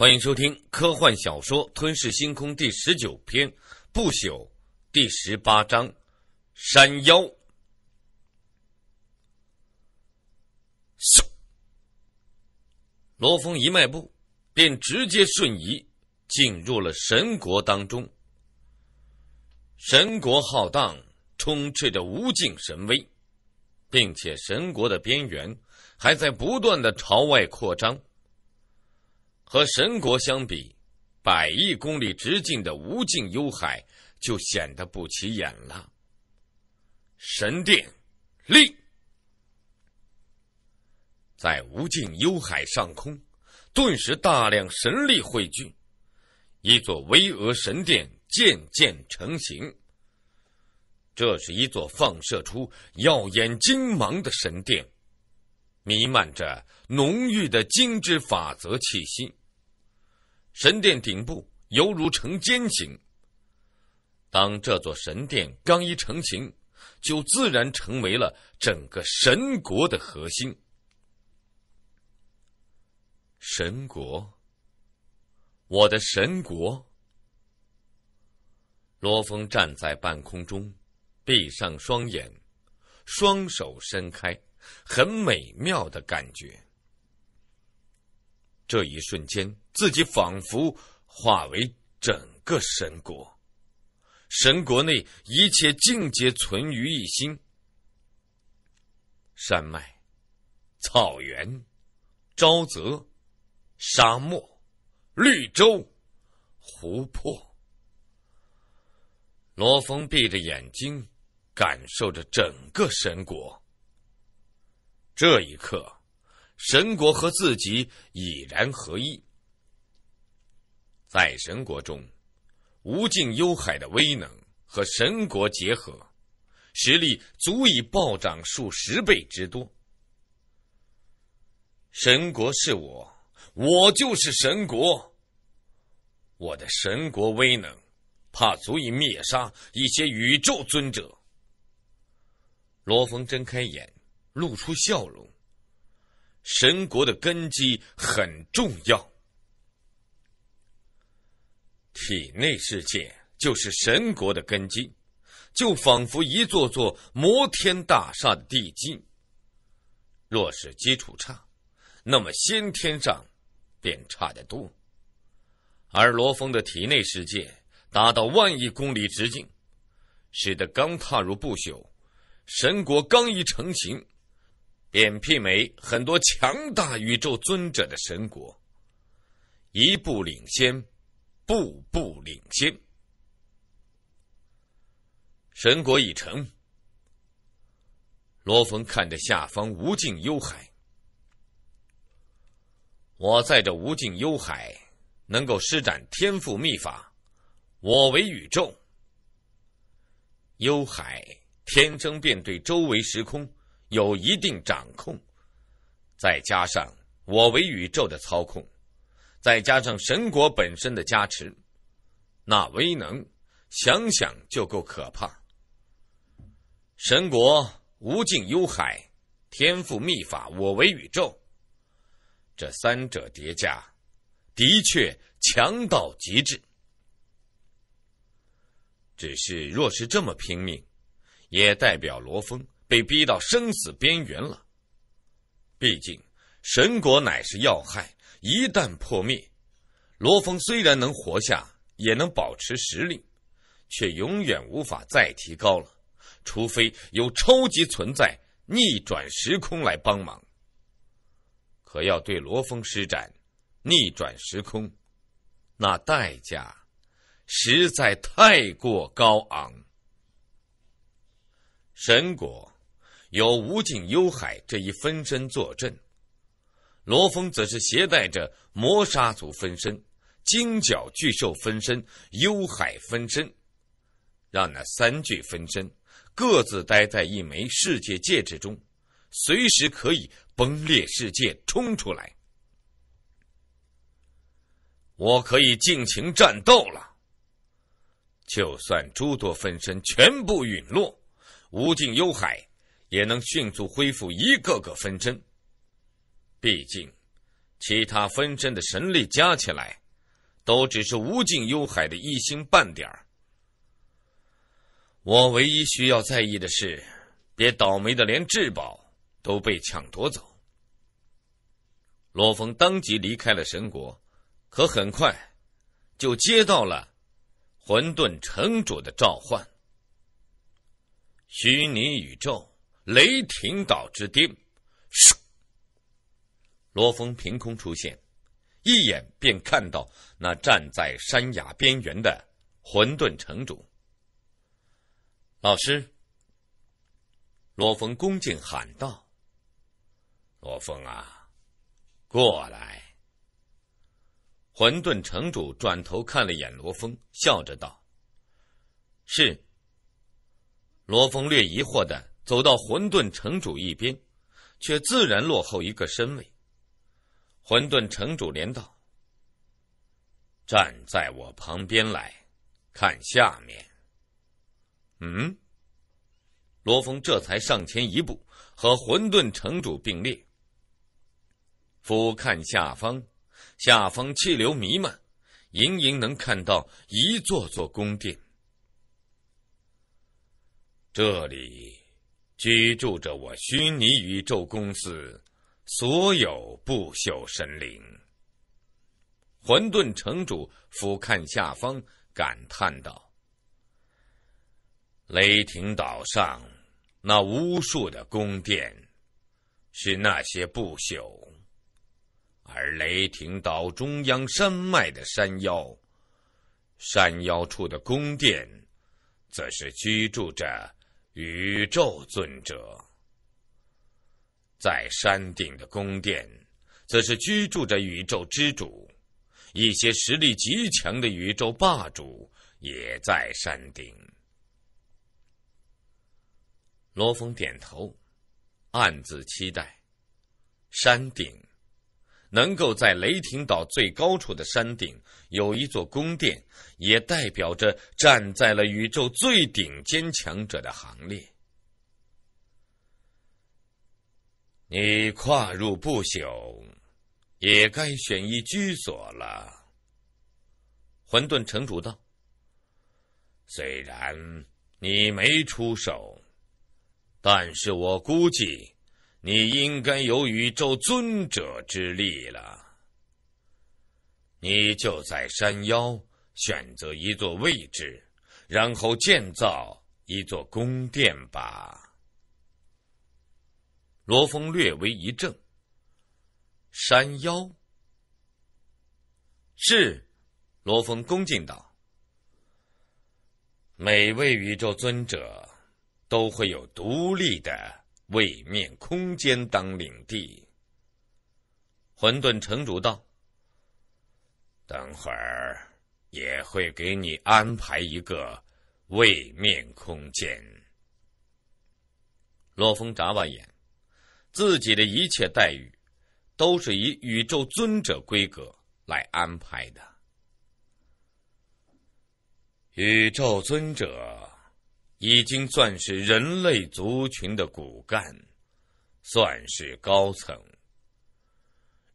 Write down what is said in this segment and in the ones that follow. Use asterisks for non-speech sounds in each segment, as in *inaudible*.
欢迎收听科幻小说《吞噬星空》第十九篇《不朽》第十八章《山妖》。嗖！罗峰一迈步，便直接瞬移进入了神国当中。神国浩荡，充斥着无尽神威，并且神国的边缘还在不断的朝外扩张。和神国相比，百亿公里直径的无尽幽海就显得不起眼了。神殿立在无尽幽海上空，顿时大量神力汇聚，一座巍峨神殿渐渐成型。这是一座放射出耀眼金芒的神殿，弥漫着浓郁的金之法则气息。神殿顶部犹如呈尖形。当这座神殿刚一成型，就自然成为了整个神国的核心。神国，我的神国。罗峰站在半空中，闭上双眼，双手伸开，很美妙的感觉。这一瞬间。自己仿佛化为整个神国，神国内一切境界存于一心。山脉、草原、沼泽、沙漠、绿洲、湖泊，罗峰闭着眼睛感受着整个神国。这一刻，神国和自己已然合一。在神国中，无尽幽海的威能和神国结合，实力足以暴涨数十倍之多。神国是我，我就是神国。我的神国威能，怕足以灭杀一些宇宙尊者。罗峰睁开眼，露出笑容。神国的根基很重要。体内世界就是神国的根基，就仿佛一座座摩天大厦的地基。若是基础差，那么先天上便差得多。而罗峰的体内世界达到万亿公里直径，使得刚踏入不朽，神国刚一成型，便媲美很多强大宇宙尊者的神国，一步领先。步步领先，神国已成。罗峰看着下方无尽幽海，我在这无尽幽海能够施展天赋秘法，我为宇宙。幽海天生便对周围时空有一定掌控，再加上我为宇宙的操控。再加上神国本身的加持，那威能想想就够可怕。神国无尽幽海，天赋秘法，我为宇宙，这三者叠加，的确强到极致。只是若是这么拼命，也代表罗峰被逼到生死边缘了。毕竟神国乃是要害。一旦破灭，罗峰虽然能活下，也能保持实力，却永远无法再提高了。除非有超级存在逆转时空来帮忙，可要对罗峰施展逆转时空，那代价实在太过高昂。神国有无尽幽海这一分身坐镇。罗峰则是携带着魔杀族分身、金角巨兽分身、幽海分身，让那三具分身各自待在一枚世界戒指中，随时可以崩裂世界冲出来。我可以尽情战斗了。就算诸多分身全部陨落，无尽幽海也能迅速恢复一个个分身。毕竟，其他分身的神力加起来，都只是无尽幽海的一星半点我唯一需要在意的是，别倒霉的连至宝都被抢夺走。罗峰当即离开了神国，可很快，就接到了混沌城主的召唤。虚拟宇宙，雷霆岛之巅。罗峰凭空出现，一眼便看到那站在山崖边缘的混沌城主。老师，罗峰恭敬喊道：“罗峰啊，过来。”混沌城主转头看了眼罗峰，笑着道：“是。”罗峰略疑惑的走到混沌城主一边，却自然落后一个身位。混沌城主连道：“站在我旁边来，看下面。”嗯。罗峰这才上前一步，和混沌城主并列，俯瞰下方。下方气流弥漫，隐隐能看到一座座宫殿。这里居住着我虚拟宇宙公司。所有不朽神灵。混沌城主俯瞰下方，感叹道：“雷霆岛上那无数的宫殿，是那些不朽；而雷霆岛中央山脉的山腰，山腰处的宫殿，则是居住着宇宙尊者。”在山顶的宫殿，则是居住着宇宙之主，一些实力极强的宇宙霸主也在山顶。罗峰点头，暗自期待，山顶，能够在雷霆岛最高处的山顶有一座宫殿，也代表着站在了宇宙最顶尖强者的行列。你跨入不朽，也该选一居所了。混沌城主道：“虽然你没出手，但是我估计你应该有宇宙尊者之力了。你就在山腰选择一座位置，然后建造一座宫殿吧。”罗峰略微一怔。山腰。是，罗峰恭敬道：“每位宇宙尊者都会有独立的位面空间当领地。”混沌城主道：“等会儿也会给你安排一个位面空间。”罗峰眨巴眼。自己的一切待遇，都是以宇宙尊者规格来安排的。宇宙尊者已经算是人类族群的骨干，算是高层。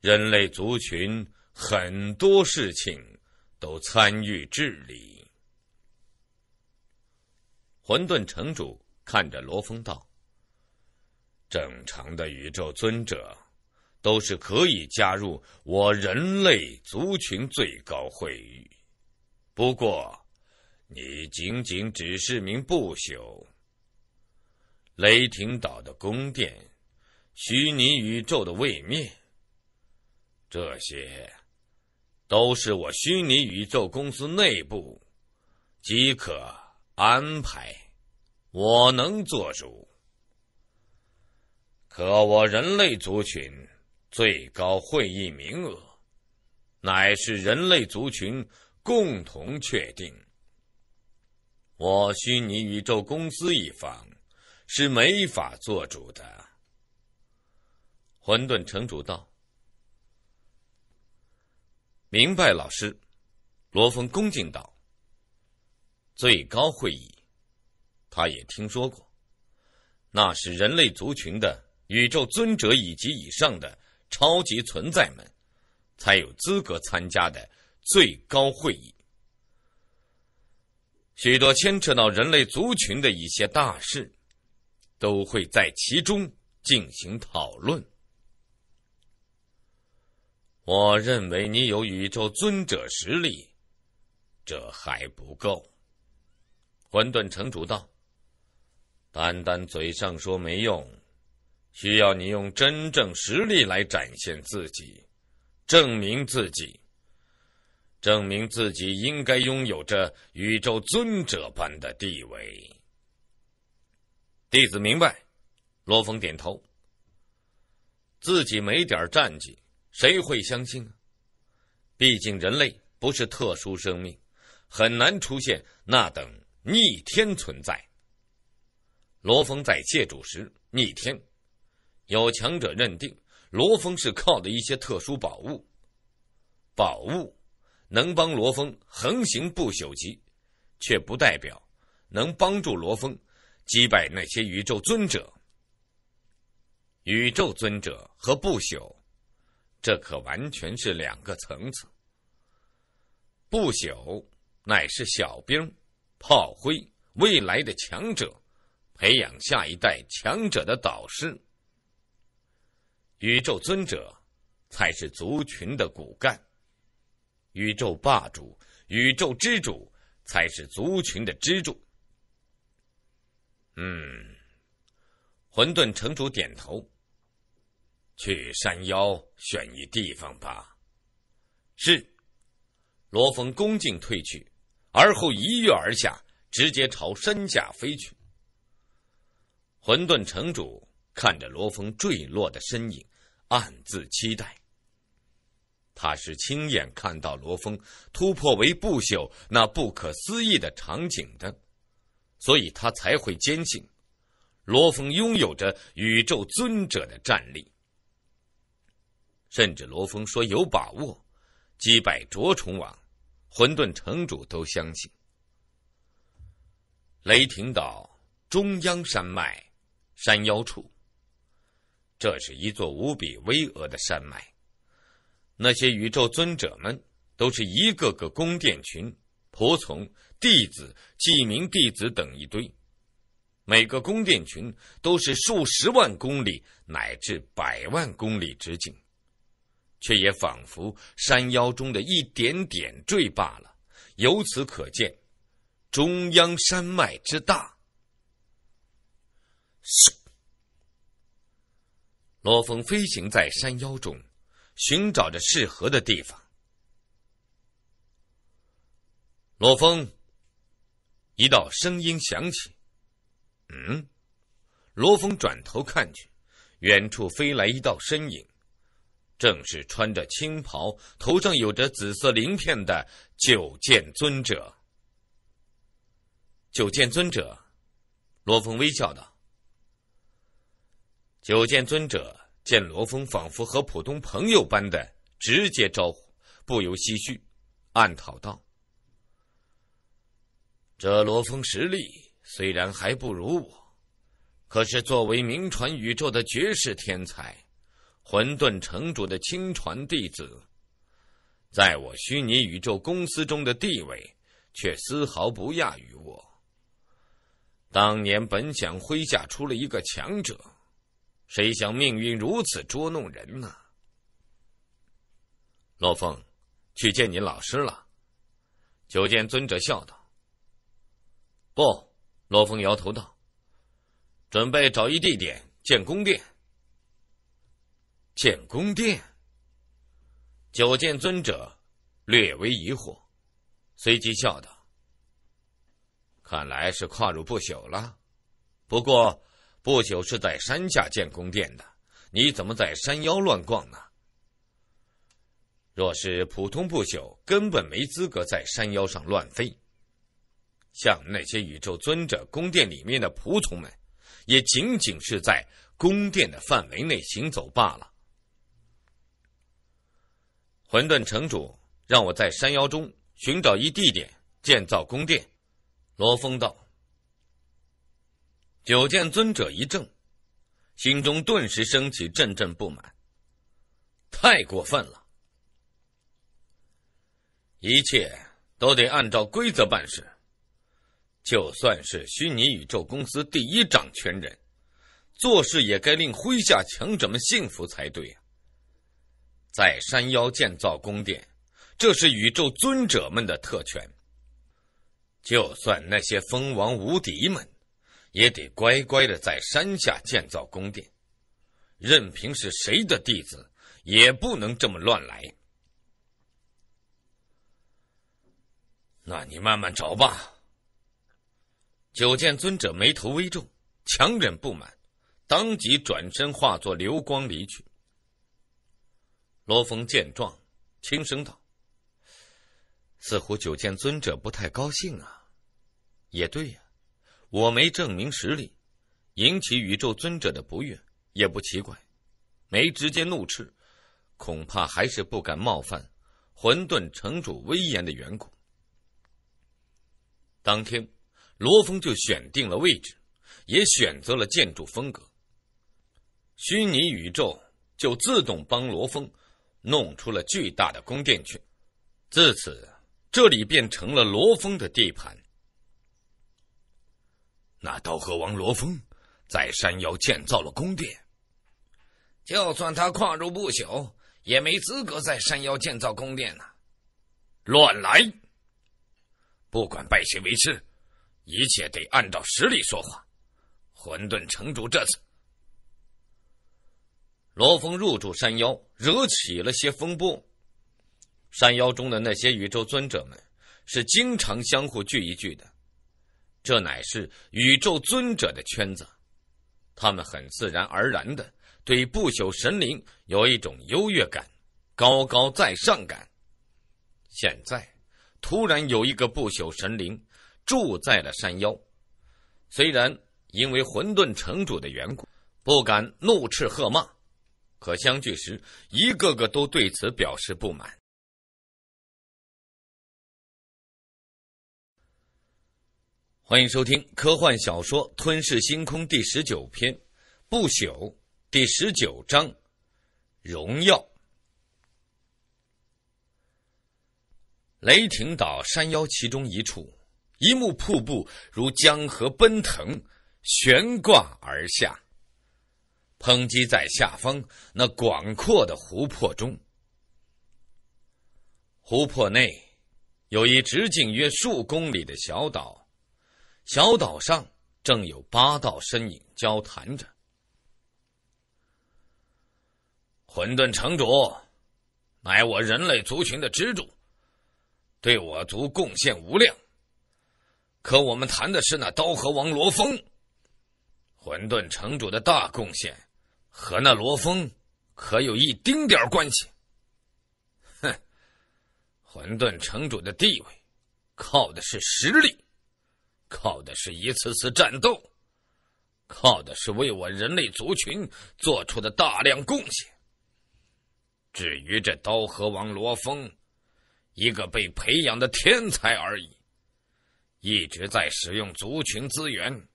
人类族群很多事情都参与治理。混沌城主看着罗峰道。正常的宇宙尊者都是可以加入我人类族群最高会议。不过，你仅仅只是名不朽。雷霆岛的宫殿，虚拟宇宙的位面，这些，都是我虚拟宇宙公司内部即可安排，我能做主。可我人类族群最高会议名额，乃是人类族群共同确定。我虚拟宇宙公司一方是没法做主的。混沌城主道：“明白，老师。”罗峰恭敬道：“最高会议，他也听说过，那是人类族群的。”宇宙尊者以及以上的超级存在们，才有资格参加的最高会议。许多牵扯到人类族群的一些大事，都会在其中进行讨论。我认为你有宇宙尊者实力，这还不够。混沌城主道：“单单嘴上说没用。”需要你用真正实力来展现自己，证明自己，证明自己应该拥有着宇宙尊者般的地位。弟子明白，罗峰点头。自己没点战绩，谁会相信啊？毕竟人类不是特殊生命，很难出现那等逆天存在。罗峰在借主时逆天。有强者认定，罗峰是靠的一些特殊宝物。宝物能帮罗峰横行不朽级，却不代表能帮助罗峰击败那些宇宙尊者。宇宙尊者和不朽，这可完全是两个层次。不朽乃是小兵、炮灰，未来的强者，培养下一代强者的导师。宇宙尊者才是族群的骨干，宇宙霸主、宇宙之主才是族群的支柱。嗯，混沌城主点头，去山腰选一地方吧。是，罗峰恭敬退去，而后一跃而下，直接朝山下飞去。混沌城主。看着罗峰坠落的身影，暗自期待。他是亲眼看到罗峰突破为不朽那不可思议的场景的，所以他才会坚信罗峰拥有着宇宙尊者的战力。甚至罗峰说有把握击败卓虫王、混沌城主，都相信。雷霆岛中央山脉山腰处。这是一座无比巍峨的山脉，那些宇宙尊者们都是一个个宫殿群、仆从、弟子、记名弟子等一堆。每个宫殿群都是数十万公里乃至百万公里直径，却也仿佛山腰中的一点点缀罢了。由此可见，中央山脉之大。罗峰飞行在山腰中，寻找着适合的地方。罗峰，一道声音响起：“嗯。”罗峰转头看去，远处飞来一道身影，正是穿着青袍、头上有着紫色鳞片的九剑尊者。九剑尊者，罗峰微笑道。九剑尊者见罗峰仿佛和普通朋友般的直接招呼，不由唏嘘，暗讨道：“这罗峰实力虽然还不如我，可是作为名传宇宙的绝世天才，混沌城主的亲传弟子，在我虚拟宇宙公司中的地位，却丝毫不亚于我。当年本想麾下出了一个强者。”谁想命运如此捉弄人呢？罗峰，去见你老师了。九剑尊者笑道：“不。”罗峰摇头道：“准备找一地点建宫殿。”建宫殿。九剑尊者略微疑惑，随即笑道：“看来是跨入不朽了。不过……”不朽是在山下建宫殿的，你怎么在山腰乱逛呢？若是普通不朽，根本没资格在山腰上乱飞。像那些宇宙尊者宫殿里面的仆从们，也仅仅是在宫殿的范围内行走罢了。混沌城主让我在山腰中寻找一地点建造宫殿，罗峰道。九剑尊者一怔，心中顿时升起阵阵不满。太过分了！一切都得按照规则办事。就算是虚拟宇宙公司第一掌权人，做事也该令麾下强者们信服才对。在山腰建造宫殿，这是宇宙尊者们的特权。就算那些蜂王无敌们。也得乖乖的在山下建造宫殿，任凭是谁的弟子，也不能这么乱来。那你慢慢找吧。九剑尊者眉头微皱，强忍不满，当即转身化作流光离去。罗峰见状，轻声道：“似乎九剑尊者不太高兴啊，也对呀。”我没证明实力，引起宇宙尊者的不悦，也不奇怪。没直接怒斥，恐怕还是不敢冒犯混沌城主威严的缘故。当天，罗峰就选定了位置，也选择了建筑风格。虚拟宇宙就自动帮罗峰弄出了巨大的宫殿去。自此，这里便成了罗峰的地盘。那刀河王罗峰，在山腰建造了宫殿。就算他跨入不朽，也没资格在山腰建造宫殿呐！乱来！不管拜谁为师，一切得按照实力说话。混沌城主这次，罗峰入住山腰，惹起了些风波。山腰中的那些宇宙尊者们，是经常相互聚一聚的。这乃是宇宙尊者的圈子，他们很自然而然的对不朽神灵有一种优越感、高高在上感。现在突然有一个不朽神灵住在了山腰，虽然因为混沌城主的缘故不敢怒斥喝骂，可相聚时一个个都对此表示不满。欢迎收听科幻小说《吞噬星空》第十九篇《不朽》第十九章《荣耀》。雷霆岛山腰其中一处，一幕瀑布如江河奔腾，悬挂而下，抨击在下方那广阔的湖泊中。湖泊内有一直径约数公里的小岛。小岛上正有八道身影交谈着。混沌城主，乃我人类族群的支柱，对我族贡献无量。可我们谈的是那刀河王罗峰。混沌城主的大贡献，和那罗峰可有一丁点关系？哼，混沌城主的地位，靠的是实力。靠的是一次次战斗，靠的是为我人类族群做出的大量贡献。至于这刀河王罗峰，一个被培养的天才而已，一直在使用族群资源，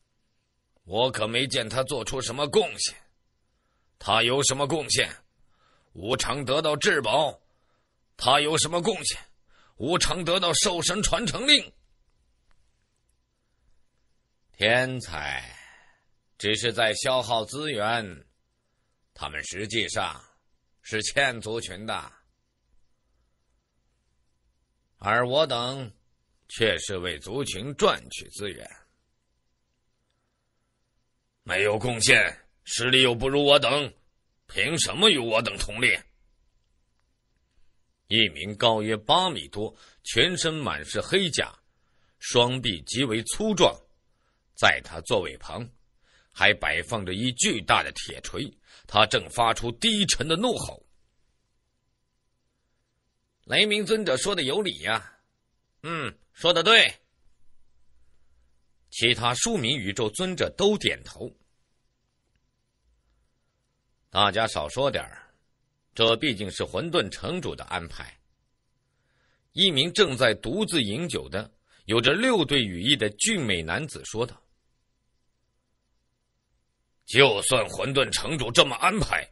我可没见他做出什么贡献。他有什么贡献？无偿得到至宝，他有什么贡献？无偿得到兽神传承令。天才只是在消耗资源，他们实际上是欠族群的，而我等却是为族群赚取资源。没有贡献，实力又不如我等，凭什么与我等同列？一名高约八米多，全身满是黑甲，双臂极为粗壮。在他座位旁，还摆放着一巨大的铁锤，他正发出低沉的怒吼。雷鸣尊者说的有理呀，嗯，说的对。其他数名宇宙尊者都点头。大家少说点儿，这毕竟是混沌城主的安排。一名正在独自饮酒的、有着六对羽翼的俊美男子说道。就算混沌城主这么安排，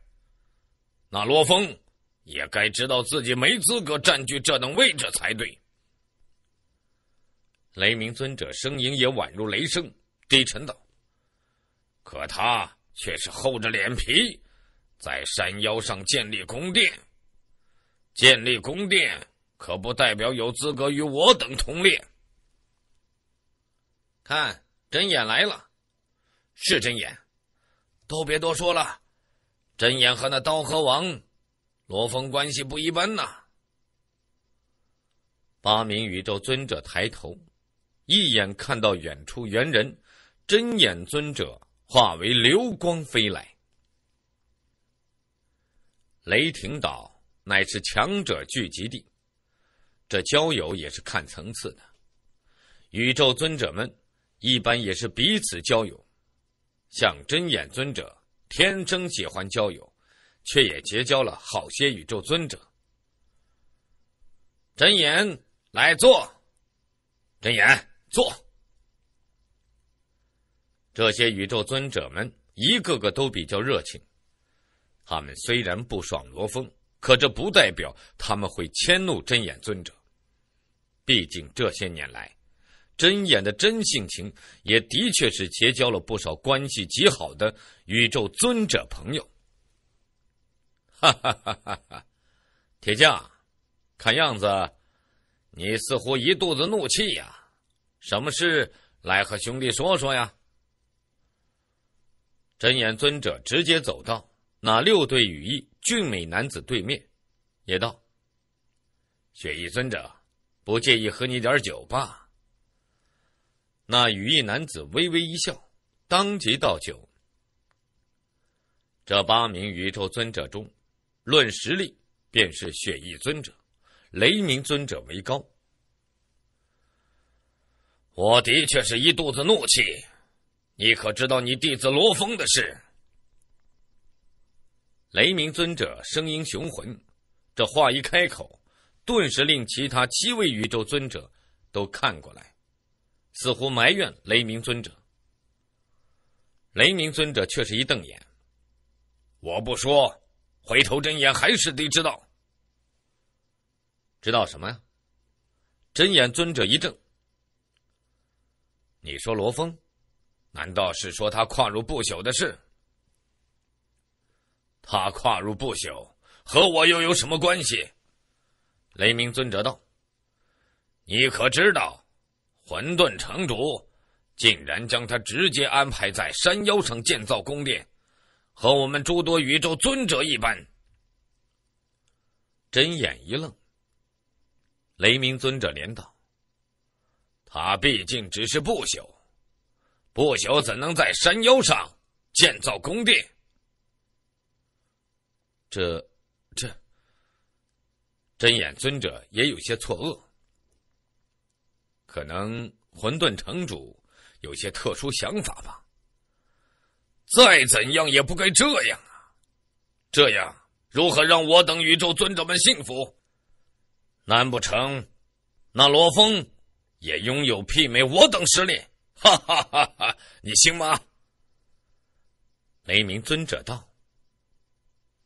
那罗峰也该知道自己没资格占据这等位置才对。雷鸣尊者声音也宛如雷声，低沉道：“可他却是厚着脸皮，在山腰上建立宫殿。建立宫殿，可不代表有资格与我等同列。看真眼来了，是真眼。”都别多说了，真眼和那刀河王、罗峰关系不一般呐。八名宇宙尊者抬头，一眼看到远处猿人，真眼尊者化为流光飞来。雷霆岛乃是强者聚集地，这交友也是看层次的。宇宙尊者们一般也是彼此交友。像真眼尊者天生喜欢交友，却也结交了好些宇宙尊者。真眼来坐，真眼坐。这些宇宙尊者们一个个都比较热情，他们虽然不爽罗峰，可这不代表他们会迁怒真眼尊者。毕竟这些年来。真眼的真性情也的确是结交了不少关系极好的宇宙尊者朋友。哈哈哈！哈铁匠，看样子你似乎一肚子怒气呀，什么事？来和兄弟说说呀。真眼尊者直接走到那六对羽翼俊美男子对面，也道：“雪翼尊者，不介意喝你点酒吧？”那羽翼男子微微一笑，当即倒酒。这八名宇宙尊者中，论实力，便是血翼尊者、雷鸣尊者为高。我的确是一肚子怒气，你可知道你弟子罗峰的事？雷鸣尊者声音雄浑，这话一开口，顿时令其他七位宇宙尊者都看过来。似乎埋怨雷鸣尊者，雷鸣尊者却是一瞪眼：“我不说，回头真眼还是得知道。”知道什么呀？真眼尊者一怔：“你说罗峰，难道是说他跨入不朽的事？他跨入不朽，和我又有什么关系？”雷鸣尊者道：“你可知道？”混沌城主竟然将他直接安排在山腰上建造宫殿，和我们诸多宇宙尊者一般。真眼一愣，雷鸣尊者连道：“他毕竟只是不朽，不朽怎能在山腰上建造宫殿？”这，这。真眼尊者也有些错愕。可能混沌城主有些特殊想法吧。再怎样也不该这样啊！这样如何让我等宇宙尊者们幸福？难不成那罗峰也拥有媲美我等实力？哈哈哈哈！你信吗？雷鸣尊者道。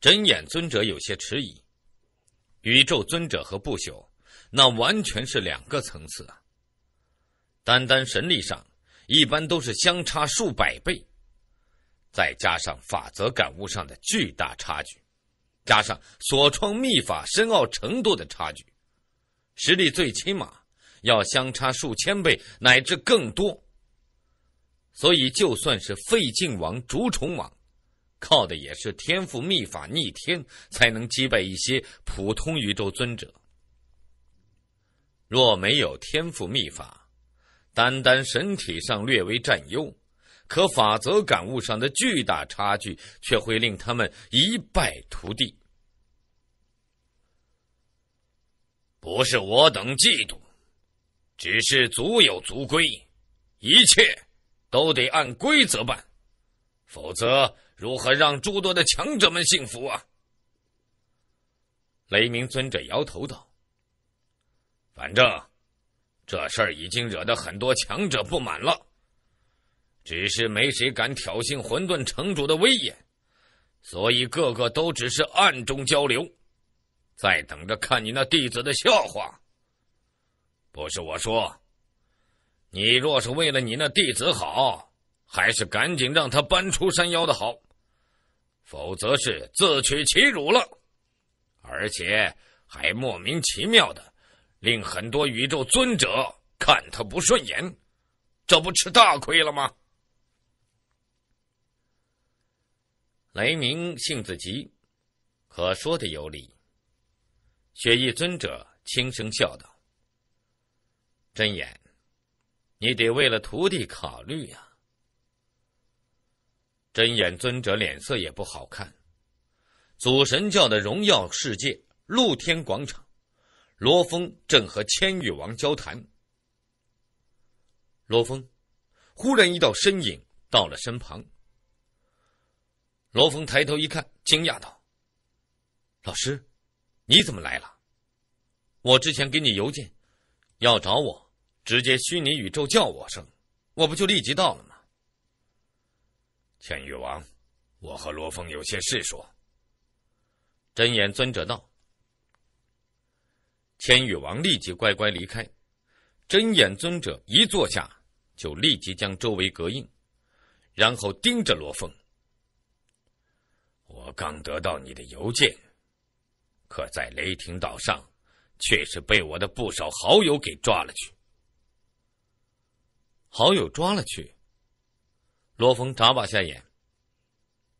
真眼尊者有些迟疑。宇宙尊者和不朽，那完全是两个层次啊！单单神力上，一般都是相差数百倍，再加上法则感悟上的巨大差距，加上所创秘法深奥程度的差距，实力最起码要相差数千倍乃至更多。所以，就算是废境王、逐虫王，靠的也是天赋秘法、逆天才能击败一些普通宇宙尊者。若没有天赋秘法，单单神体上略微占优，可法则感悟上的巨大差距却会令他们一败涂地。不是我等嫉妒，只是族有族规，一切都得按规则办，否则如何让诸多的强者们信服啊？雷鸣尊者摇头道：“反正。”这事儿已经惹得很多强者不满了，只是没谁敢挑衅混沌城主的威严，所以个个都只是暗中交流，在等着看你那弟子的笑话。不是我说，你若是为了你那弟子好，还是赶紧让他搬出山腰的好，否则是自取其辱了，而且还莫名其妙的。令很多宇宙尊者看他不顺眼，这不吃大亏了吗？雷鸣性子急，可说的有理。雪翼尊者轻声笑道：“真眼，你得为了徒弟考虑呀。”真眼尊者脸色也不好看。祖神教的荣耀世界露天广场。罗峰正和千羽王交谈，罗峰忽然一道身影到了身旁。罗峰抬头一看，惊讶道：“老师，你怎么来了？我之前给你邮件，要找我，直接虚拟宇宙叫我声，我不就立即到了吗？”千羽王，我和罗峰有些事说。真言尊者道。天宇王立即乖乖离开。真眼尊者一坐下，就立即将周围隔应，然后盯着罗峰。我刚得到你的邮件，可在雷霆岛上，却是被我的不少好友给抓了去。好友抓了去。罗峰眨巴下眼。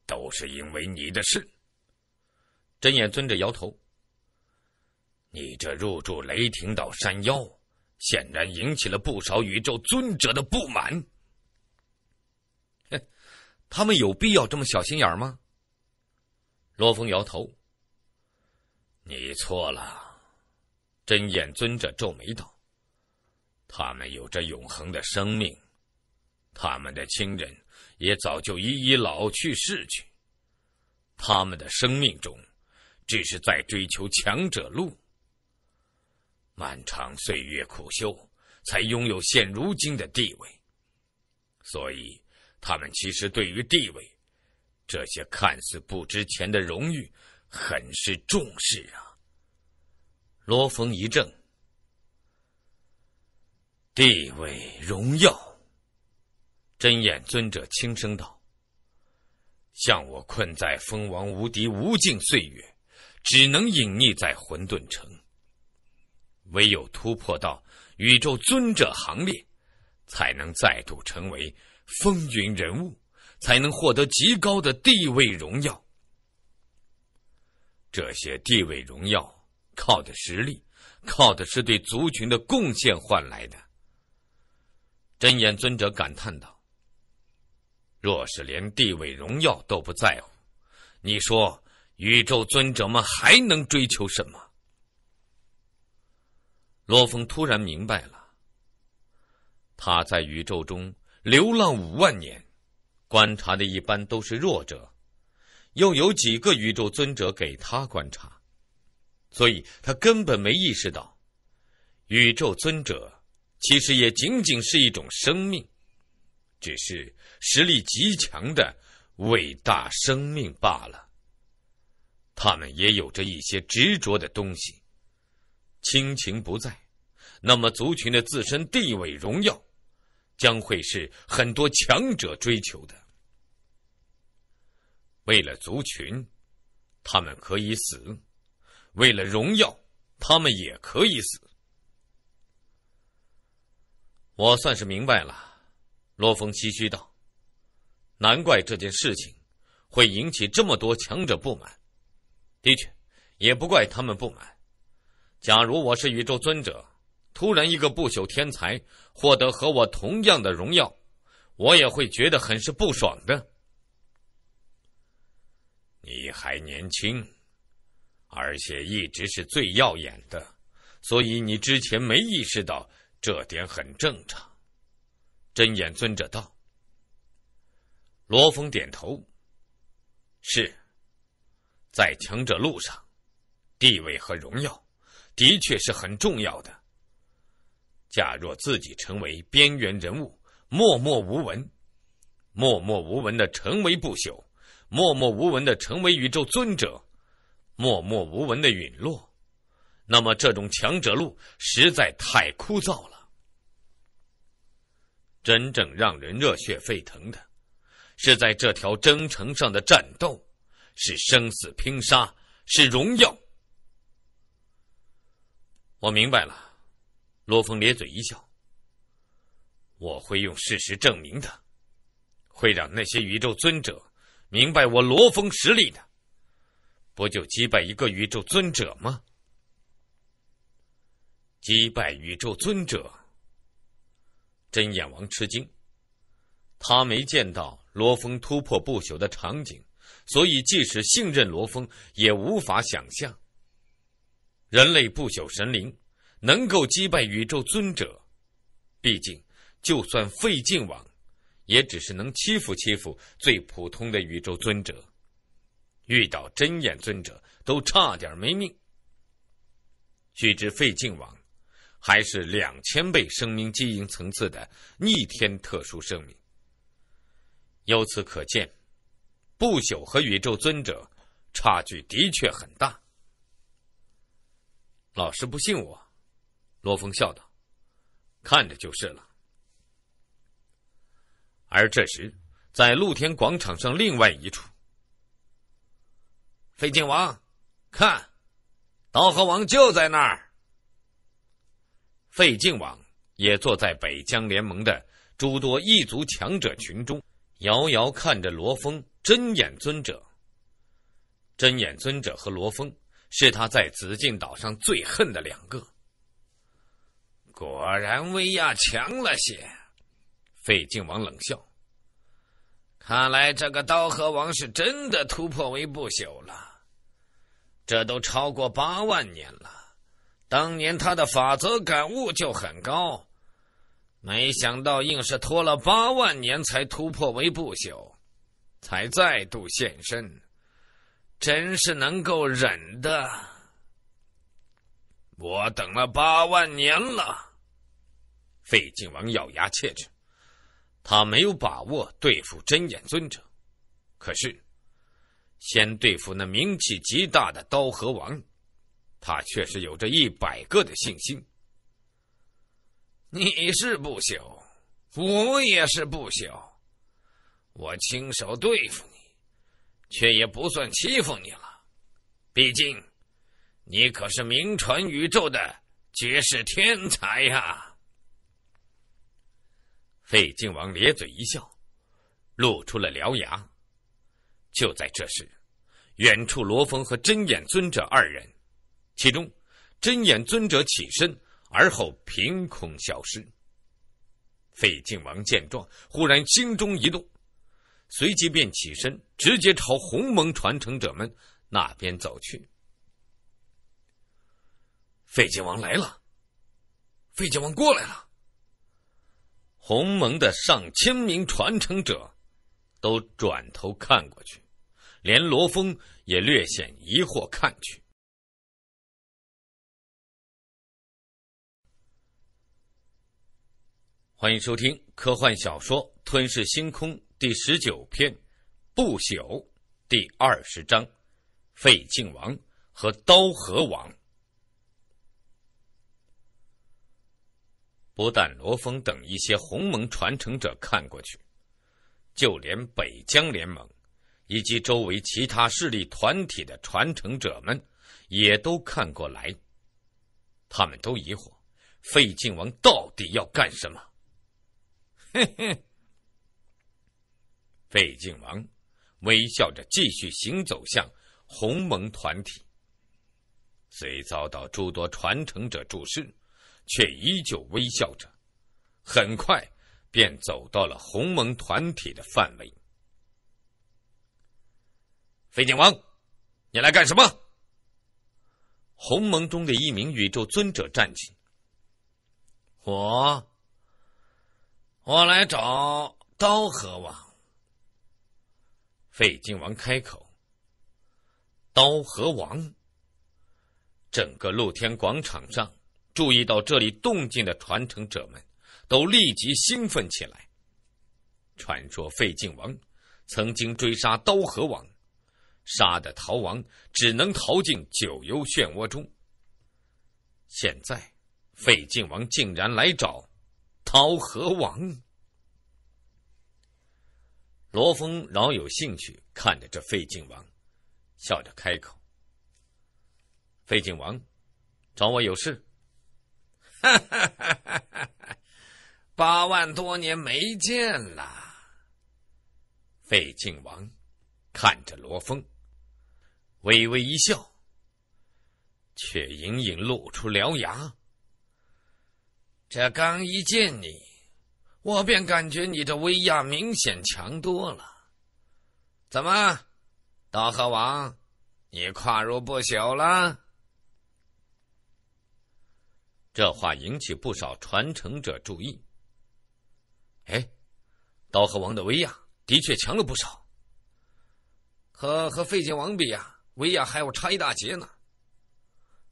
都是因为你的事。真眼尊者摇头。你这入住雷霆岛山腰，显然引起了不少宇宙尊者的不满。哼，他们有必要这么小心眼吗？罗峰摇头。你错了，真眼尊者皱眉道：“他们有着永恒的生命，他们的亲人也早就一一老去逝去，他们的生命中只是在追求强者路。”漫长岁月苦修，才拥有现如今的地位，所以他们其实对于地位，这些看似不值钱的荣誉，很是重视啊。罗峰一怔，地位荣耀。真眼尊者轻声道：“像我困在蜂王无敌无尽岁月，只能隐匿在混沌城。”唯有突破到宇宙尊者行列，才能再度成为风云人物，才能获得极高的地位荣耀。这些地位荣耀靠的实力，靠的是对族群的贡献换来的。真眼尊者感叹道：“若是连地位荣耀都不在乎，你说宇宙尊者们还能追求什么？”罗峰突然明白了，他在宇宙中流浪五万年，观察的一般都是弱者，又有几个宇宙尊者给他观察？所以，他根本没意识到，宇宙尊者其实也仅仅是一种生命，只是实力极强的伟大生命罢了。他们也有着一些执着的东西，亲情不在。那么族群的自身地位、荣耀，将会是很多强者追求的。为了族群，他们可以死；为了荣耀，他们也可以死。我算是明白了，罗峰唏嘘道：“难怪这件事情会引起这么多强者不满。的确，也不怪他们不满。假如我是宇宙尊者。”突然，一个不朽天才获得和我同样的荣耀，我也会觉得很是不爽的。你还年轻，而且一直是最耀眼的，所以你之前没意识到这点很正常。真眼尊者道。罗峰点头，是，在强者路上，地位和荣耀的确是很重要的。假若自己成为边缘人物，默默无闻，默默无闻的成为不朽，默默无闻的成为宇宙尊者，默默无闻的陨落，那么这种强者路实在太枯燥了。真正让人热血沸腾的，是在这条征程上的战斗，是生死拼杀，是荣耀。我明白了。罗峰咧嘴一笑：“我会用事实证明的，会让那些宇宙尊者明白我罗峰实力的。不就击败一个宇宙尊者吗？击败宇宙尊者！”真眼王吃惊，他没见到罗峰突破不朽的场景，所以即使信任罗峰，也无法想象人类不朽神灵。能够击败宇宙尊者，毕竟，就算费劲王，也只是能欺负欺负最普通的宇宙尊者，遇到真眼尊者都差点没命。据知费劲王，还是两千倍生命基因层次的逆天特殊生命。由此可见，不朽和宇宙尊者，差距的确很大。老师不信我。罗峰笑道：“看着就是了。”而这时，在露天广场上另外一处，费劲王看刀和王就在那儿。费劲王也坐在北疆联盟的诸多异族强者群中，遥遥看着罗峰。真眼尊者、真眼尊者和罗峰是他在紫禁岛上最恨的两个。果然威亚强了些，费劲王冷笑。看来这个刀河王是真的突破为不朽了，这都超过八万年了。当年他的法则感悟就很高，没想到硬是拖了八万年才突破为不朽，才再度现身，真是能够忍的。我等了八万年了，费晋王咬牙切齿。他没有把握对付真眼尊者，可是，先对付那名气极大的刀和王，他确实有着一百个的信心。你是不朽，我也是不朽，我亲手对付你，却也不算欺负你了，毕竟。你可是名传宇宙的绝世天才呀！费靖王咧嘴一笑，露出了獠牙。就在这时，远处罗峰和真眼尊者二人，其中真眼尊者起身，而后凭空消失。费靖王见状，忽然心中一动，随即便起身，直接朝鸿蒙传承者们那边走去。费劲王来了，费劲王过来了。鸿蒙的上千名传承者都转头看过去，连罗峰也略显疑惑看去。欢迎收听科幻小说《吞噬星空》第十九篇《不朽》第二十章《费劲王和刀河王》。不但罗峰等一些鸿蒙传承者看过去，就连北疆联盟以及周围其他势力团体的传承者们也都看过来。他们都疑惑：费晋王到底要干什么？嘿嘿，费晋王微笑着继续行走向鸿蒙团体，虽遭到诸多传承者注视。却依旧微笑着，很快便走到了鸿蒙团体的范围。飞剑王，你来干什么？鸿蒙中的一名宇宙尊者站起：“我，我来找刀河王。”费金王开口：“刀河王，整个露天广场上。”注意到这里动静的传承者们，都立即兴奋起来。传说费劲王曾经追杀刀河王，杀得逃亡只能逃进九幽漩涡中。现在，费劲王竟然来找刀河王。罗峰饶有兴趣看着这费劲王，笑着开口：“费劲王，找我有事？”哈，*laughs* 八万多年没见了，费劲王，看着罗峰，微微一笑，却隐隐露出獠牙。这刚一见你，我便感觉你的威压明显强多了。怎么，大河王，你跨入不朽了？这话引起不少传承者注意。哎，刀和王的威亚的确强了不少，可和费劲王比呀，威亚还要差一大截呢。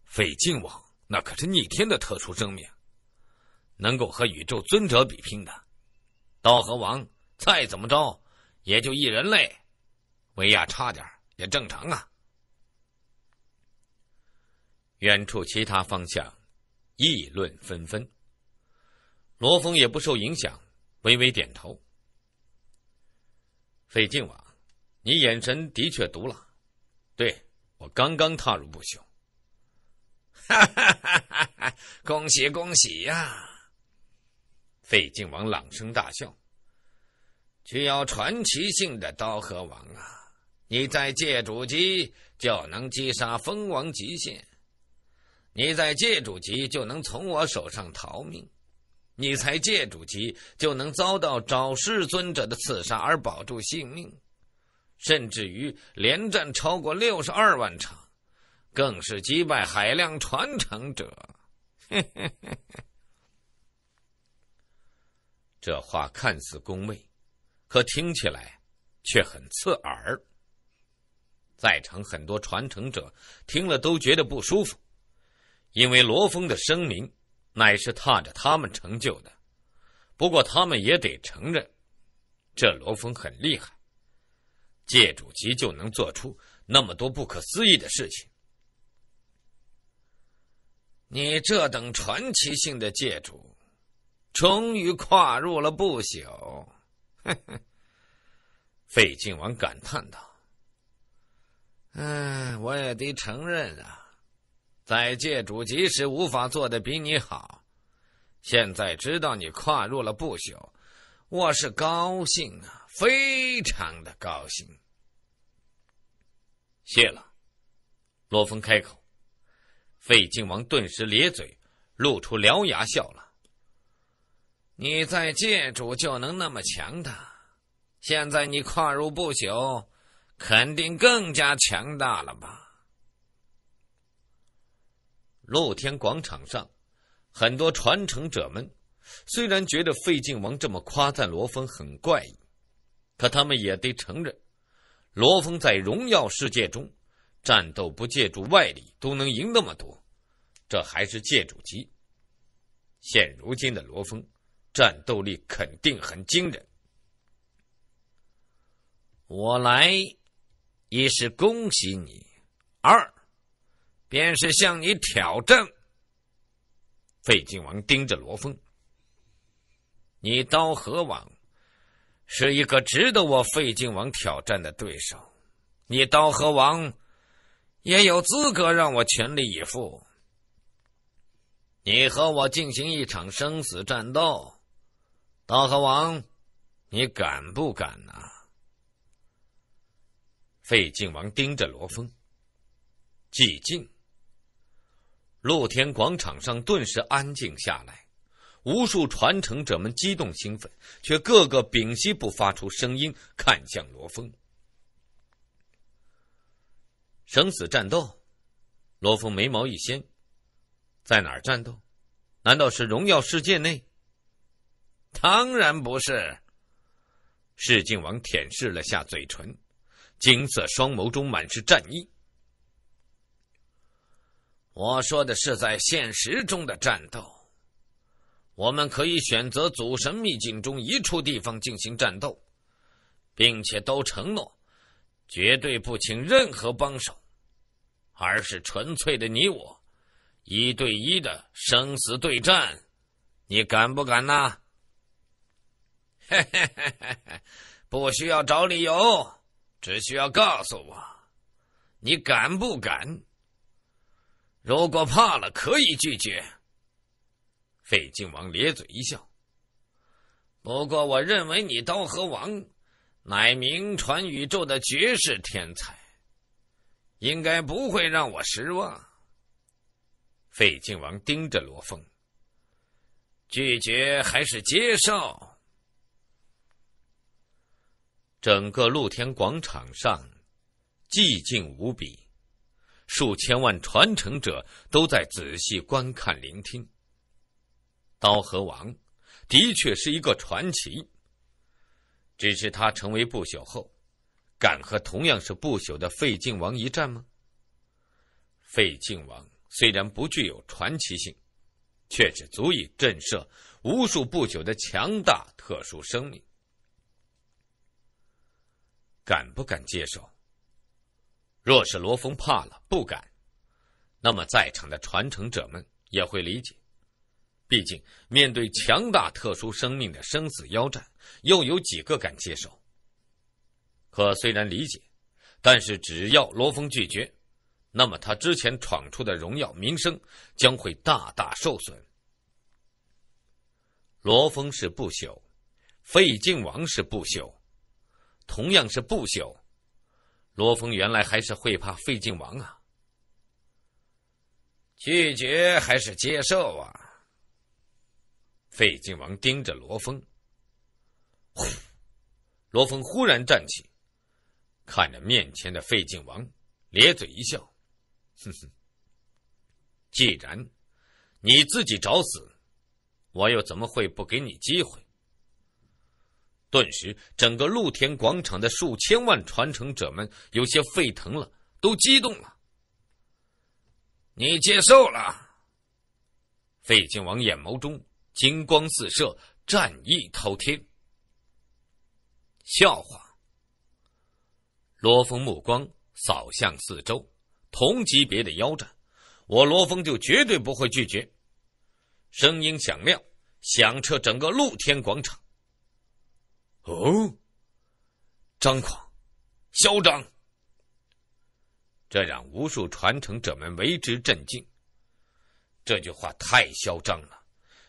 费劲王那可是逆天的特殊生命，能够和宇宙尊者比拼的，刀和王再怎么着也就一人类，威亚差点也正常啊。远处其他方向。议论纷纷，罗峰也不受影响，微微点头。费劲王，你眼神的确毒辣，对我刚刚踏入不朽。恭喜恭喜呀！费劲王朗声大笑，具有传奇性的刀和王啊，你在借主机就能击杀蜂王极限。你在界主级就能从我手上逃命，你才界主级就能遭到找事尊者的刺杀而保住性命，甚至于连战超过六十二万场，更是击败海量传承者。*laughs* 这话看似恭维，可听起来却很刺耳，在场很多传承者听了都觉得不舒服。因为罗峰的声名，乃是踏着他们成就的。不过，他们也得承认，这罗峰很厉害，界主级就能做出那么多不可思议的事情。你这等传奇性的界主，终于跨入了不朽。*laughs* 费晋王感叹道：“哎，我也得承认啊。”在界主，即使无法做的比你好，现在知道你跨入了不朽，我是高兴啊，非常的高兴。谢了，罗峰开口。费靖王顿时咧嘴，露出獠牙笑了。你在界主就能那么强大，现在你跨入不朽，肯定更加强大了吧？露天广场上，很多传承者们虽然觉得费劲王这么夸赞罗峰很怪异，可他们也得承认，罗峰在荣耀世界中战斗不借助外力都能赢那么多，这还是借助机。现如今的罗峰，战斗力肯定很惊人。我来，一是恭喜你，二。便是向你挑战。费晋王盯着罗峰：“你刀和王是一个值得我费晋王挑战的对手，你刀和王也有资格让我全力以赴。你和我进行一场生死战斗，刀和王，你敢不敢呢？”费晋王盯着罗峰，寂静。露天广场上顿时安静下来，无数传承者们激动兴奋，却个个屏息不发出声音，看向罗峰。生死战斗，罗峰眉毛一掀，在哪儿战斗？难道是荣耀世界内？当然不是。世镜王舔舐了下嘴唇，金色双眸中满是战意。我说的是在现实中的战斗，我们可以选择祖神秘境中一处地方进行战斗，并且都承诺，绝对不请任何帮手，而是纯粹的你我，一对一的生死对战，你敢不敢呢？嘿嘿嘿嘿嘿，不需要找理由，只需要告诉我，你敢不敢？如果怕了，可以拒绝。费靖王咧嘴一笑。不过，我认为你刀和王，乃名传宇宙的绝世天才，应该不会让我失望。费靖王盯着罗峰，拒绝还是接受？整个露天广场上，寂静无比。数千万传承者都在仔细观看、聆听。刀和王，的确是一个传奇。只是他成为不朽后，敢和同样是不朽的废晋王一战吗？废晋王虽然不具有传奇性，却只足以震慑无数不朽的强大特殊生命。敢不敢接受？若是罗峰怕了不敢，那么在场的传承者们也会理解。毕竟面对强大特殊生命的生死邀战，又有几个敢接受？可虽然理解，但是只要罗峰拒绝，那么他之前闯出的荣耀名声将会大大受损。罗峰是不朽，费晋王是不朽，同样是不朽。罗峰原来还是会怕费劲王啊？拒绝还是接受啊？费劲王盯着罗峰，呼！罗峰忽然站起，看着面前的费劲王，咧嘴一笑：“哼哼，既然你自己找死，我又怎么会不给你机会？”顿时，整个露天广场的数千万传承者们有些沸腾了，都激动了。你接受了？费靖王眼眸中金光四射，战意滔天。笑话！罗峰目光扫向四周，同级别的腰战，我罗峰就绝对不会拒绝。声音响亮，响彻整个露天广场。哦，张狂，嚣张，这让无数传承者们为之震惊。这句话太嚣张了，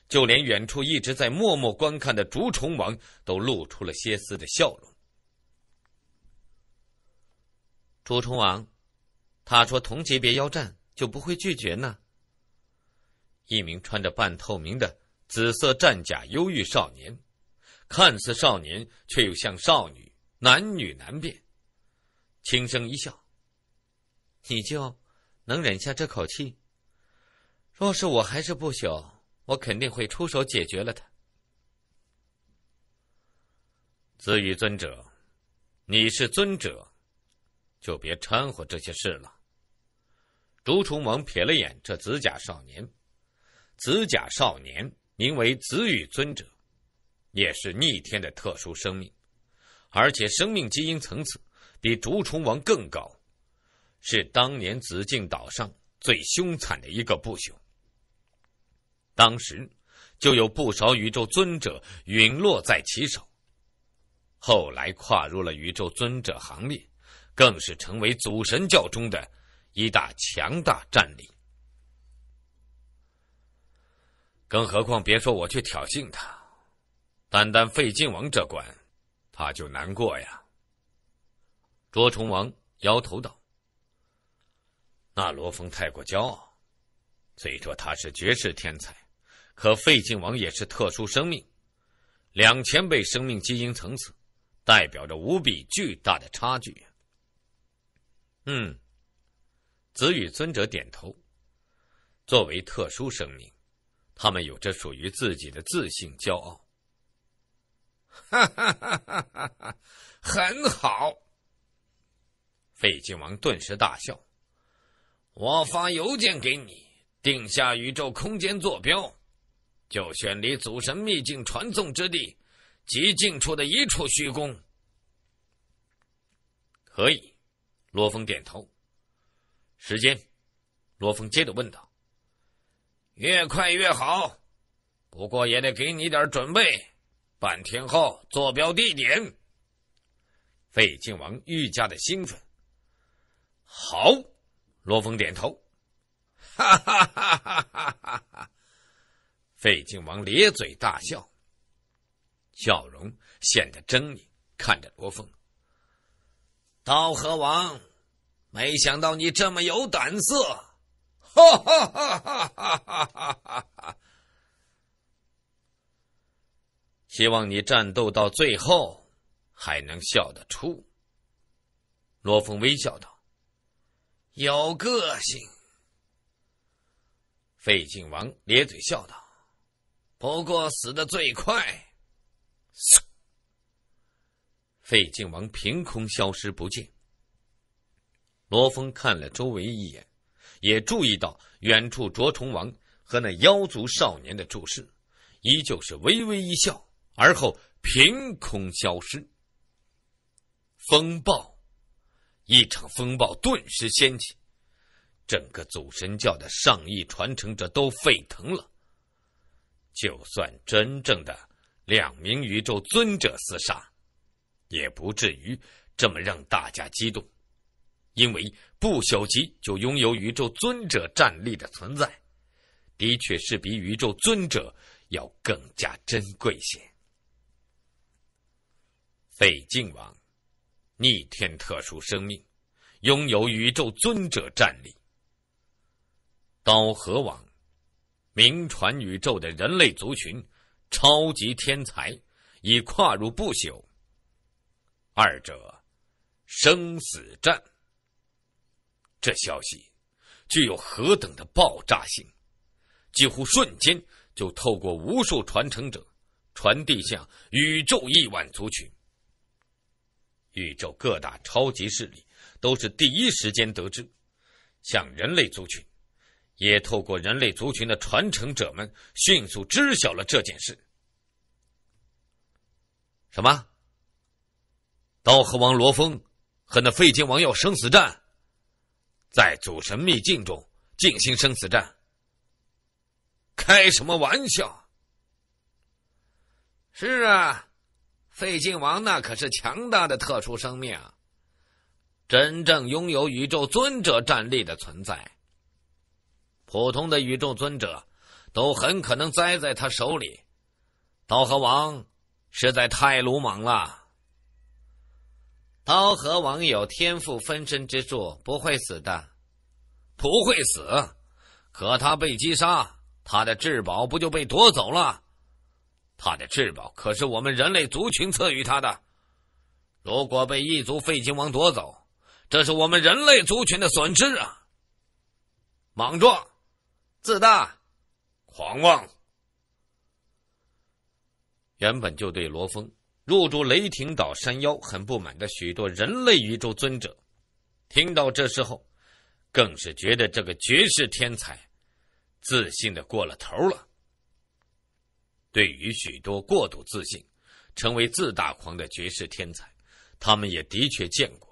就连远处一直在默默观看的竹虫王都露出了歇斯的笑容。竹虫王，他说同级别邀战就不会拒绝呢。一名穿着半透明的紫色战甲，忧郁少年。看似少年，却又像少女，男女难辨。轻声一笑。你就能忍下这口气？若是我还是不朽，我肯定会出手解决了他。子与尊者，你是尊者，就别掺和这些事了。竹虫王瞥了眼这紫甲少年，紫甲少年名为子与尊者。也是逆天的特殊生命，而且生命基因层次比竹虫王更高，是当年紫禁岛上最凶残的一个不朽。当时就有不少宇宙尊者陨落在其手，后来跨入了宇宙尊者行列，更是成为祖神教中的一大强大战力。更何况，别说我去挑衅他。单单废晋王这关，他就难过呀。卓崇王摇头道：“那罗峰太过骄傲，虽说他是绝世天才，可废晋王也是特殊生命，两千倍生命基因层次，代表着无比巨大的差距。”嗯，子羽尊者点头。作为特殊生命，他们有着属于自己的自信、骄傲。哈哈哈哈哈！很好。费晋王顿时大笑。我发邮件给你，定下宇宙空间坐标，就选离祖神秘境传送之地极近处的一处虚空。可以。罗峰点头。时间？罗峰接着问道。越快越好，不过也得给你点准备。半天后，坐标地点。费晋王愈加的兴奋。好，罗峰点头。哈哈哈哈哈哈！费晋王咧嘴大笑，笑容显得狰狞，看着罗峰。刀河王，没想到你这么有胆色！哈哈哈哈哈哈！希望你战斗到最后还能笑得出。”罗峰微笑道，“有个性。”费靖王咧嘴笑道，“不过死的最快。”费靖王凭空消失不见。罗峰看了周围一眼，也注意到远处卓虫王和那妖族少年的注视，依旧是微微一笑。而后凭空消失。风暴，一场风暴顿时掀起，整个祖神教的上亿传承者都沸腾了。就算真正的两名宇宙尊者厮杀，也不至于这么让大家激动，因为不朽级就拥有宇宙尊者战力的存在，的确是比宇宙尊者要更加珍贵些。北境王，逆天特殊生命，拥有宇宙尊者战力。刀河王，名传宇宙的人类族群超级天才，已跨入不朽。二者生死战，这消息具有何等的爆炸性？几乎瞬间就透过无数传承者，传递向宇宙亿万族群。宇宙各大超级势力都是第一时间得知，向人类族群，也透过人类族群的传承者们迅速知晓了这件事。什么？刀和王罗峰和那废金王要生死战，在祖神秘境中进行生死战？开什么玩笑！是啊。费劲王那可是强大的特殊生命，真正拥有宇宙尊者战力的存在。普通的宇宙尊者都很可能栽在他手里。刀和王实在太鲁莽了。刀和王有天赋分身之术，不会死的，不会死。可他被击杀，他的至宝不就被夺走了？他的至宝可是我们人类族群赐予他的，如果被异族废金王夺走，这是我们人类族群的损失啊！莽撞、自大、狂妄，原本就对罗峰入住雷霆岛山腰很不满的许多人类宇宙尊者，听到这时候，更是觉得这个绝世天才自信的过了头了。对于许多过度自信、成为自大狂的绝世天才，他们也的确见过。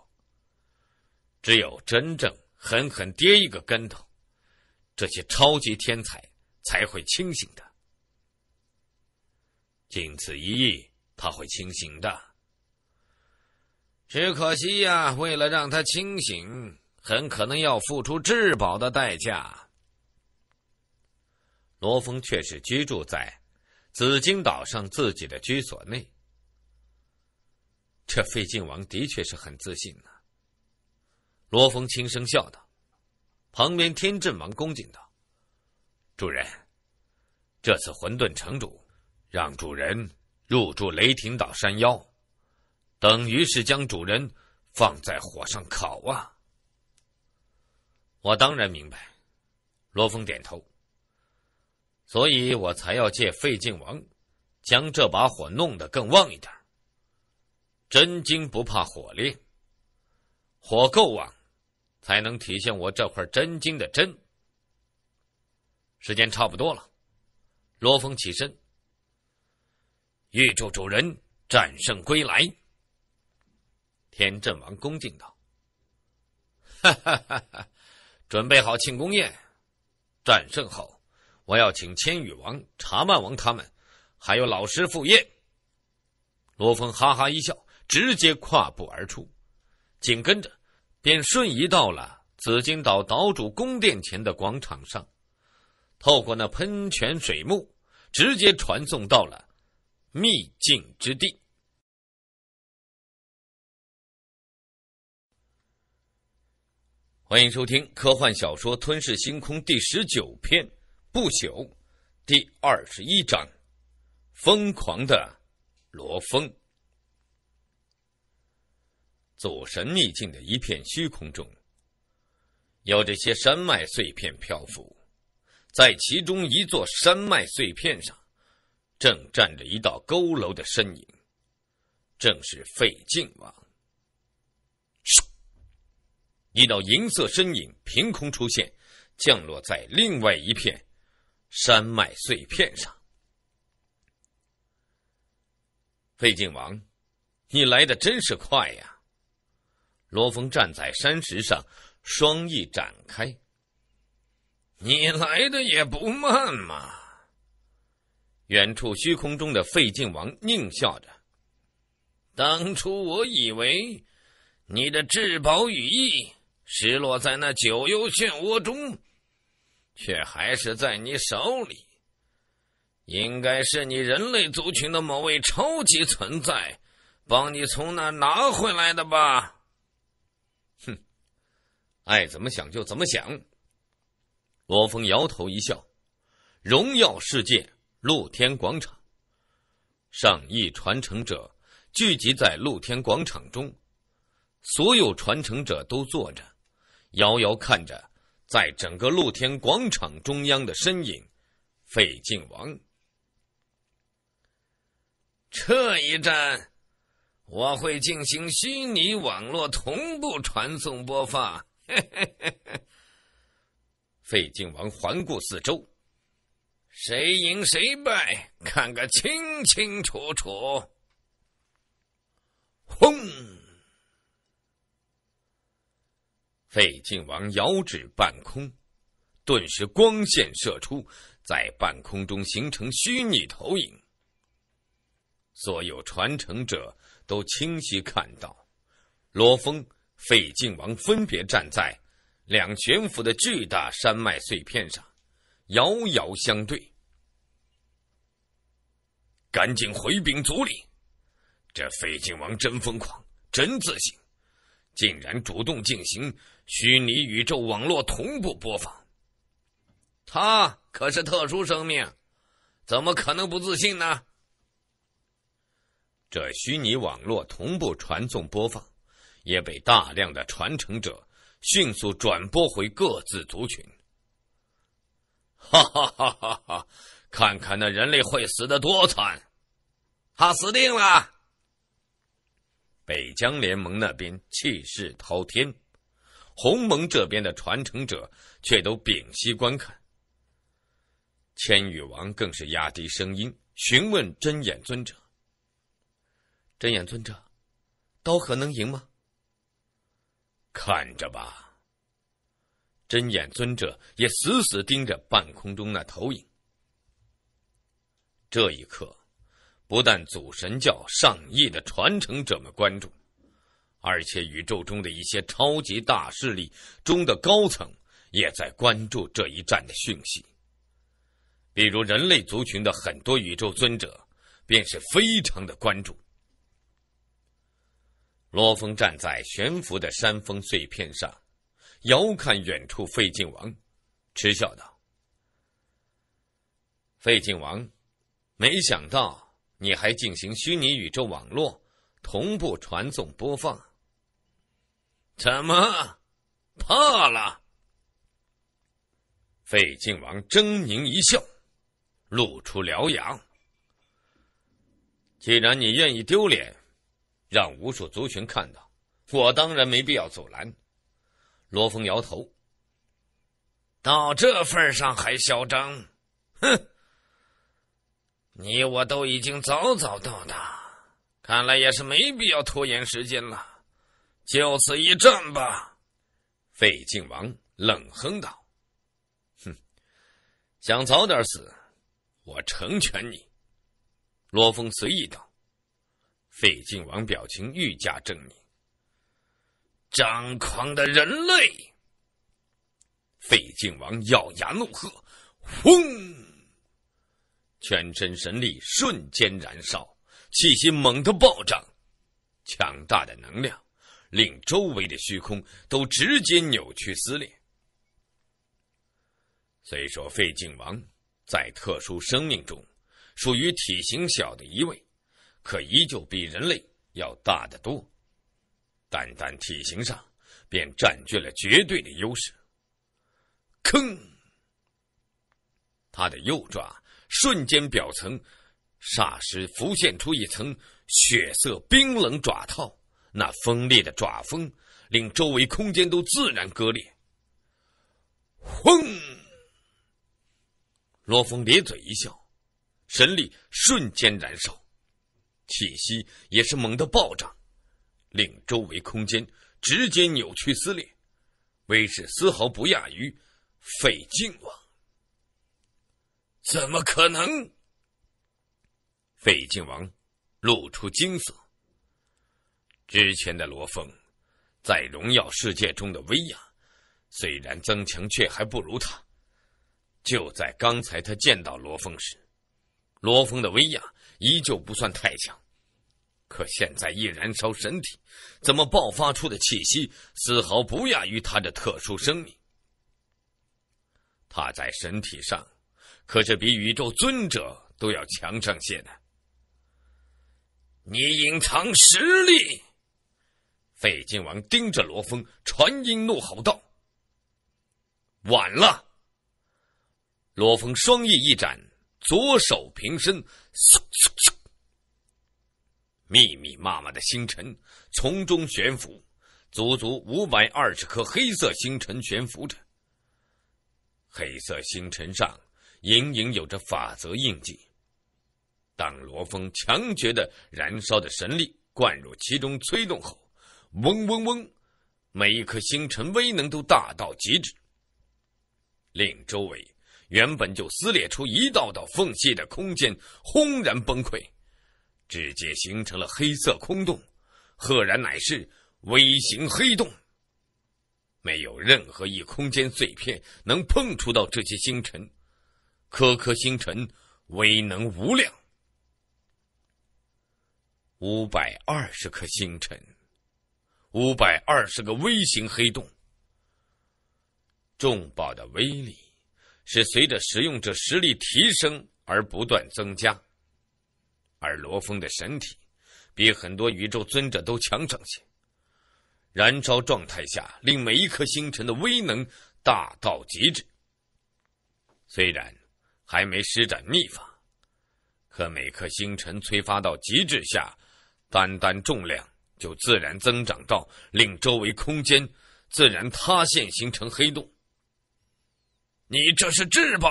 只有真正狠狠跌一个跟头，这些超级天才才会清醒的。仅此一役，他会清醒的。只可惜呀，为了让他清醒，很可能要付出至宝的代价。罗峰却是居住在。紫金岛上自己的居所内，这费晋王的确是很自信呐。罗峰轻声笑道，旁边天镇王恭敬道：“主人，这次混沌城主让主人入住雷霆岛山腰，等于是将主人放在火上烤啊。”我当然明白，罗峰点头。所以我才要借费劲王，将这把火弄得更旺一点。真金不怕火炼，火够旺，才能体现我这块真金的真。时间差不多了，罗峰起身，预祝主人战胜归来。天阵王恭敬道：“哈哈哈哈，准备好庆功宴，战胜后。”我要请千羽王、查曼王他们，还有老师赴宴。罗峰哈哈一笑，直接跨步而出，紧跟着便瞬移到了紫金岛岛主宫殿前的广场上，透过那喷泉水幕，直接传送到了秘境之地。欢迎收听科幻小说《吞噬星空》第十九篇。不朽，第二十一章：疯狂的罗峰。祖神秘境的一片虚空中，有这些山脉碎片漂浮。在其中一座山脉碎片上，正站着一道佝偻的身影，正是费劲王。咻！一道银色身影凭空出现，降落在另外一片。山脉碎片上，费靖王，你来的真是快呀！罗峰站在山石上，双翼展开。你来的也不慢嘛。远处虚空中的费靖王狞笑着：“当初我以为，你的至宝羽翼失落在那九幽漩涡中。”却还是在你手里，应该是你人类族群的某位超级存在，帮你从那拿回来的吧。哼，爱怎么想就怎么想。罗峰摇头一笑。荣耀世界露天广场，上亿传承者聚集在露天广场中，所有传承者都坐着，遥遥看着。在整个露天广场中央的身影，费劲王。这一战，我会进行虚拟网络同步传送播放。*laughs* 费劲王环顾四周，谁赢谁败，看个清清楚楚。轰！费晋王遥指半空，顿时光线射出，在半空中形成虚拟投影。所有传承者都清晰看到，罗峰、费晋王分别站在两悬浮的巨大山脉碎片上，遥遥相对。赶紧回禀族里，这费晋王真疯狂，真自信，竟然主动进行。虚拟宇宙网络同步播放。他可是特殊生命，怎么可能不自信呢？这虚拟网络同步传送播放，也被大量的传承者迅速转播回各自族群。哈哈哈哈！哈！看看那人类会死的多惨，他死定了！北疆联盟那边气势滔天。鸿蒙这边的传承者却都屏息观看，千羽王更是压低声音询问真眼尊者：“真眼尊者，刀可能赢吗？”看着吧。真眼尊者也死死盯着半空中那投影。这一刻，不但祖神教上亿的传承者们关注。而且，宇宙中的一些超级大势力中的高层也在关注这一战的讯息，比如人类族群的很多宇宙尊者，便是非常的关注。罗峰站在悬浮的山峰碎片上，遥看远处费晋王，嗤笑道：“费晋王，没想到你还进行虚拟宇宙网络同步传送播放。”怎么，怕了？费靖王狰狞一笑，露出獠牙。既然你愿意丢脸，让无数族群看到，我当然没必要阻拦。罗峰摇头。到这份上还嚣张，哼！你我都已经早早到达，看来也是没必要拖延时间了。就此一战吧，费靖王冷哼道：“哼，想早点死，我成全你。”罗峰随意道。费靖王表情愈加狰狞。张狂的人类！费靖王咬牙怒喝：“轰！”全身神力瞬间燃烧，气息猛的暴涨，强大的能量。令周围的虚空都直接扭曲撕裂。虽说费劲王在特殊生命中属于体型小的一位，可依旧比人类要大得多，单单体型上便占据了绝对的优势。吭！他的右爪瞬间表层霎时浮现出一层血色冰冷爪套。那锋利的爪锋，令周围空间都自然割裂。轰！罗峰咧嘴一笑，神力瞬间燃烧，气息也是猛地暴涨，令周围空间直接扭曲撕裂，威势丝毫不亚于废晋王。怎么可能？费晋王露出惊色。之前的罗峰，在荣耀世界中的威亚虽然增强，却还不如他。就在刚才，他见到罗峰时，罗峰的威亚依旧不算太强。可现在一燃烧神体，怎么爆发出的气息丝毫不亚于他的特殊生命？他在神体上可是比宇宙尊者都要强上些的。你隐藏实力。费金王盯着罗峰，传音怒吼道：“晚了！”罗峰双翼一展，左手平伸，密密麻麻的星辰从中悬浮，足足五百二十颗黑色星辰悬浮着。黑色星辰上隐隐有着法则印记。当罗峰强绝的燃烧的神力灌入其中，催动后。嗡嗡嗡！每一颗星辰威能都大到极致，令周围原本就撕裂出一道道缝隙的空间轰然崩溃，直接形成了黑色空洞，赫然乃是微型黑洞。没有任何一空间碎片能碰触到这些星辰，颗颗星辰威能无量，五百二十颗星辰。五百二十个微型黑洞，重爆的威力是随着使用者实力提升而不断增加。而罗峰的身体，比很多宇宙尊者都强盛些。燃烧状态下，令每一颗星辰的威能大到极致。虽然还没施展秘法，可每颗星辰催发到极致下，单单重量。就自然增长到令周围空间自然塌陷，形成黑洞。你这是至宝！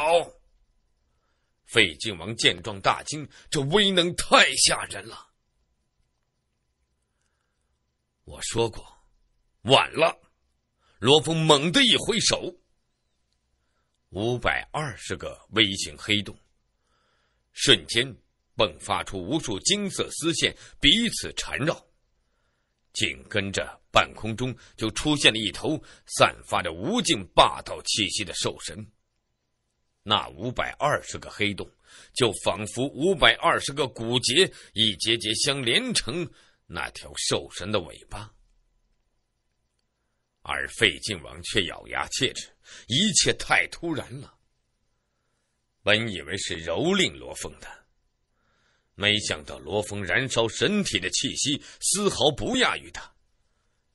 费靖王见状大惊，这威能太吓人了。我说过，晚了。罗峰猛地一挥手，五百二十个微型黑洞瞬间迸发出无数金色丝线，彼此缠绕。紧跟着，半空中就出现了一头散发着无尽霸道气息的兽神。那五百二十个黑洞，就仿佛五百二十个骨节，一节节相连成那条兽神的尾巴。而费晋王却咬牙切齿，一切太突然了。本以为是蹂躏罗峰的。没想到罗峰燃烧神体的气息丝毫不亚于他，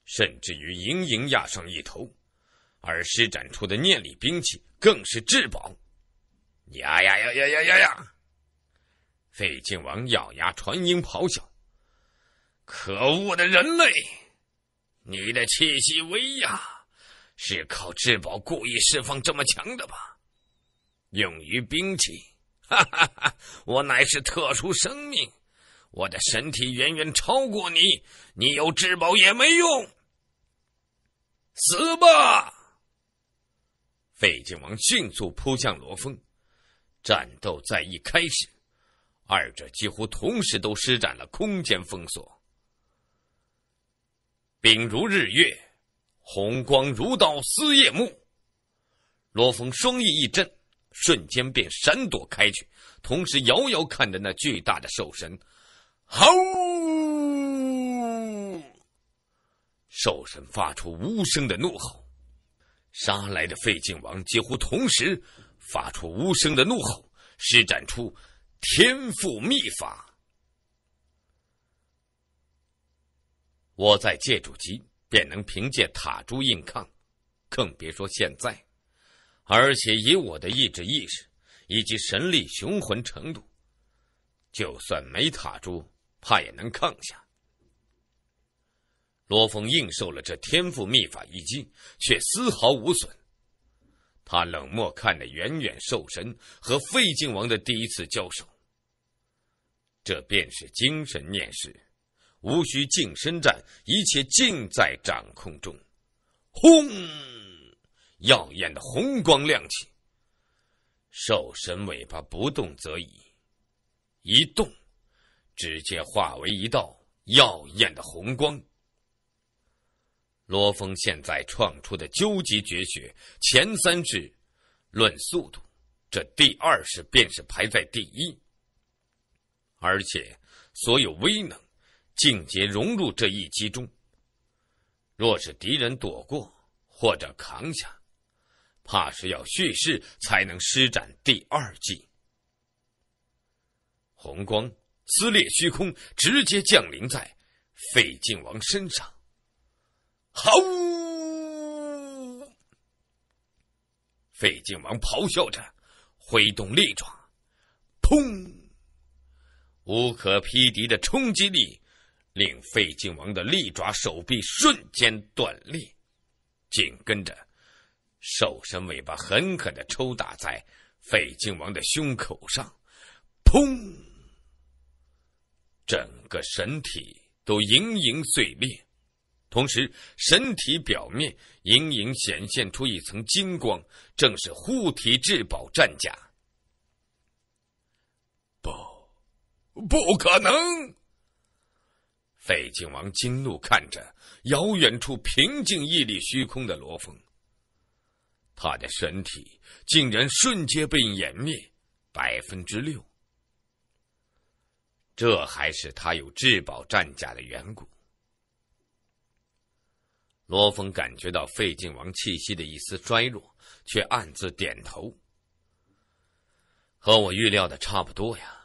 甚至于盈盈压上一头，而施展出的念力兵器更是至宝。呀呀呀呀呀呀呀！费劲王咬牙传音咆哮：“可恶的人类，你的气息微压，是靠至宝故意释放这么强的吧？用于兵器。”哈哈哈！我乃是特殊生命，我的身体远远超过你。你有至宝也没用，死吧！费劲王迅速扑向罗峰，战斗在一开始，二者几乎同时都施展了空间封锁。炳如日月，红光如刀撕夜幕。罗峰双翼一震。瞬间便闪躲开去，同时遥遥看着那巨大的兽神，吼！兽神发出无声的怒吼，杀来的费劲王几乎同时发出无声的怒吼，施展出天赋秘法。我在借主级便能凭借塔珠硬抗，更别说现在。而且以我的意志、意识以及神力雄浑程度，就算没塔珠，怕也能抗下。罗峰应受了这天赋秘法一击，却丝毫无损。他冷漠看着远远兽神和费晋王的第一次交手。这便是精神念视，无需近身战，一切尽在掌控中。轰！耀眼的红光亮起，兽神尾巴不动则已，一动，直接化为一道耀眼的红光。罗峰现在创出的究极绝学前三式，论速度，这第二式便是排在第一，而且所有威能、境界融入这一击中。若是敌人躲过或者扛下，怕是要蓄势才能施展第二计。红光撕裂虚空，直接降临在费晋王身上。好！费晋王咆哮着，挥动利爪，砰！无可匹敌的冲击力令费晋王的利爪手臂瞬间断裂，紧跟着。兽身尾巴狠狠的抽打在费劲王的胸口上，砰！整个神体都隐隐碎裂，同时神体表面隐隐显现出一层金光，正是护体至宝战甲。不，不可能！费劲王惊怒看着遥远处平静屹立虚空的罗峰。他的身体竟然瞬间被湮灭百分之六，这还是他有至宝战甲的缘故。罗峰感觉到费靖王气息的一丝衰弱，却暗自点头。和我预料的差不多呀，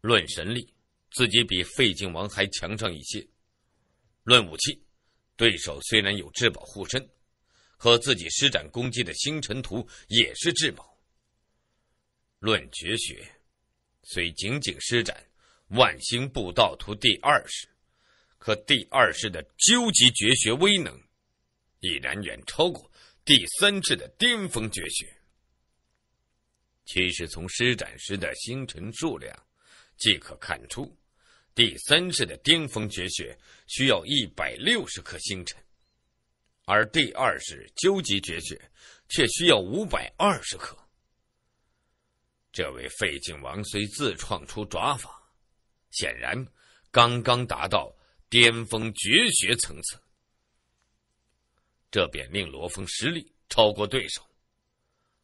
论神力，自己比费靖王还强上一些；论武器，对手虽然有至宝护身。和自己施展攻击的星辰图也是至宝。论绝学，虽仅仅施展万星步道图第二式，可第二式的究极绝学威能，已然远超过第三式的巅峰绝学。其实从施展时的星辰数量，即可看出，第三式的巅峰绝学需要一百六十颗星辰。而第二式究极绝学却需要五百二十颗。这位废境王虽自创出爪法，显然刚刚达到巅峰绝学层次，这便令罗峰实力超过对手，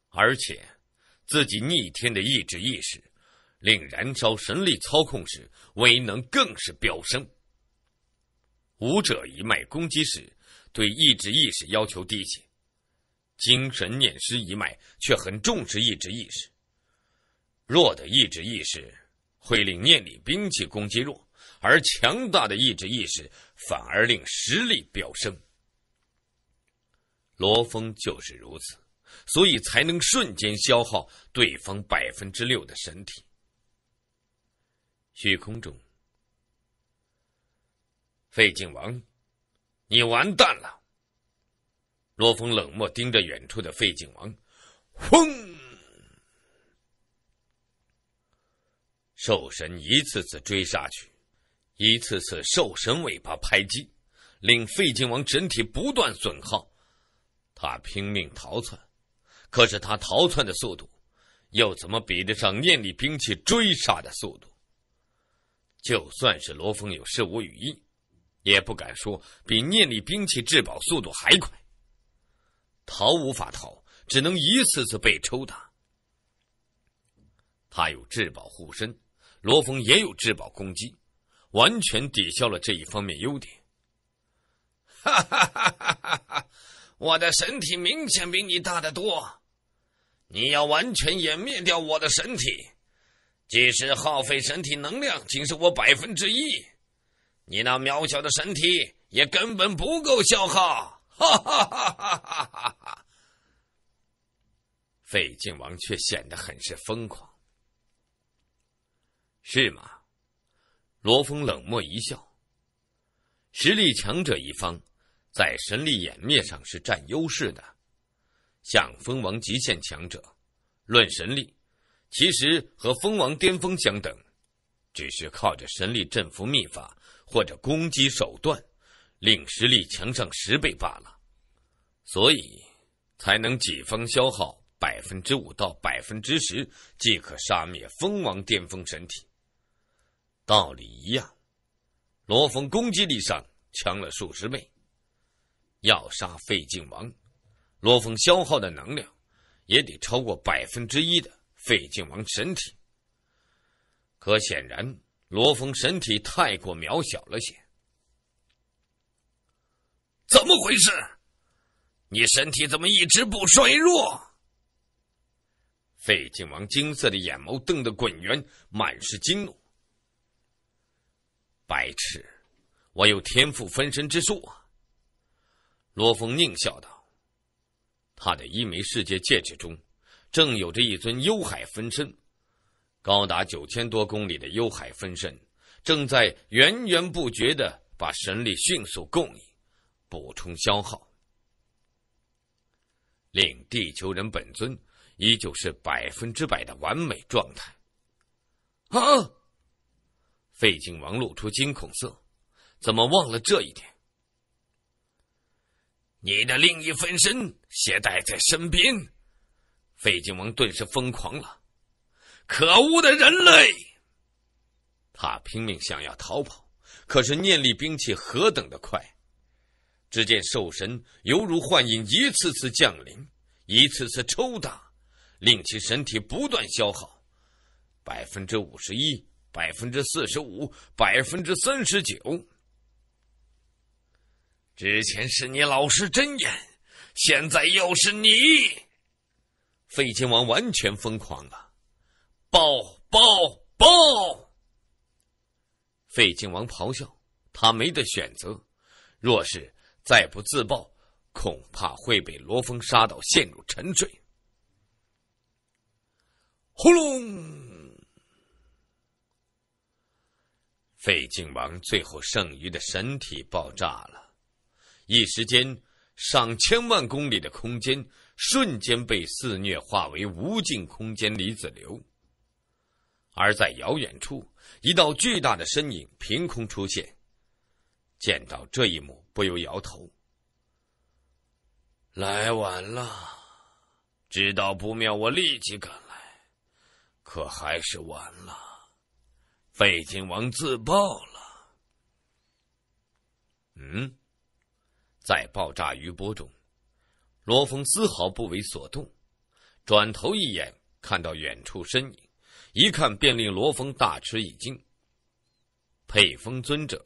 而且自己逆天的意志意识，令燃烧神力操控时威能更是飙升。武者一脉攻击时。对意志意识要求低些，精神念师一脉却很重视意志意识。弱的意志意识会令念力兵器攻击弱，而强大的意志意识反而令实力飙升。罗峰就是如此，所以才能瞬间消耗对方百分之六的身体。虚空中，费劲王。你完蛋了！罗峰冷漠盯着远处的废景王，轰！兽神一次次追杀去，一次次兽神尾巴拍击，令废景王整体不断损耗。他拼命逃窜，可是他逃窜的速度，又怎么比得上念力兵器追杀的速度？就算是罗峰有十五羽翼。也不敢说比念力兵器至宝速度还快。逃无法逃，只能一次次被抽打。他有至宝护身，罗峰也有至宝攻击，完全抵消了这一方面优点。哈哈哈哈哈！我的神体明显比你大得多，你要完全湮灭掉我的神体，即使耗费神体能量，仅是我百分之一。你那渺小的身体也根本不够消耗，哈哈哈哈哈！哈哈。费劲王却显得很是疯狂，是吗？罗峰冷漠一笑。实力强者一方，在神力湮灭上是占优势的。像蜂王极限强者，论神力，其实和蜂王巅峰相等，只是靠着神力振幅秘法。或者攻击手段，令实力强上十倍罢了，所以才能己方消耗百分之五到百分之十即可杀灭蜂王巅峰神体。道理一样，罗峰攻击力上强了数十倍，要杀费劲王，罗峰消耗的能量也得超过百分之一的费劲王神体。可显然。罗峰身体太过渺小了些，怎么回事？你身体怎么一直不衰弱？费劲王金色的眼眸瞪得滚圆，满是惊怒。白痴，我有天赋分身之术啊！罗峰狞笑道：“他的一枚世界戒指中，正有着一尊幽海分身。”高达九千多公里的幽海分身，正在源源不绝的把神力迅速供应、补充消耗，令地球人本尊依旧是百分之百的完美状态。啊！费劲王露出惊恐色，怎么忘了这一点？你的另一分身携带在身边，费劲王顿时疯狂了。可恶的人类！他拼命想要逃跑，可是念力兵器何等的快！只见兽神犹如幻影，一次次降临，一次次抽打，令其身体不断消耗。百分之五十一，百分之四十五，百分之三十九。之前是你老师真眼，现在又是你！废金王完全疯狂了。爆爆爆！费劲王咆哮，他没得选择，若是再不自爆，恐怕会被罗峰杀到陷入沉睡。轰隆！费劲王最后剩余的身体爆炸了，一时间，上千万公里的空间瞬间被肆虐，化为无尽空间离子流。而在遥远处，一道巨大的身影凭空出现。见到这一幕，不由摇头：“来晚了，知道不妙，我立即赶来，可还是晚了。废金王自爆了。”嗯，在爆炸余波中，罗峰丝毫不为所动，转头一眼看到远处身影。一看便令罗峰大吃一惊。佩风尊者，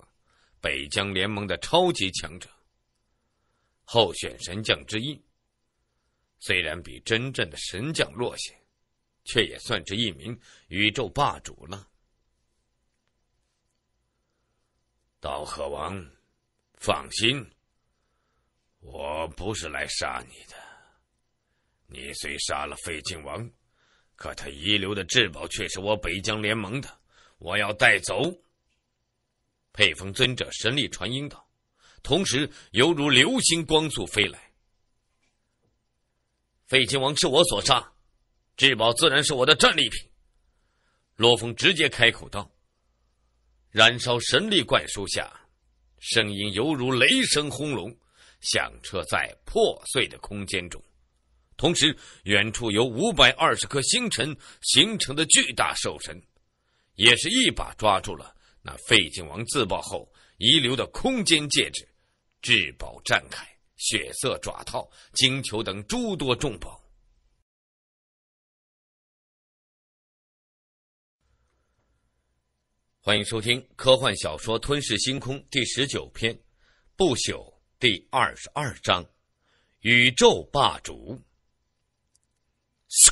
北疆联盟的超级强者，候选神将之一。虽然比真正的神将弱些，却也算是一名宇宙霸主了。道贺王，放心，我不是来杀你的。你虽杀了废境王。可他遗留的至宝却是我北疆联盟的，我要带走。佩风尊者神力传音道，同时犹如流星光速飞来。废亲王是我所杀，至宝自然是我的战利品。洛风直接开口道，燃烧神力灌输下，声音犹如雷声轰隆，响彻在破碎的空间中。同时，远处由五百二十颗星辰形成的巨大兽神，也是一把抓住了那废境王自爆后遗留的空间戒指、至宝战铠、血色爪套、晶球等诸多重宝。欢迎收听科幻小说《吞噬星空》第十九篇《不朽》第二十二章《宇宙霸主》。嗖！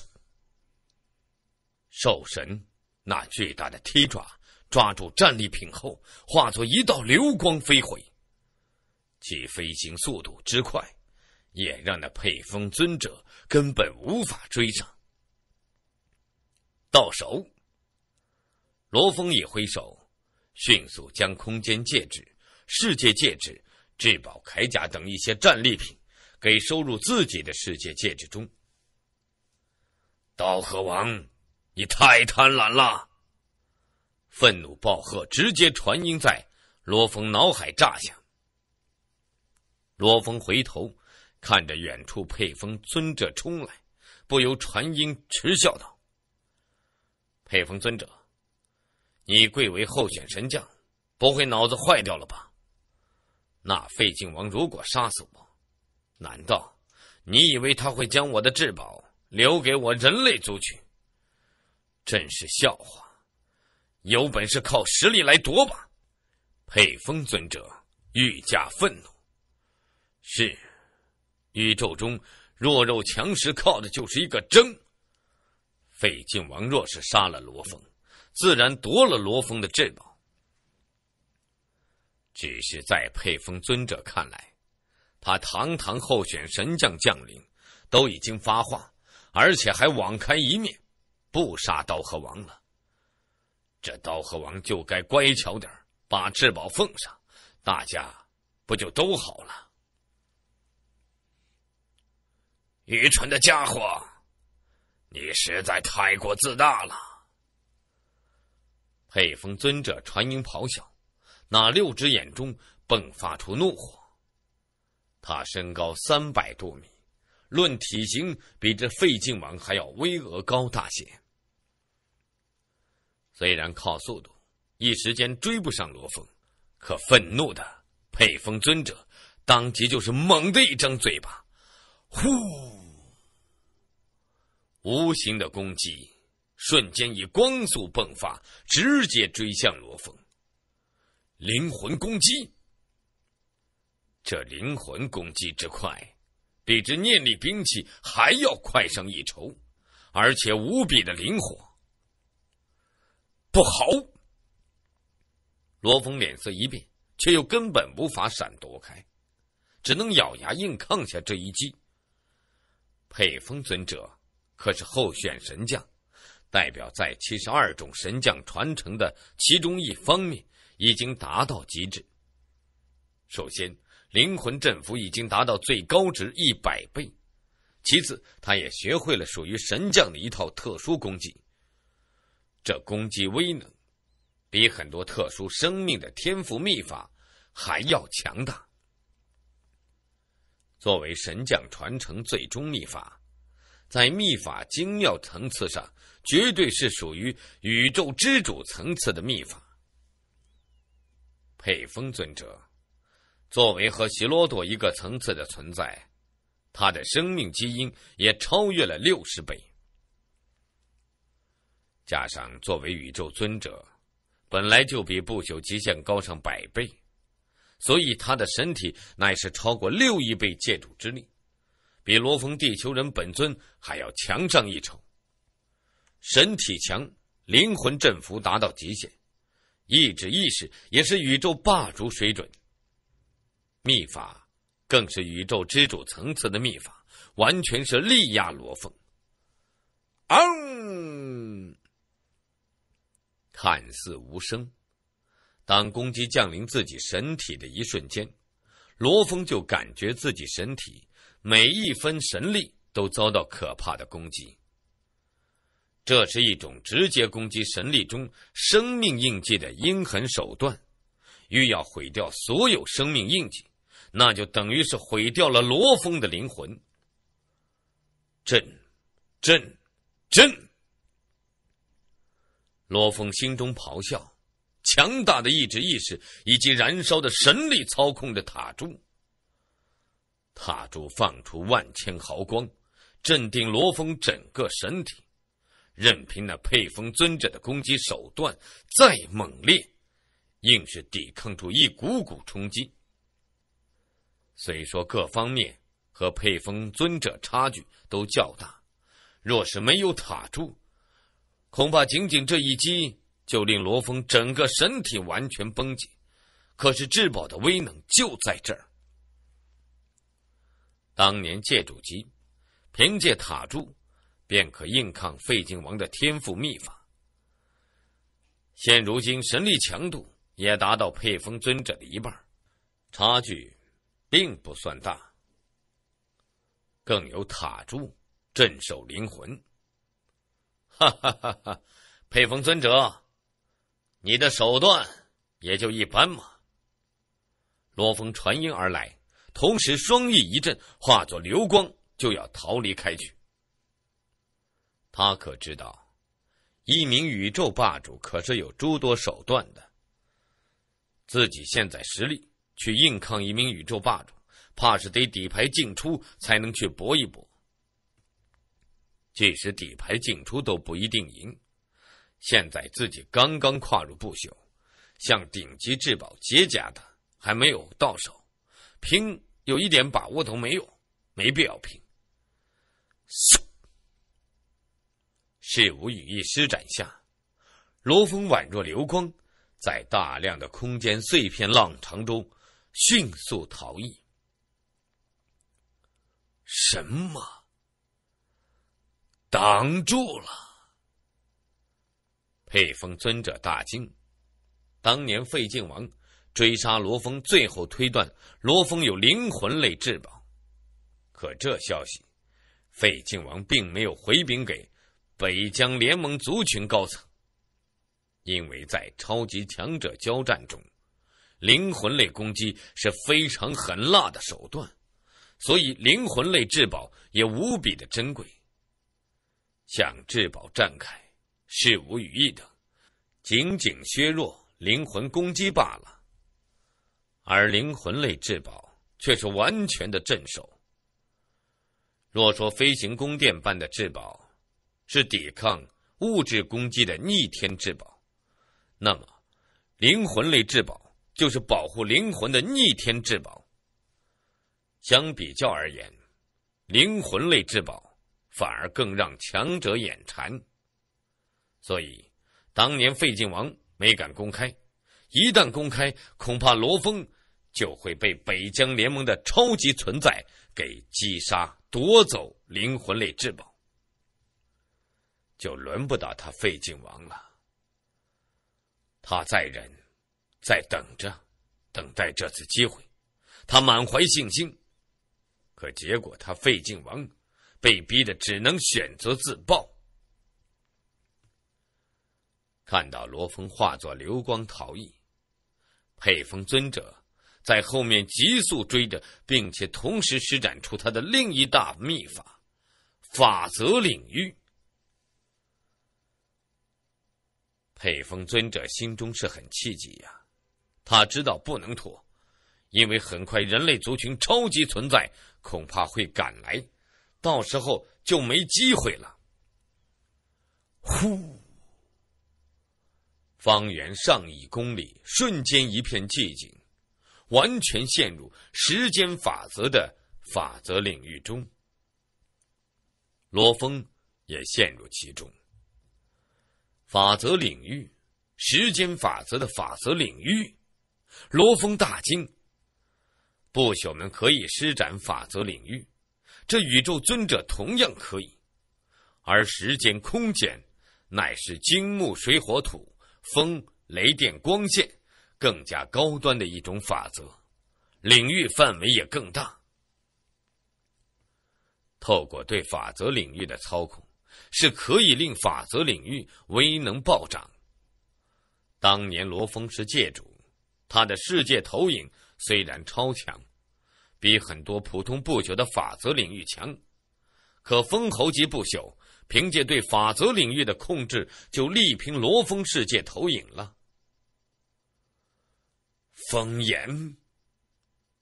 兽神那巨大的踢爪抓住战利品后，化作一道流光飞回。其飞行速度之快，也让那佩风尊者根本无法追上。到手，罗峰一挥手，迅速将空间戒指、世界戒指、至宝铠甲等一些战利品给收入自己的世界戒指中。道河王，你太贪婪了！愤怒暴喝，直接传音在罗峰脑海炸响。罗峰回头看着远处佩风尊者冲来，不由传音嗤笑道：“佩风尊者，你贵为候选神将，不会脑子坏掉了吧？那费劲王如果杀死我，难道你以为他会将我的至宝？”留给我人类族群，真是笑话！有本事靠实力来夺吧！佩风尊者愈加愤怒。是，宇宙中弱肉强食，靠的就是一个争。费晋王若是杀了罗峰，自然夺了罗峰的至宝。只是在佩风尊者看来，他堂堂候选神将将领都已经发话。而且还网开一面，不杀刀和王了。这刀和王就该乖巧点把至宝奉上，大家不就都好了？愚蠢的家伙，你实在太过自大了！佩风尊者传音咆哮，那六只眼中迸发出怒火。他身高三百多米。论体型，比这废境王还要巍峨高大些。虽然靠速度，一时间追不上罗峰，可愤怒的配风尊者当即就是猛的一张嘴巴，呼！无形的攻击瞬间以光速迸发，直接追向罗峰。灵魂攻击，这灵魂攻击之快！比之念力兵器还要快上一筹，而且无比的灵活。不好！罗峰脸色一变，却又根本无法闪躲开，只能咬牙硬抗下这一击。佩风尊者可是候选神将，代表在七十二种神将传承的其中一方面已经达到极致。首先。灵魂振幅已经达到最高值一百倍，其次，他也学会了属于神将的一套特殊攻击。这攻击威能，比很多特殊生命的天赋秘法还要强大。作为神将传承最终秘法，在秘法精妙层次上，绝对是属于宇宙之主层次的秘法。配风尊者。作为和席罗朵一个层次的存在，他的生命基因也超越了六十倍。加上作为宇宙尊者，本来就比不朽极限高上百倍，所以他的身体乃是超过六亿倍界主之力，比罗峰地球人本尊还要强上一筹。身体强，灵魂振幅达到极限，意志意识也是宇宙霸主水准。秘法，更是宇宙之主层次的秘法，完全是力压罗峰。嗯，看似无声，当攻击降临自己神体的一瞬间，罗峰就感觉自己神体每一分神力都遭到可怕的攻击。这是一种直接攻击神力中生命印记的阴狠手段，欲要毁掉所有生命印记。那就等于是毁掉了罗峰的灵魂！震！震！震！罗峰心中咆哮，强大的意志、意识以及燃烧的神力操控着塔珠。塔珠放出万千毫光，镇定罗峰整个身体，任凭那配风尊者的攻击手段再猛烈，硬是抵抗住一股股冲击。虽说各方面和佩风尊者差距都较大，若是没有塔柱，恐怕仅仅这一击就令罗峰整个身体完全崩解。可是至宝的威能就在这儿。当年借主机，凭借塔柱，便可硬抗费境王的天赋秘法。现如今神力强度也达到配封尊者的一半，差距。并不算大，更有塔柱镇守灵魂。哈哈哈！哈佩风尊者，你的手段也就一般嘛。罗峰传音而来，同时双翼一震，化作流光就要逃离开去。他可知道，一名宇宙霸主可是有诸多手段的。自己现在实力。去硬抗一名宇宙霸主，怕是得底牌进出才能去搏一搏。即使底牌进出都不一定赢。现在自己刚刚跨入不朽，像顶级至宝结甲的还没有到手，拼有一点把握都没有，没必要拼。嗖，噬武羽翼施展下，罗峰宛若流光，在大量的空间碎片浪潮中。迅速逃逸。什么？挡住了？佩风尊者大惊。当年费靖王追杀罗峰，最后推断罗峰有灵魂类至宝，可这消息，费靖王并没有回禀给北疆联盟族群高层，因为在超级强者交战中。灵魂类攻击是非常狠辣的手段，所以灵魂类至宝也无比的珍贵。像至宝绽开、是无语意的，仅仅削弱灵魂攻击罢了；而灵魂类至宝却是完全的镇守。若说飞行宫殿般的至宝是抵抗物质攻击的逆天至宝，那么灵魂类至宝。就是保护灵魂的逆天至宝。相比较而言，灵魂类至宝反而更让强者眼馋。所以，当年费劲王没敢公开，一旦公开，恐怕罗峰就会被北疆联盟的超级存在给击杀夺走灵魂类至宝，就轮不到他费劲王了。他再忍。在等着，等待这次机会，他满怀信心，可结果他费劲王被逼的只能选择自爆。看到罗峰化作流光逃逸，佩风尊者在后面急速追着，并且同时施展出他的另一大秘法——法则领域。佩风尊者心中是很气急呀。他知道不能拖，因为很快人类族群超级存在恐怕会赶来，到时候就没机会了。呼，方圆上亿公里瞬间一片寂静，完全陷入时间法则的法则领域中。罗峰也陷入其中，法则领域，时间法则的法则领域。罗峰大惊，不朽们可以施展法则领域，这宇宙尊者同样可以。而时间、空间，乃是金、木、水、火、土、风、雷、电、光线，更加高端的一种法则，领域范围也更大。透过对法则领域的操控，是可以令法则领域威能暴涨。当年罗峰是界主。他的世界投影虽然超强，比很多普通不朽的法则领域强，可封侯级不朽凭借对法则领域的控制，就力拼罗峰世界投影了。风眼，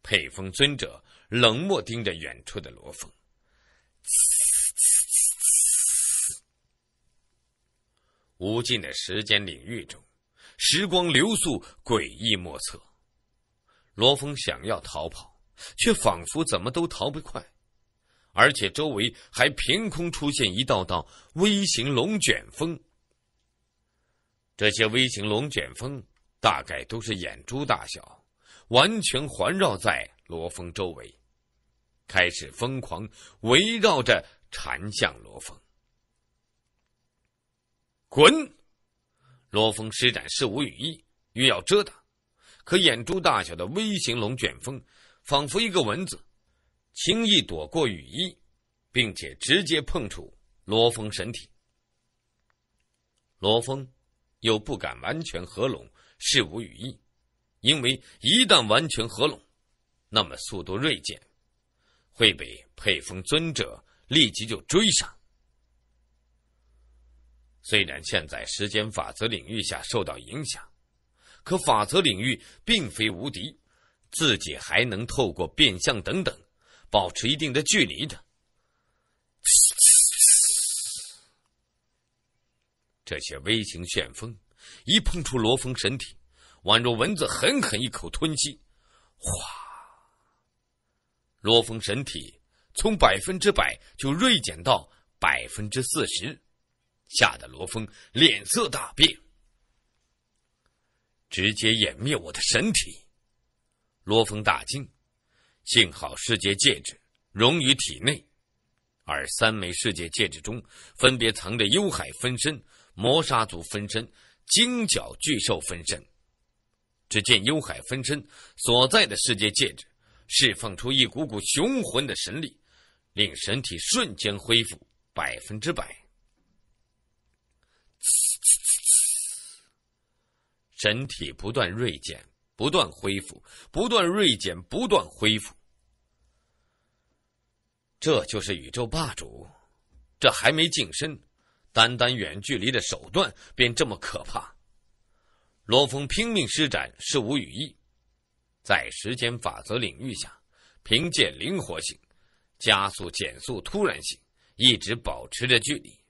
配风尊者冷漠盯着远处的罗峰，无尽的时间领域中。时光流速诡异莫测，罗峰想要逃跑，却仿佛怎么都逃不快，而且周围还凭空出现一道道微型龙卷风。这些微型龙卷风大概都是眼珠大小，完全环绕在罗峰周围，开始疯狂围绕着缠向罗峰，滚！罗峰施展是无羽翼，欲要遮挡，可眼珠大小的微型龙卷风，仿佛一个蚊子，轻易躲过羽翼，并且直接碰触罗峰身体。罗峰又不敢完全合拢是无羽翼，因为一旦完全合拢，那么速度锐减，会被配风尊者立即就追上。虽然现在时间法则领域下受到影响，可法则领域并非无敌，自己还能透过变相等等，保持一定的距离的。这些微型旋风一碰触罗峰神体，宛若蚊子狠狠一口吞吸，哗！罗峰神体从百分之百就锐减到百分之四十。吓得罗峰脸色大变，直接湮灭我的神体。罗峰大惊，幸好世界戒指融于体内，而三枚世界戒指中分别藏着幽海分身、魔砂族分身、金角巨兽分身。只见幽海分身所在的世界戒指释放出一股股雄浑的神力，令神体瞬间恢复百分之百。身体不断锐减，不断恢复，不断锐减，不断恢复。这就是宇宙霸主，这还没近身，单单远距离的手段便这么可怕。罗峰拼命施展是无羽翼，在时间法则领域下，凭借灵活性、加速、减速、突然性，一直保持着距离。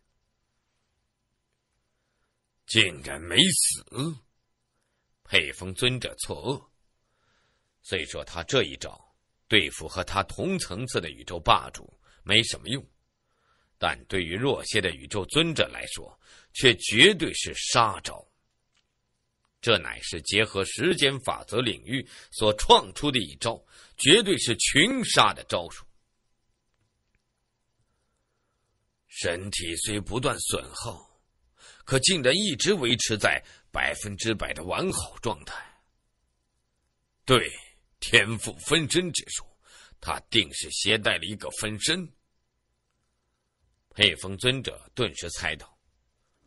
竟然没死！佩风尊者错愕。虽说他这一招对付和他同层次的宇宙霸主没什么用，但对于弱些的宇宙尊者来说，却绝对是杀招。这乃是结合时间法则领域所创出的一招，绝对是群杀的招数。身体虽不断损耗。可竟然一直维持在百分之百的完好状态。对，天赋分身之术，他定是携带了一个分身。佩风尊者顿时猜到，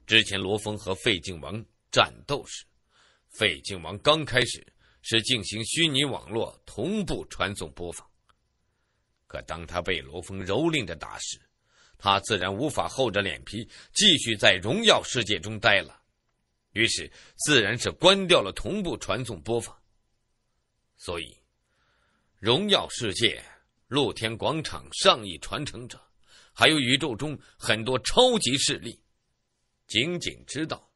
之前罗峰和费劲王战斗时，费劲王刚开始是进行虚拟网络同步传送播放，可当他被罗峰蹂躏着打时。他自然无法厚着脸皮继续在荣耀世界中待了，于是自然是关掉了同步传送播放。所以，荣耀世界、露天广场、上亿传承者，还有宇宙中很多超级势力，仅仅知道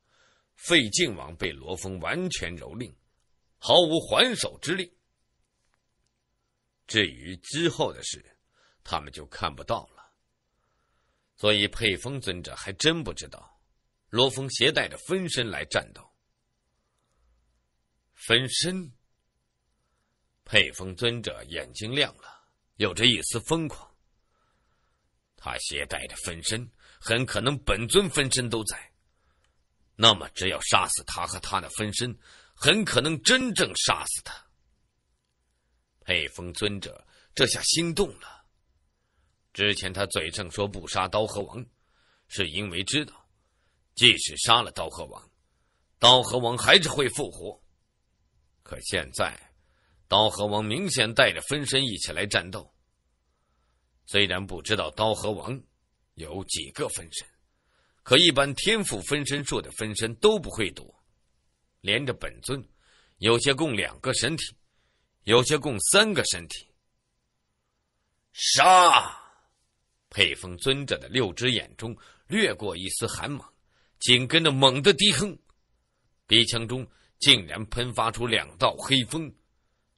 费晋王被罗峰完全蹂躏，毫无还手之力。至于之后的事，他们就看不到了。所以，佩风尊者还真不知道，罗峰携带着分身来战斗。分身，佩风尊者眼睛亮了，有着一丝疯狂。他携带着分身，很可能本尊分身都在。那么，只要杀死他和他的分身，很可能真正杀死他。佩风尊者这下心动了。之前他嘴上说不杀刀和王，是因为知道，即使杀了刀和王，刀和王还是会复活。可现在，刀和王明显带着分身一起来战斗。虽然不知道刀和王有几个分身，可一般天赋分身术的分身都不会躲，连着本尊，有些共两个身体，有些共三个身体。杀！佩风尊者的六只眼中掠过一丝寒芒，紧跟着猛的低哼，鼻腔中竟然喷发出两道黑风，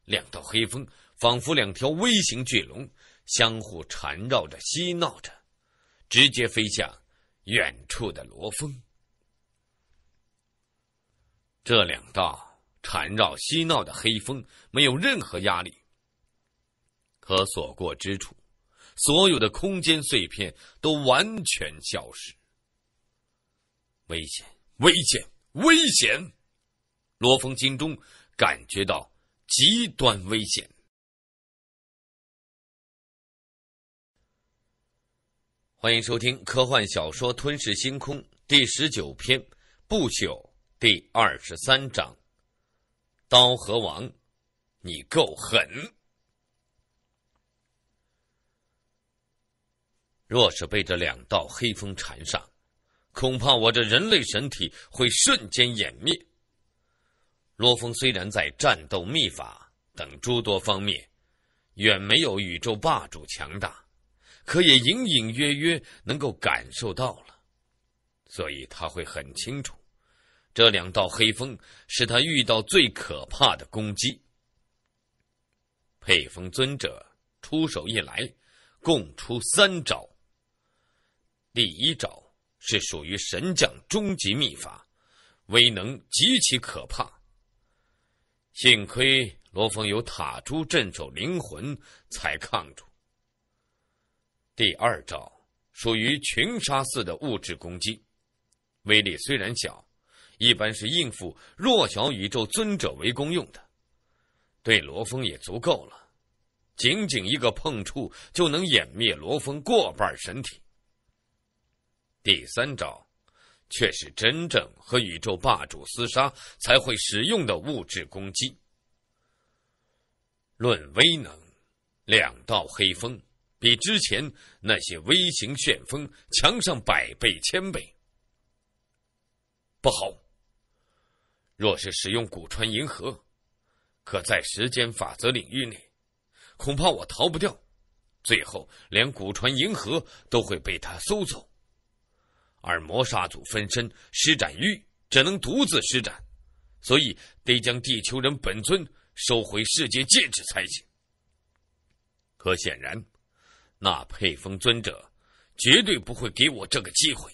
两道黑风仿佛两条微型巨龙，相互缠绕着嬉闹着，直接飞向远处的罗峰。这两道缠绕嬉闹的黑风没有任何压力，可所过之处。所有的空间碎片都完全消失。危险，危险，危险！罗峰心中感觉到极端危险。欢迎收听科幻小说《吞噬星空》第十九篇《不朽》第二十三章，《刀和王》，你够狠！若是被这两道黑风缠上，恐怕我这人类神体会瞬间湮灭。罗峰虽然在战斗秘法等诸多方面，远没有宇宙霸主强大，可也隐隐约约能够感受到了，所以他会很清楚，这两道黑风是他遇到最可怕的攻击。配风尊者出手一来，共出三招。第一招是属于神将终极秘法，威能极其可怕。幸亏罗峰有塔珠镇守灵魂，才抗住。第二招属于群杀似的物质攻击，威力虽然小，一般是应付弱小宇宙尊者为攻用的，对罗峰也足够了。仅仅一个碰触，就能湮灭罗峰过半神体。第三招，却是真正和宇宙霸主厮杀才会使用的物质攻击。论威能，两道黑风比之前那些微型旋风强上百倍、千倍。不好！若是使用古川银河，可在时间法则领域内，恐怕我逃不掉，最后连古川银河都会被他搜走。而魔煞组分身施展玉只能独自施展，所以得将地球人本尊收回世界戒指才行。可显然，那配风尊者绝对不会给我这个机会。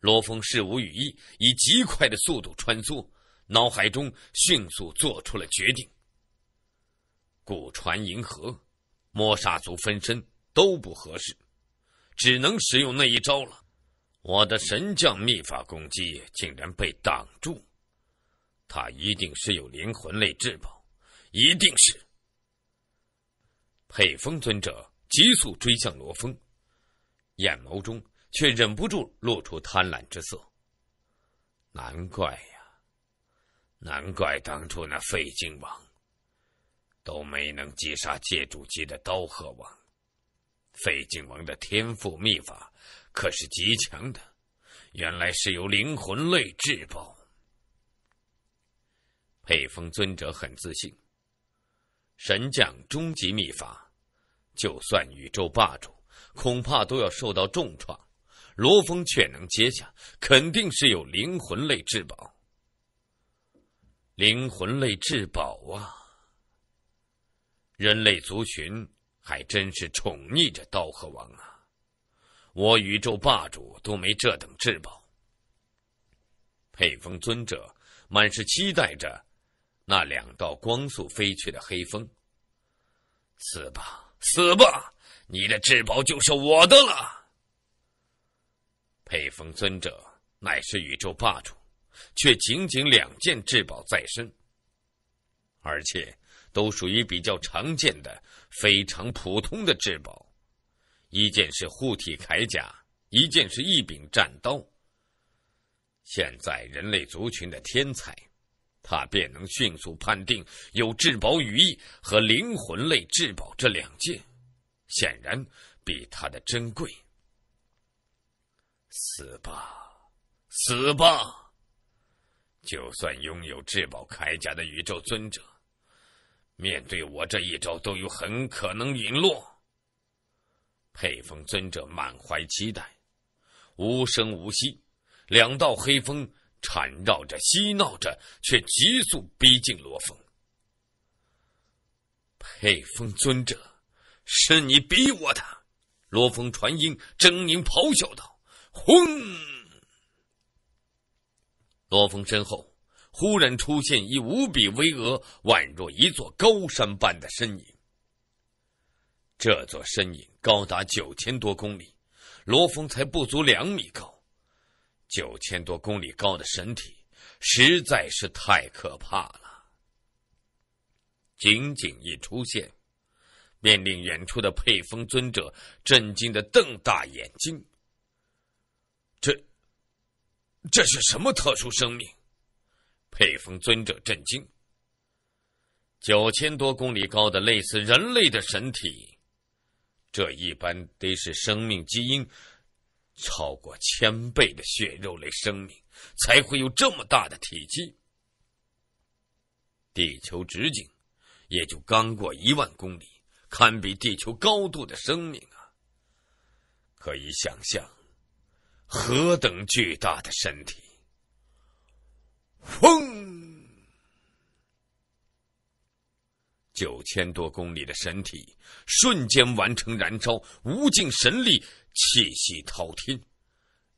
罗峰是无语意，以极快的速度穿梭，脑海中迅速做出了决定。古传银河，魔煞族分身都不合适，只能使用那一招了。我的神将秘法攻击竟然被挡住，他一定是有灵魂类至宝，一定是。佩风尊者急速追向罗峰，眼眸中却忍不住露出贪婪之色。难怪呀，难怪当初那费劲王都没能击杀借主机的刀鹤王，费劲王的天赋秘法。可是极强的，原来是由灵魂类至宝。配风尊者很自信，神将终极秘法，就算宇宙霸主，恐怕都要受到重创。罗峰却能接下，肯定是有灵魂类至宝。灵魂类至宝啊！人类族群还真是宠溺着刀和王啊。我宇宙霸主都没这等至宝，佩风尊者满是期待着那两道光速飞去的黑风。死吧，死吧，你的至宝就是我的了！佩风尊者乃是宇宙霸主，却仅仅两件至宝在身，而且都属于比较常见的、非常普通的至宝。一件是护体铠甲，一件是一柄战刀。现在人类族群的天才，他便能迅速判定有至宝羽翼和灵魂类至宝这两件，显然比他的珍贵。死吧，死吧！就算拥有至宝铠甲的宇宙尊者，面对我这一招，都有很可能陨落。佩风尊者满怀期待，无声无息，两道黑风缠绕着、嬉闹着，却急速逼近罗峰。佩风尊者，是你逼我的！罗峰传音，狰狞咆哮道：“轰！”罗峰身后忽然出现一无比巍峨，宛若一座高山般的身影。这座身影高达九千多公里，罗峰才不足两米高。九千多公里高的神体实在是太可怕了。仅仅一出现，便令远处的佩风尊者震惊的瞪大眼睛。这，这是什么特殊生命？佩风尊者震惊。九千多公里高的类似人类的神体。这一般得是生命基因超过千倍的血肉类生命，才会有这么大的体积。地球直径也就刚过一万公里，堪比地球高度的生命啊！可以想象，何等巨大的身体！轰！九千多公里的身体瞬间完成燃烧，无尽神力，气息滔天，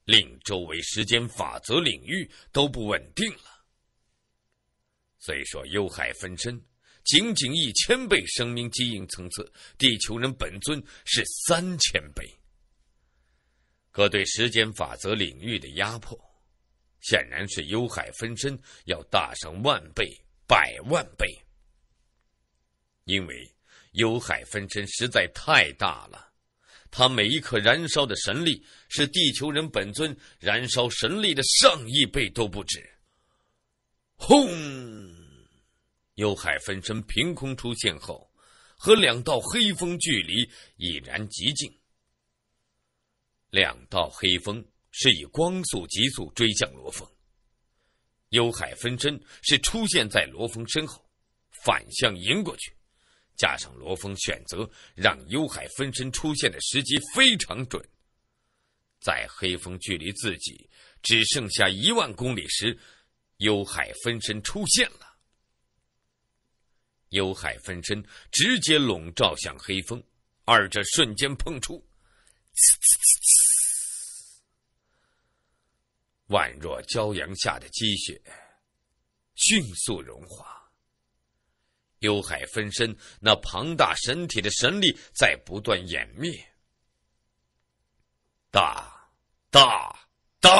令周围时间法则领域都不稳定了。虽说幽海分身仅仅一千倍生命基因层次，地球人本尊是三千倍，可对时间法则领域的压迫，显然是幽海分身要大上万倍、百万倍。因为幽海分身实在太大了，他每一刻燃烧的神力是地球人本尊燃烧神力的上亿倍都不止。轰！幽海分身凭空出现后，和两道黑风距离已然极近。两道黑风是以光速急速追向罗峰，幽海分身是出现在罗峰身后，反向迎过去。加上罗峰选择让幽海分身出现的时机非常准，在黑风距离自己只剩下一万公里时，幽海分身出现了。幽海分身直接笼罩向黑风，二者瞬间碰触，宛若骄阳下的积雪迅速融化。幽海分身那庞大身体的神力在不断湮灭，大，大，大！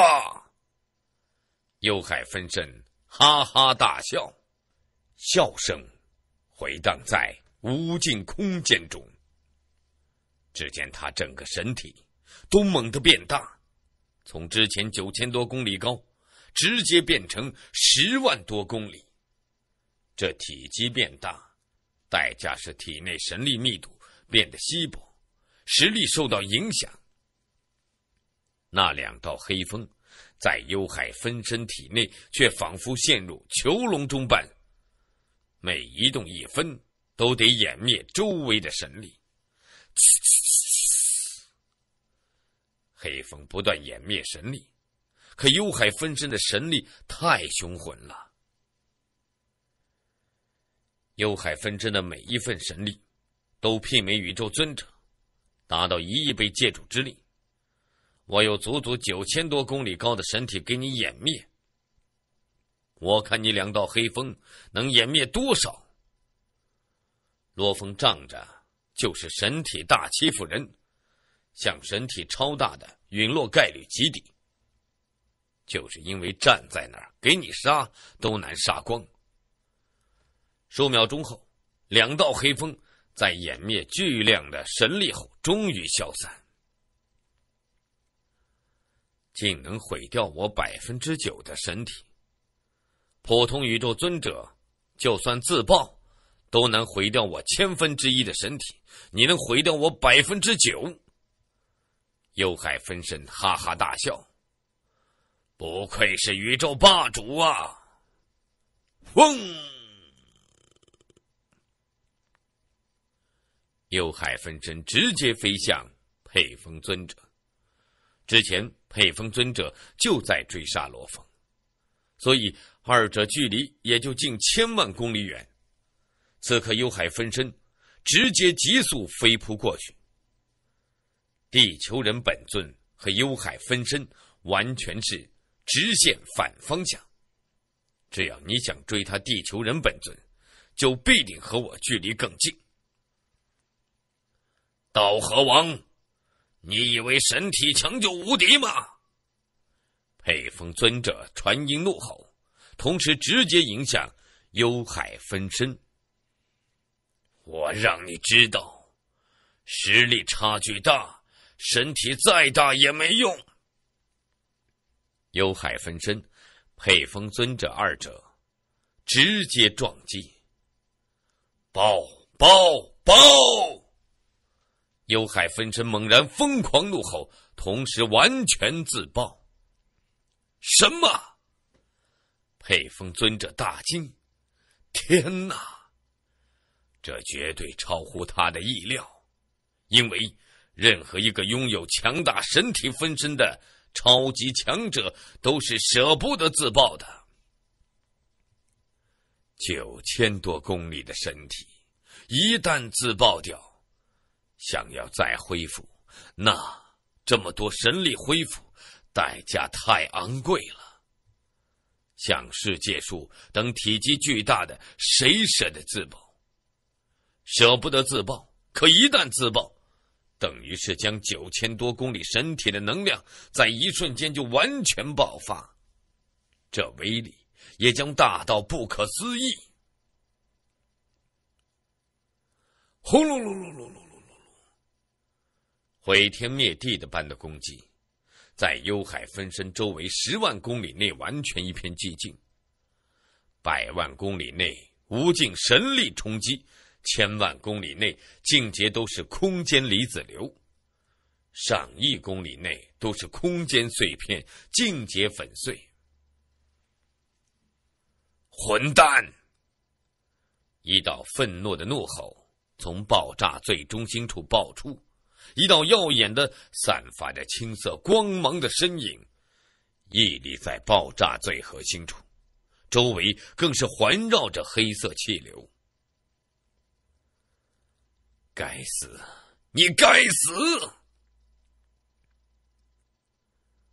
幽海分身哈哈大笑，笑声回荡在无尽空间中。只见他整个身体都猛地变大，从之前九千多公里高，直接变成十万多公里。这体积变大，代价是体内神力密度变得稀薄，实力受到影响。那两道黑风在幽海分身体内，却仿佛陷入囚笼中般，每移动一分，都得湮灭周围的神力。黑风不断湮灭神力，可幽海分身的神力太雄浑了。幽海分支的每一份神力，都媲美宇宙尊者，达到一亿倍界主之力。我有足足九千多公里高的神体给你湮灭，我看你两道黑风能湮灭多少？罗峰仗着就是神体大欺负人，像神体超大的陨落概率极低，就是因为站在那儿给你杀都难杀光。数秒钟后，两道黑风在湮灭巨量的神力后，终于消散，竟能毁掉我百分之九的身体。普通宇宙尊者就算自爆，都能毁掉我千分之一的身体，你能毁掉我百分之九？幽海分身哈哈大笑：“不愧是宇宙霸主啊！”嗡。幽海分身直接飞向佩风尊者。之前佩风尊者就在追杀罗峰，所以二者距离也就近千万公里远。此刻幽海分身直接急速飞扑过去。地球人本尊和幽海分身完全是直线反方向。只要你想追他，地球人本尊就必定和我距离更近。道河王，你以为神体强就无敌吗？佩风尊者传音怒吼，同时直接影响幽海分身。我让你知道，实力差距大，身体再大也没用。幽海分身、佩风尊者二者直接撞击，爆爆爆！幽海分身猛然疯狂怒吼，同时完全自爆。什么？佩风尊者大惊：“天哪，这绝对超乎他的意料！因为任何一个拥有强大身体分身的超级强者，都是舍不得自爆的。九千多公里的身体，一旦自爆掉……”想要再恢复，那这么多神力恢复，代价太昂贵了。像世界树等体积巨大的，谁舍得自爆？舍不得自爆，可一旦自爆，等于是将九千多公里神体的能量，在一瞬间就完全爆发，这威力也将大到不可思议。轰隆隆隆隆隆！毁天灭地的般的攻击，在幽海分身周围十万公里内完全一片寂静。百万公里内无尽神力冲击，千万公里内境界都是空间离子流，上亿公里内都是空间碎片，境界粉碎。混蛋！一道愤怒的怒吼从爆炸最中心处爆出。一道耀眼的、散发着青色光芒的身影，屹立在爆炸最核心处，周围更是环绕着黑色气流。该死！你该死！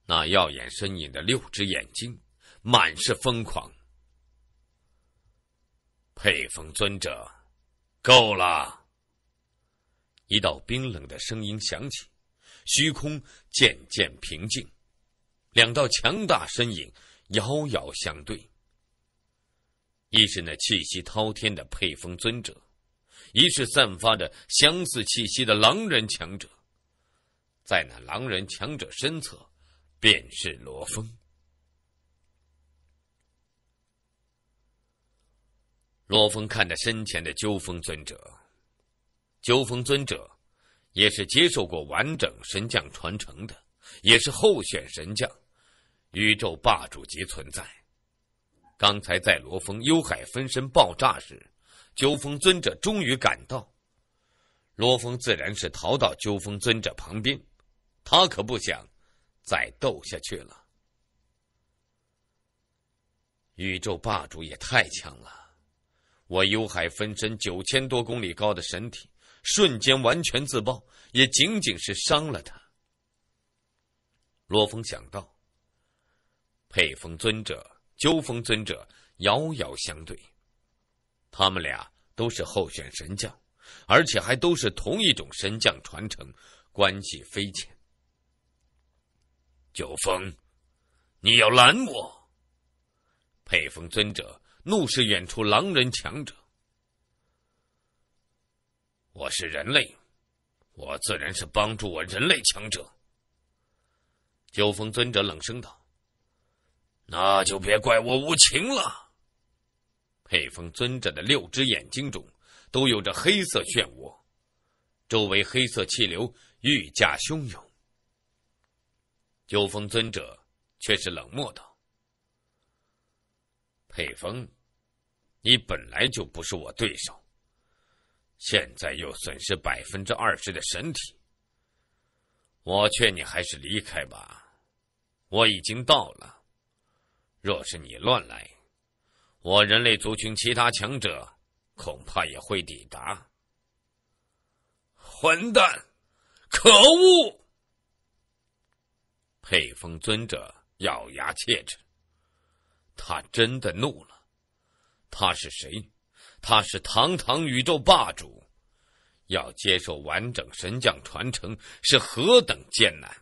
那耀眼身影的六只眼睛满是疯狂。佩风尊者，够了！一道冰冷的声音响起，虚空渐渐平静，两道强大身影遥遥相对。一是那气息滔天的佩风尊者，一是散发着相似气息的狼人强者。在那狼人强者身侧，便是罗峰。罗峰看着身前的鸠风尊者。鸠峰尊者也是接受过完整神将传承的，也是候选神将，宇宙霸主级存在。刚才在罗峰幽海分身爆炸时，鸠峰尊者终于赶到。罗峰自然是逃到鸠峰尊者旁边，他可不想再斗下去了。宇宙霸主也太强了，我幽海分身九千多公里高的神体。瞬间完全自爆，也仅仅是伤了他。罗峰想到，佩风尊者、鸠峰尊者遥遥相对，他们俩都是候选神将，而且还都是同一种神将传承，关系匪浅。九峰，你要拦我？佩风尊者怒视远处狼人强者。我是人类，我自然是帮助我人类强者。九峰尊者冷声道：“那就别怪我无情了。”佩风尊者的六只眼睛中都有着黑色漩涡，周围黑色气流愈加汹涌。九峰尊者却是冷漠道：“佩风，你本来就不是我对手。”现在又损失百分之二十的身体，我劝你还是离开吧。我已经到了，若是你乱来，我人类族群其他强者恐怕也会抵达。混蛋！可恶！佩风尊者咬牙切齿，他真的怒了。他是谁？他是堂堂宇宙霸主，要接受完整神将传承是何等艰难。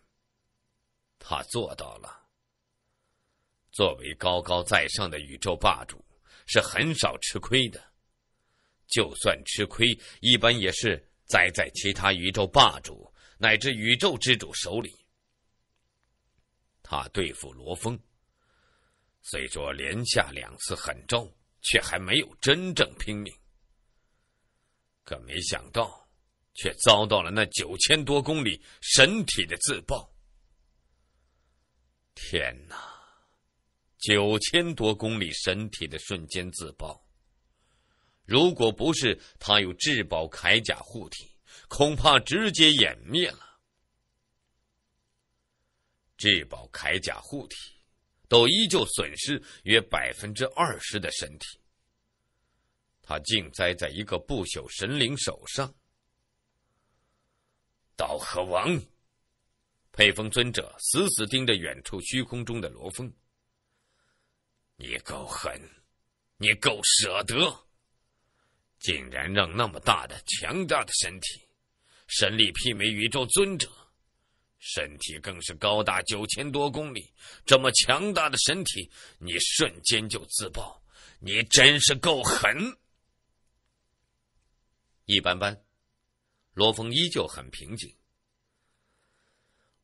他做到了。作为高高在上的宇宙霸主，是很少吃亏的，就算吃亏，一般也是栽在其他宇宙霸主乃至宇宙之主手里。他对付罗峰，虽说连下两次狠招。却还没有真正拼命，可没想到，却遭到了那九千多公里神体的自爆！天哪，九千多公里神体的瞬间自爆！如果不是他有至宝铠甲护体，恐怕直接湮灭了。至宝铠甲护体。都依旧损失约百分之二十的身体，他竟栽在一个不朽神灵手上。道和王，佩风尊者死死盯着远处虚空中的罗峰。你够狠，你够舍得，竟然让那么大的、强大的身体，神力媲美宇宙尊者。身体更是高达九千多公里，这么强大的身体，你瞬间就自爆，你真是够狠。一般般，罗峰依旧很平静。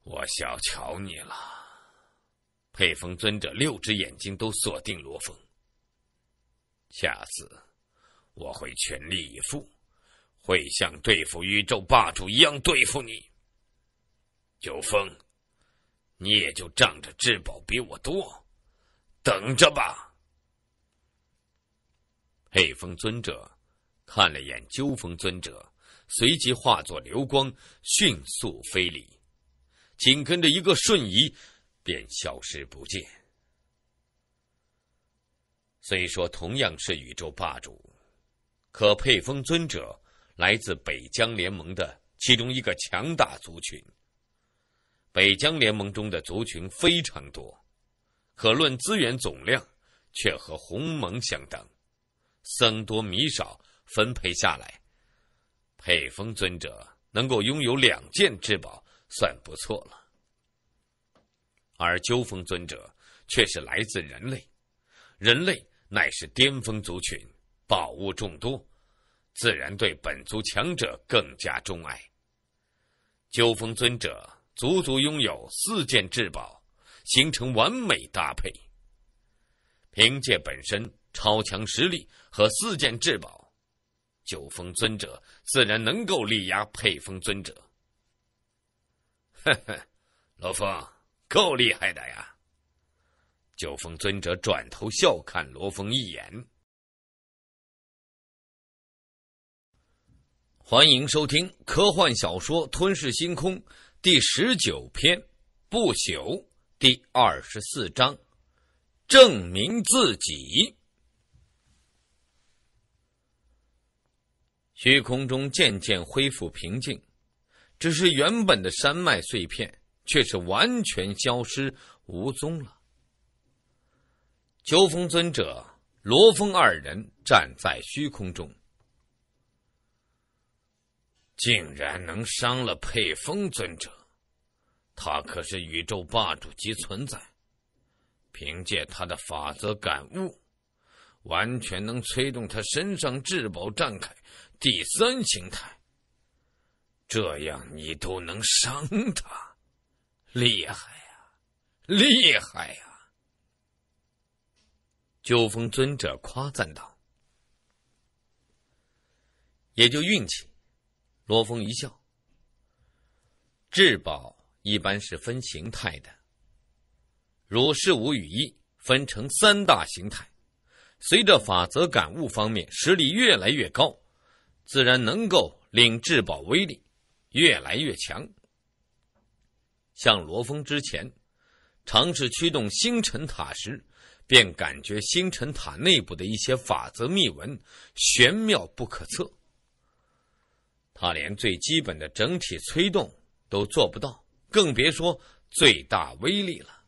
我小瞧你了，佩风尊者六只眼睛都锁定罗峰。下次，我会全力以赴，会像对付宇宙霸主一样对付你。九峰，你也就仗着至宝比我多，等着吧。佩风尊者看了眼鸠峰尊者，随即化作流光，迅速飞离，紧跟着一个瞬移，便消失不见。虽说同样是宇宙霸主，可佩风尊者来自北疆联盟的其中一个强大族群。北疆联盟中的族群非常多，可论资源总量却和鸿蒙相当。僧多米少，分配下来，配风尊者能够拥有两件至宝，算不错了。而鸠峰尊者却是来自人类，人类乃是巅峰族群，宝物众多，自然对本族强者更加钟爱。鸠峰尊者。足足拥有四件至宝，形成完美搭配。凭借本身超强实力和四件至宝，九峰尊者自然能够力压配峰尊者。呵呵，罗峰够厉害的呀！九峰尊者转头笑看罗峰一眼。欢迎收听科幻小说《吞噬星空》。第十九篇《不朽》第二十四章《证明自己》。虚空中渐渐恢复平静，只是原本的山脉碎片却是完全消失无踪了。秋风尊者、罗峰二人站在虚空中。竟然能伤了佩风尊者，他可是宇宙霸主级存在，凭借他的法则感悟，完全能催动他身上至宝战铠第三形态。这样你都能伤他，厉害呀，厉害呀！九峰尊者夸赞道：“也就运气。”罗峰一笑。至宝一般是分形态的，如是武羽衣分成三大形态。随着法则感悟方面实力越来越高，自然能够令至宝威力越来越强。像罗峰之前尝试驱动星辰塔时，便感觉星辰塔内部的一些法则秘文玄妙不可测。他连最基本的整体催动都做不到，更别说最大威力了。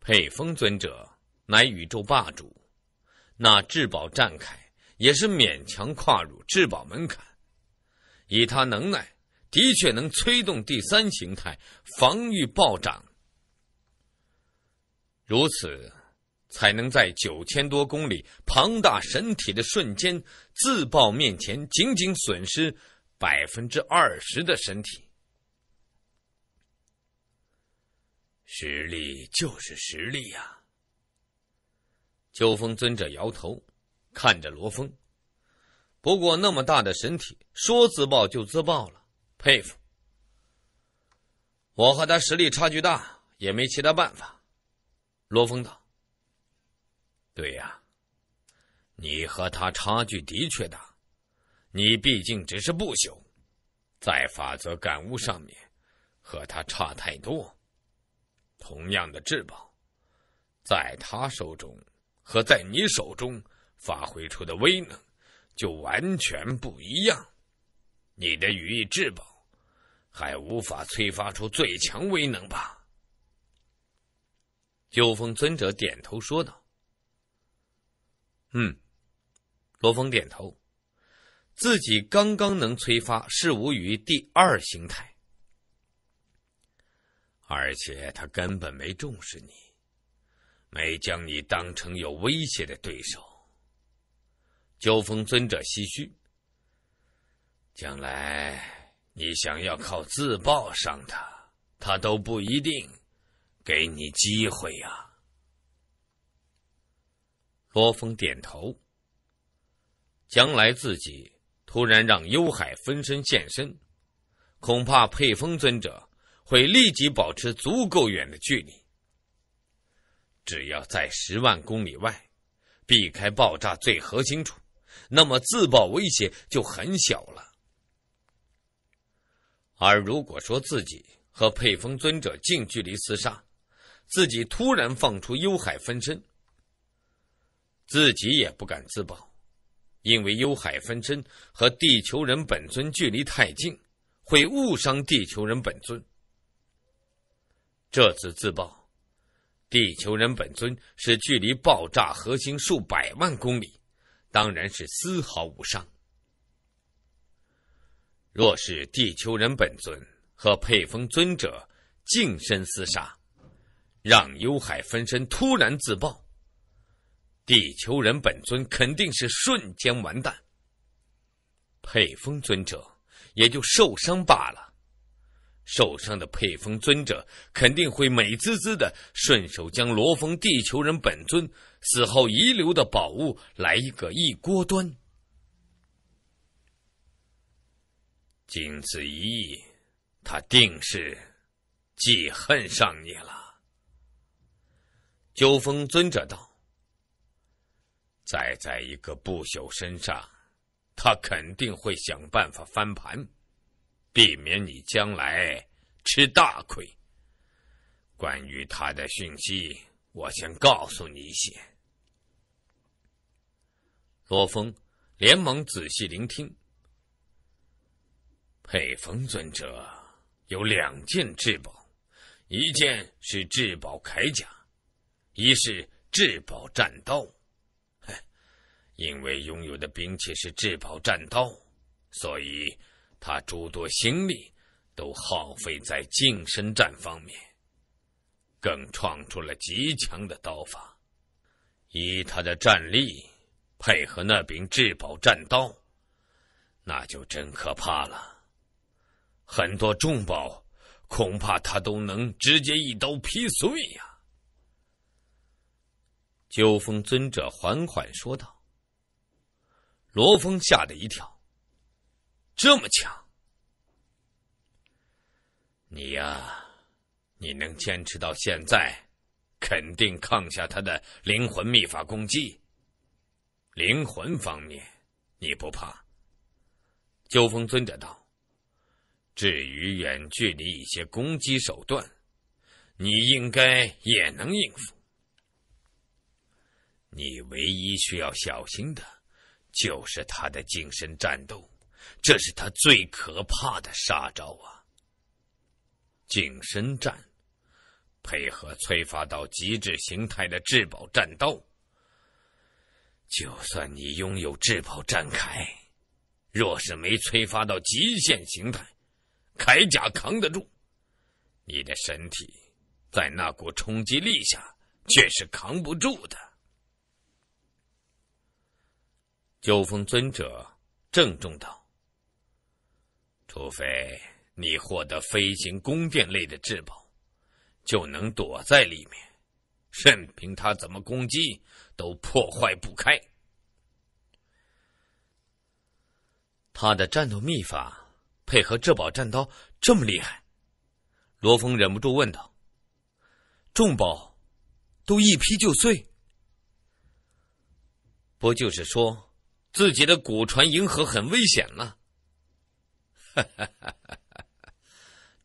配风尊者乃宇宙霸主，那至宝战铠也是勉强跨入至宝门槛。以他能耐，的确能催动第三形态，防御暴涨。如此。才能在九千多公里庞大神体的瞬间自爆面前，仅仅损失百分之二十的身体。实力就是实力呀！秋风尊者摇头，看着罗峰。不过那么大的神体，说自爆就自爆了，佩服。我和他实力差距大，也没其他办法。罗峰道。对呀，你和他差距的确大。你毕竟只是不朽，在法则感悟上面，和他差太多。同样的至宝，在他手中和在你手中发挥出的威能，就完全不一样。你的羽翼至宝，还无法催发出最强威能吧？九峰尊者点头说道。嗯，罗峰点头，自己刚刚能催发是无余第二形态，而且他根本没重视你，没将你当成有威胁的对手。焦峰尊者唏嘘：“将来你想要靠自爆伤他，他都不一定给你机会呀。”罗峰点头。将来自己突然让幽海分身现身，恐怕佩风尊者会立即保持足够远的距离。只要在十万公里外，避开爆炸最核心处，那么自爆威胁就很小了。而如果说自己和佩风尊者近距离厮杀，自己突然放出幽海分身。自己也不敢自爆，因为幽海分身和地球人本尊距离太近，会误伤地球人本尊。这次自爆，地球人本尊是距离爆炸核心数百万公里，当然是丝毫无伤。若是地球人本尊和佩风尊者近身厮杀，让幽海分身突然自爆。地球人本尊肯定是瞬间完蛋，佩风尊者也就受伤罢了。受伤的佩风尊者肯定会美滋滋的，顺手将罗峰地球人本尊死后遗留的宝物来一个一锅端。仅此一役，他定是记恨上你了。九峰尊者道。戴在一个不朽身上，他肯定会想办法翻盘，避免你将来吃大亏。关于他的讯息，我先告诉你一些。罗峰连忙仔细聆听。配风尊者有两件至宝，一件是至宝铠甲，一是至宝战刀。因为拥有的兵器是至宝战刀，所以他诸多心力都耗费在近身战方面，更创出了极强的刀法。以他的战力配合那柄至宝战刀，那就真可怕了。很多重宝恐怕他都能直接一刀劈碎呀。九峰尊者缓缓说道。罗峰吓得一跳。这么强？你呀，你能坚持到现在，肯定抗下他的灵魂秘法攻击。灵魂方面，你不怕。九峰尊者道：“至于远距离一些攻击手段，你应该也能应付。你唯一需要小心的。”就是他的近身战斗，这是他最可怕的杀招啊！近身战，配合催发到极致形态的至宝战刀，就算你拥有至宝战铠，若是没催发到极限形态，铠甲扛得住，你的身体在那股冲击力下却是扛不住的。九峰尊者郑重道：“除非你获得飞行宫殿类的至宝，就能躲在里面，任凭他怎么攻击都破坏不开。他的战斗秘法配合这宝战刀这么厉害？”罗峰忍不住问道：“重宝都一劈就碎，不就是说？”自己的古船银河很危险了，哈哈哈哈哈！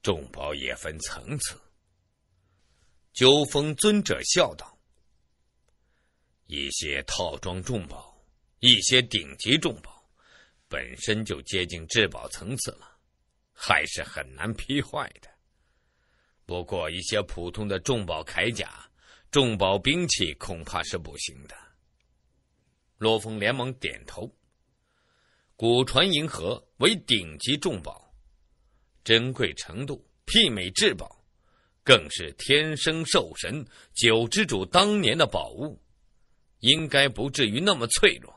重宝也分层次。九峰尊者笑道：“一些套装重宝，一些顶级重宝，本身就接近至宝层次了，还是很难劈坏的。不过，一些普通的重宝铠甲、重宝兵器，恐怕是不行的。”洛风连忙点头。古传银河为顶级重宝，珍贵程度媲美至宝，更是天生兽神九之主当年的宝物，应该不至于那么脆弱。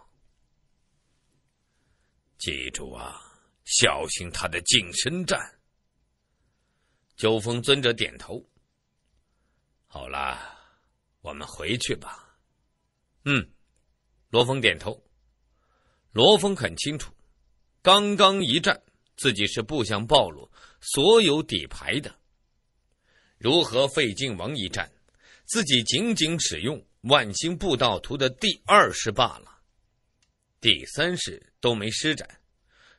记住啊，小心他的近身战。九峰尊者点头。好了，我们回去吧。嗯。罗峰点头。罗峰很清楚，刚刚一战，自己是不想暴露所有底牌的。如何费劲王一战，自己仅仅使用万星步道图的第二式罢了，第三式都没施展。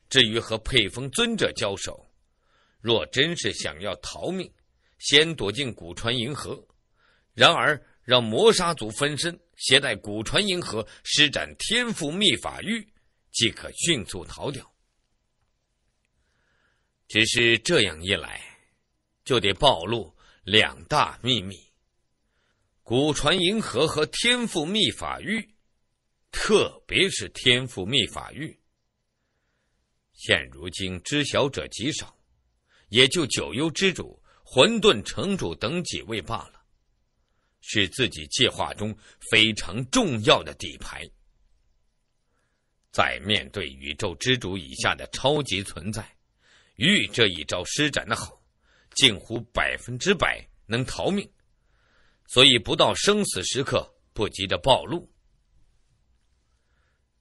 至于和佩风尊者交手，若真是想要逃命，先躲进古川银河。然而。让魔杀族分身携带古传银河施展天赋秘法玉，即可迅速逃掉。只是这样一来，就得暴露两大秘密：古传银河和天赋秘法玉，特别是天赋秘法玉。现如今知晓者极少，也就九幽之主、混沌城主等几位罢了。是自己计划中非常重要的底牌。在面对宇宙之主以下的超级存在，玉这一招施展的好，近乎百分之百能逃命，所以不到生死时刻不急着暴露。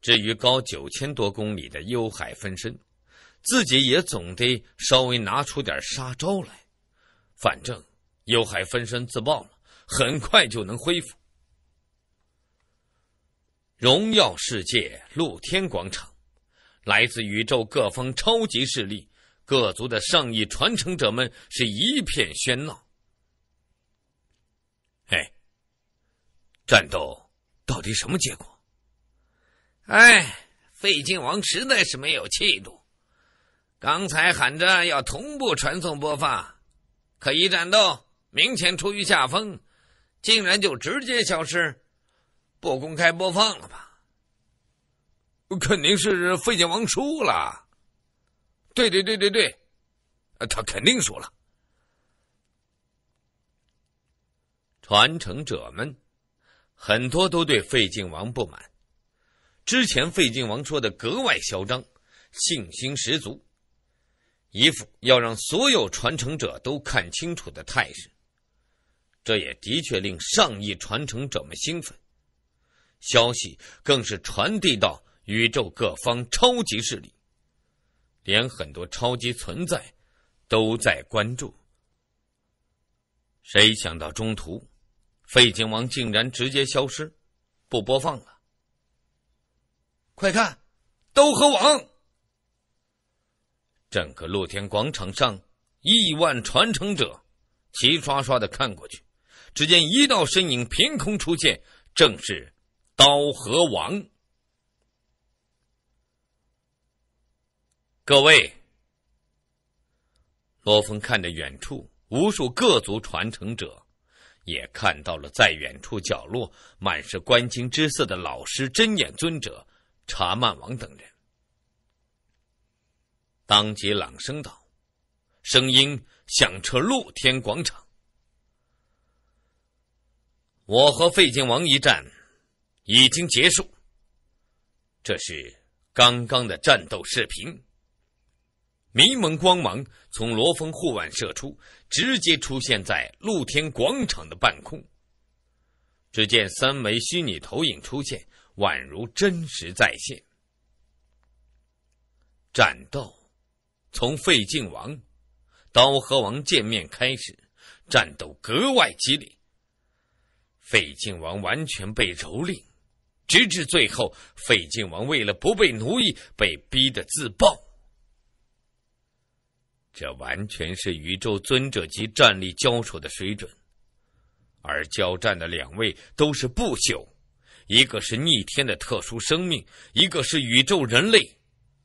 至于高九千多公里的幽海分身，自己也总得稍微拿出点杀招来，反正幽海分身自爆了。很快就能恢复。荣耀世界露天广场，来自宇宙各方超级势力、各族的上亿传承者们是一片喧闹。哎，战斗到底什么结果？哎，费劲王实在是没有气度，刚才喊着要同步传送播放，可一战斗明显处于下风。竟然就直接消失，不公开播放了吧？肯定是费劲王输了。对对对对对，他肯定输了。传承者们很多都对费劲王不满，之前费劲王说的格外嚣张，信心十足，一副要让所有传承者都看清楚的态势。这也的确令上亿传承者们兴奋，消息更是传递到宇宙各方超级势力，连很多超级存在都在关注。谁想到中途，废精王竟然直接消失，不播放了。快看，都和王！整个露天广场上，亿万传承者齐刷刷的看过去。只见一道身影凭空出现，正是刀和王。各位，罗峰看着远处无数各族传承者，也看到了在远处角落满是观惊之色的老师真眼尊者、查曼王等人，当即朗声道：“声音响彻露天广场。”我和费劲王一战已经结束。这是刚刚的战斗视频。迷蒙光芒从罗峰护腕射出，直接出现在露天广场的半空。只见三枚虚拟投影出现，宛如真实再现。战斗从费劲王、刀和王见面开始，战斗格外激烈。费靖王完全被蹂躏，直至最后，费靖王为了不被奴役，被逼得自爆。这完全是宇宙尊者级战力交手的水准，而交战的两位都是不朽，一个是逆天的特殊生命，一个是宇宙人类，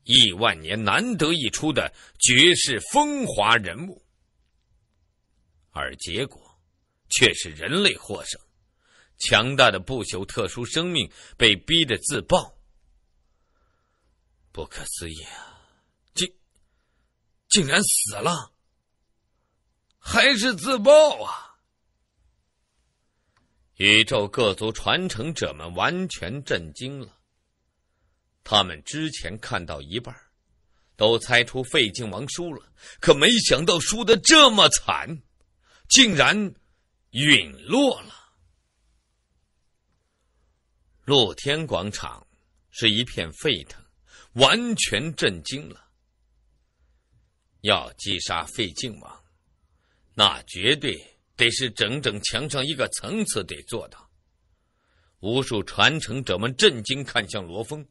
亿万年难得一出的绝世风华人物，而结果却是人类获胜。强大的不朽特殊生命被逼得自爆，不可思议啊！竟竟然死了，还是自爆啊！宇宙各族传承者们完全震惊了。他们之前看到一半，都猜出费劲王输了，可没想到输的这么惨，竟然陨落了。露天广场是一片沸腾，完全震惊了。要击杀费靖王，那绝对得是整整墙上一个层次得做到。无数传承者们震惊看向罗峰，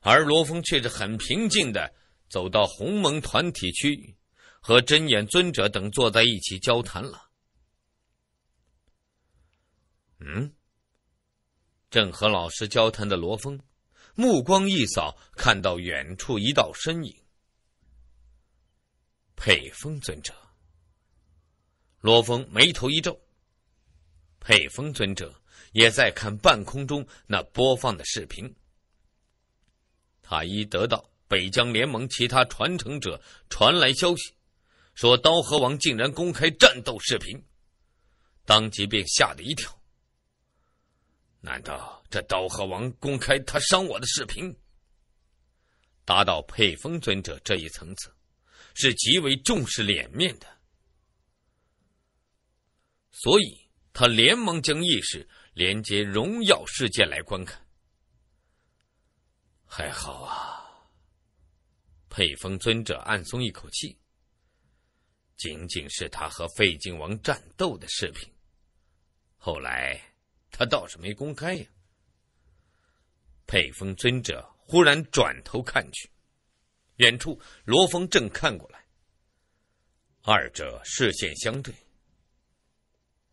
而罗峰却是很平静的走到鸿蒙团体区域，和真眼尊者等坐在一起交谈了。嗯。正和老师交谈的罗峰，目光一扫，看到远处一道身影。佩风尊者。罗峰眉头一皱。佩风尊者也在看半空中那播放的视频。他一得到北疆联盟其他传承者传来消息，说刀河王竟然公开战斗视频，当即便吓了一跳。难道这刀和王公开他伤我的视频？达到佩风尊者这一层次，是极为重视脸面的，所以他连忙将意识连接荣耀世界来观看。还好啊，佩风尊者暗松一口气。仅仅是他和废金王战斗的视频，后来。他倒是没公开呀。佩风尊者忽然转头看去，远处罗峰正看过来，二者视线相对。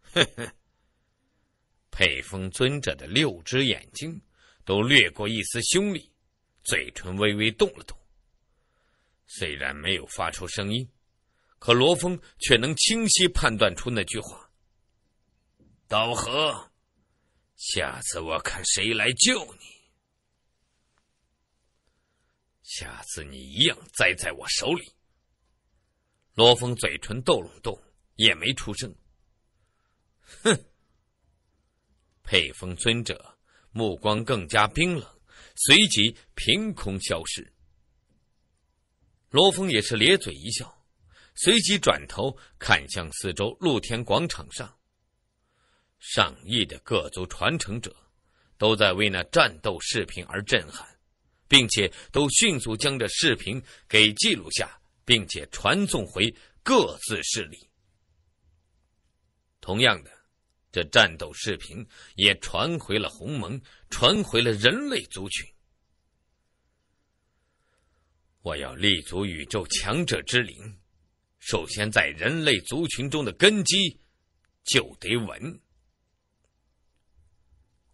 嘿 *laughs* 佩风尊者的六只眼睛都掠过一丝凶厉，嘴唇微微动了动，虽然没有发出声音，可罗峰却能清晰判断出那句话：“道和。”下次我看谁来救你，下次你一样栽在我手里。罗峰嘴唇动了动，也没出声。哼。配风尊者目光更加冰冷，随即凭空消失。罗峰也是咧嘴一笑，随即转头看向四周露天广场上。上亿的各族传承者，都在为那战斗视频而震撼，并且都迅速将这视频给记录下，并且传送回各自势力。同样的，这战斗视频也传回了鸿蒙，传回了人类族群。我要立足宇宙强者之灵，首先在人类族群中的根基就得稳。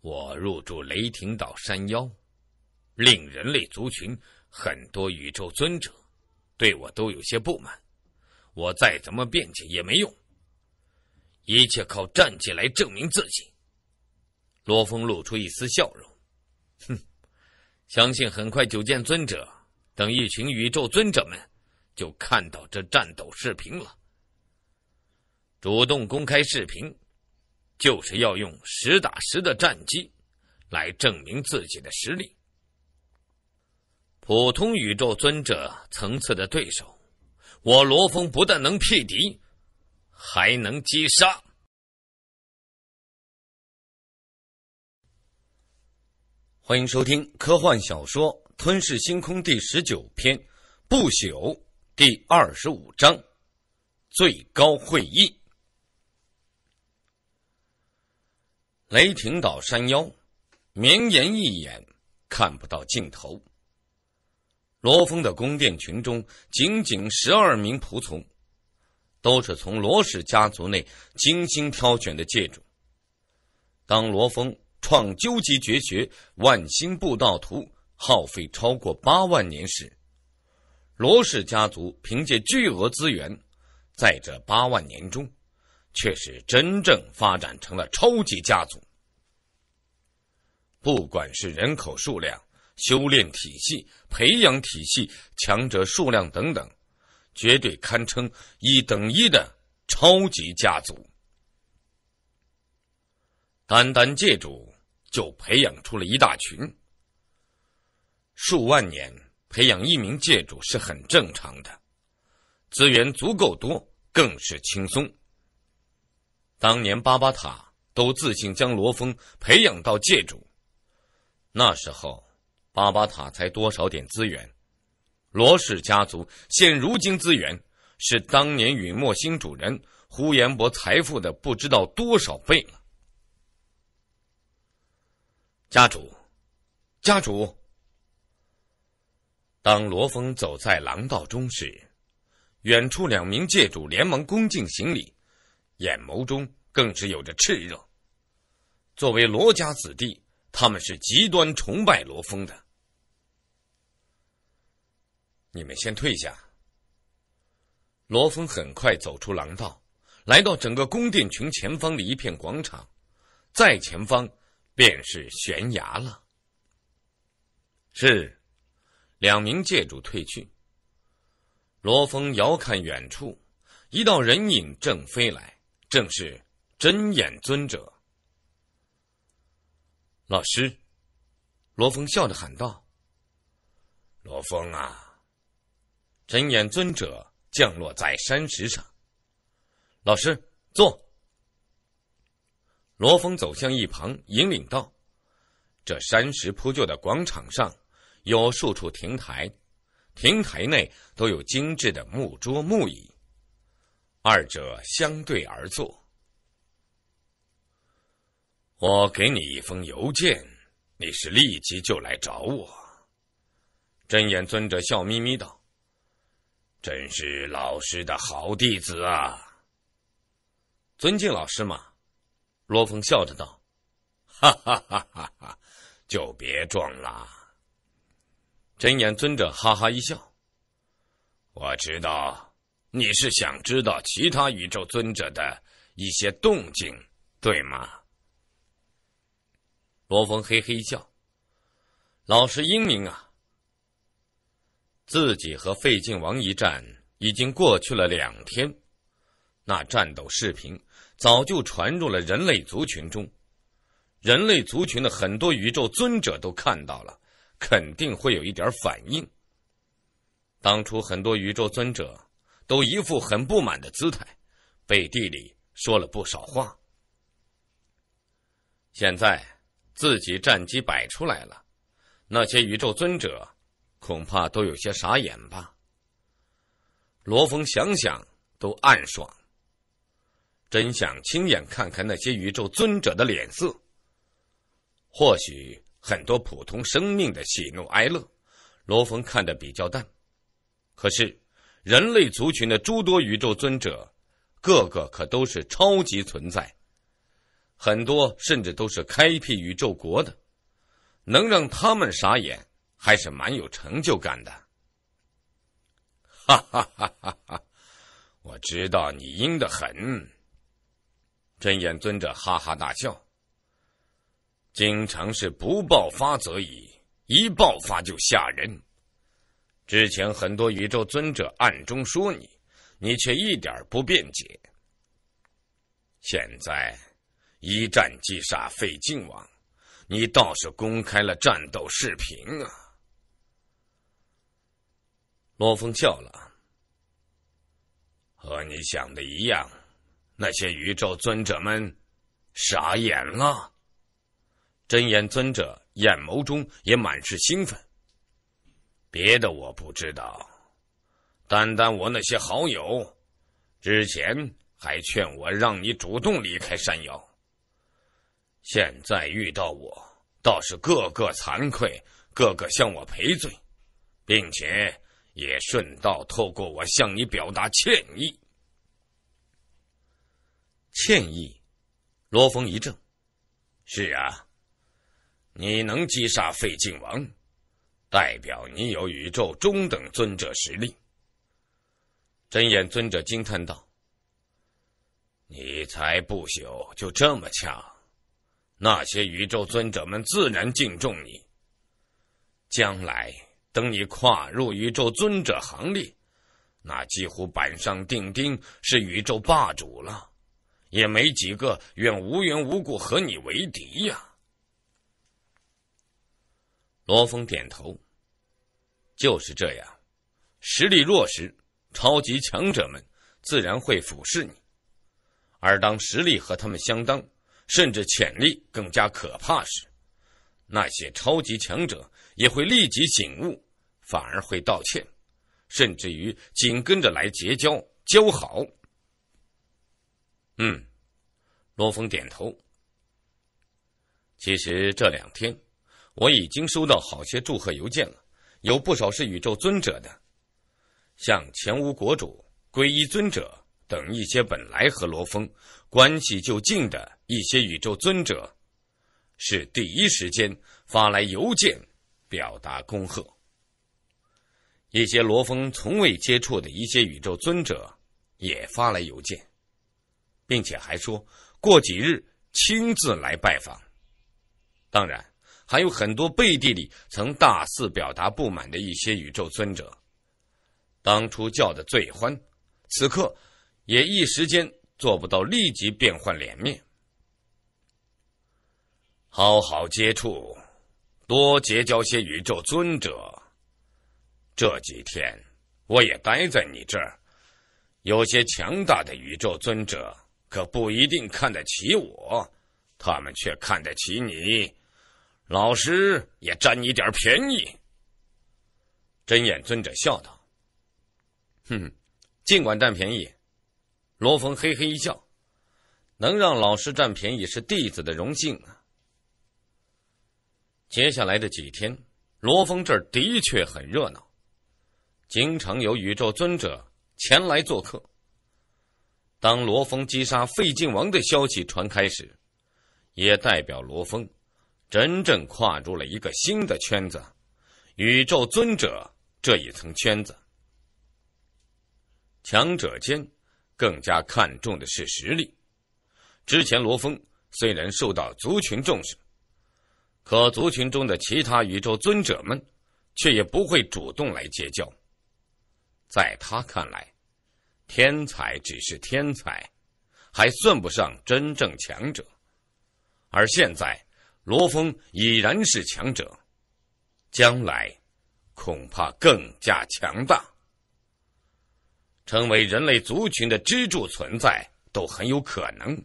我入住雷霆岛山腰，令人类族群很多宇宙尊者对我都有些不满。我再怎么辩解也没用，一切靠战绩来证明自己。罗峰露出一丝笑容，哼，相信很快九剑尊者等一群宇宙尊者们就看到这战斗视频了，主动公开视频。就是要用实打实的战绩来证明自己的实力。普通宇宙尊者层次的对手，我罗峰不但能匹敌，还能击杀。欢迎收听科幻小说《吞噬星空》第十九篇《不朽》第二十五章《最高会议》。雷霆岛山腰，绵延一眼看不到尽头。罗峰的宫殿群中，仅仅十二名仆从，都是从罗氏家族内精心挑选的界主。当罗峰创究极绝学万星步道图，耗费超过八万年时，罗氏家族凭借巨额资源，在这八万年中。却是真正发展成了超级家族，不管是人口数量、修炼体系、培养体系、强者数量等等，绝对堪称一等一的超级家族。单单借主就培养出了一大群，数万年培养一名界主是很正常的，资源足够多更是轻松。当年巴巴塔都自信将罗峰培养到界主，那时候，巴巴塔才多少点资源？罗氏家族现如今资源是当年陨墨星主人呼延博财富的不知道多少倍了。家主，家主。当罗峰走在廊道中时，远处两名界主连忙恭敬行礼。眼眸中更是有着炽热。作为罗家子弟，他们是极端崇拜罗峰的。你们先退下。罗峰很快走出廊道，来到整个宫殿群前方的一片广场，再前方便是悬崖了。是，两名界主退去。罗峰遥看远处，一道人影正飞来。正是真眼尊者。老师，罗峰笑着喊道：“罗峰啊！”真眼尊者降落在山石上，老师坐。罗峰走向一旁，引领道：“这山石铺就的广场上有数处亭台，亭台内都有精致的木桌木椅。”二者相对而坐，我给你一封邮件，你是立即就来找我。真眼尊者笑眯眯道：“真是老师的好弟子啊！”尊敬老师嘛，罗峰笑着道：“哈哈哈哈，就别装啦。”真眼尊者哈哈一笑：“我知道。”你是想知道其他宇宙尊者的一些动静，对吗？罗峰嘿嘿笑。老师英明啊！自己和费劲王一战已经过去了两天，那战斗视频早就传入了人类族群中，人类族群的很多宇宙尊者都看到了，肯定会有一点反应。当初很多宇宙尊者。都一副很不满的姿态，背地里说了不少话。现在自己战机摆出来了，那些宇宙尊者恐怕都有些傻眼吧。罗峰想想都暗爽，真想亲眼看看那些宇宙尊者的脸色。或许很多普通生命的喜怒哀乐，罗峰看得比较淡，可是。人类族群的诸多宇宙尊者，个个可都是超级存在，很多甚至都是开辟宇宙国的，能让他们傻眼，还是蛮有成就感的。哈哈哈哈！哈！我知道你阴得很。真眼尊者哈哈大笑，经常是不爆发则已，一爆发就吓人。之前很多宇宙尊者暗中说你，你却一点不辩解。现在一战击杀费靖王，你倒是公开了战斗视频啊！罗峰笑了，和你想的一样，那些宇宙尊者们傻眼了。真言尊者眼眸中也满是兴奋。别的我不知道，单单我那些好友，之前还劝我让你主动离开山妖，现在遇到我，倒是个个惭愧，个个向我赔罪，并且也顺道透过我向你表达歉意。歉意？罗峰一怔：“是啊，你能击杀费靖王？”代表你有宇宙中等尊者实力，真眼尊者惊叹道：“你才不朽就这么强，那些宇宙尊者们自然敬重你。将来等你跨入宇宙尊者行列，那几乎板上钉钉是宇宙霸主了，也没几个愿无缘无故和你为敌呀。”罗峰点头。就是这样，实力弱时，超级强者们自然会俯视你；而当实力和他们相当，甚至潜力更加可怕时，那些超级强者也会立即醒悟，反而会道歉，甚至于紧跟着来结交交好。嗯，罗峰点头。其实这两天。我已经收到好些祝贺邮件了，有不少是宇宙尊者的，像前无国主、皈依尊者等一些本来和罗峰关系就近的一些宇宙尊者，是第一时间发来邮件表达恭贺。一些罗峰从未接触的一些宇宙尊者也发来邮件，并且还说过几日亲自来拜访。当然。还有很多背地里曾大肆表达不满的一些宇宙尊者，当初叫的最欢，此刻也一时间做不到立即变换脸面。好好接触，多结交些宇宙尊者。这几天我也待在你这儿，有些强大的宇宙尊者可不一定看得起我，他们却看得起你。老师也占你点便宜。真眼尊者笑道：“哼，尽管占便宜。”罗峰嘿嘿一笑：“能让老师占便宜是弟子的荣幸啊。”接下来的几天，罗峰这儿的确很热闹，经常有宇宙尊者前来做客。当罗峰击杀废晋王的消息传开时，也代表罗峰。真正跨入了一个新的圈子，宇宙尊者这一层圈子，强者间更加看重的是实力。之前罗峰虽然受到族群重视，可族群中的其他宇宙尊者们却也不会主动来结交。在他看来，天才只是天才，还算不上真正强者，而现在。罗峰已然是强者，将来恐怕更加强大，成为人类族群的支柱存在都很有可能。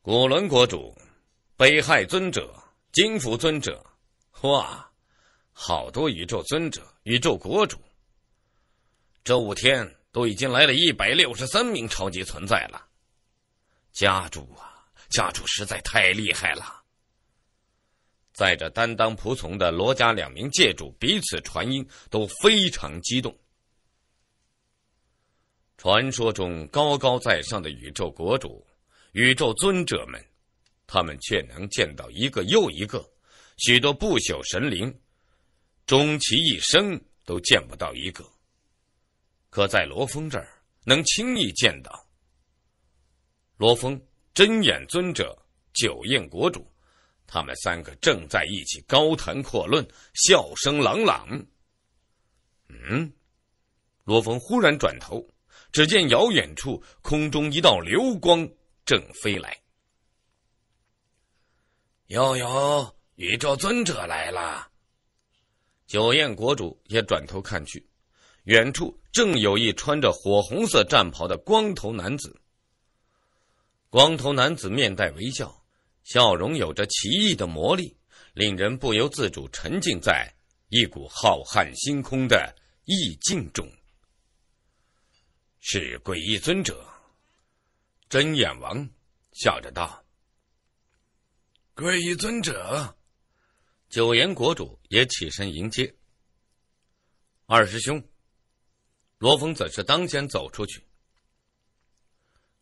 古伦国主、北亥尊者、金府尊者，哇，好多宇宙尊者、宇宙国主。这五天都已经来了一百六十三名超级存在了，家主啊！家主实在太厉害了，在这担当仆从的罗家两名界主彼此传音，都非常激动。传说中高高在上的宇宙国主、宇宙尊者们，他们却能见到一个又一个，许多不朽神灵，终其一生都见不到一个，可在罗峰这儿能轻易见到。罗峰。真眼尊者、九焰国主，他们三个正在一起高谈阔论，笑声朗朗。嗯，罗峰忽然转头，只见遥远处空中一道流光正飞来。又有宇宙尊者来了。九焰国主也转头看去，远处正有一穿着火红色战袍的光头男子。光头男子面带微笑，笑容有着奇异的魔力，令人不由自主沉浸在一股浩瀚星空的意境中。是诡异尊者，真眼王笑着道：“诡异尊者。”九岩国主也起身迎接。二师兄，罗峰则是当先走出去。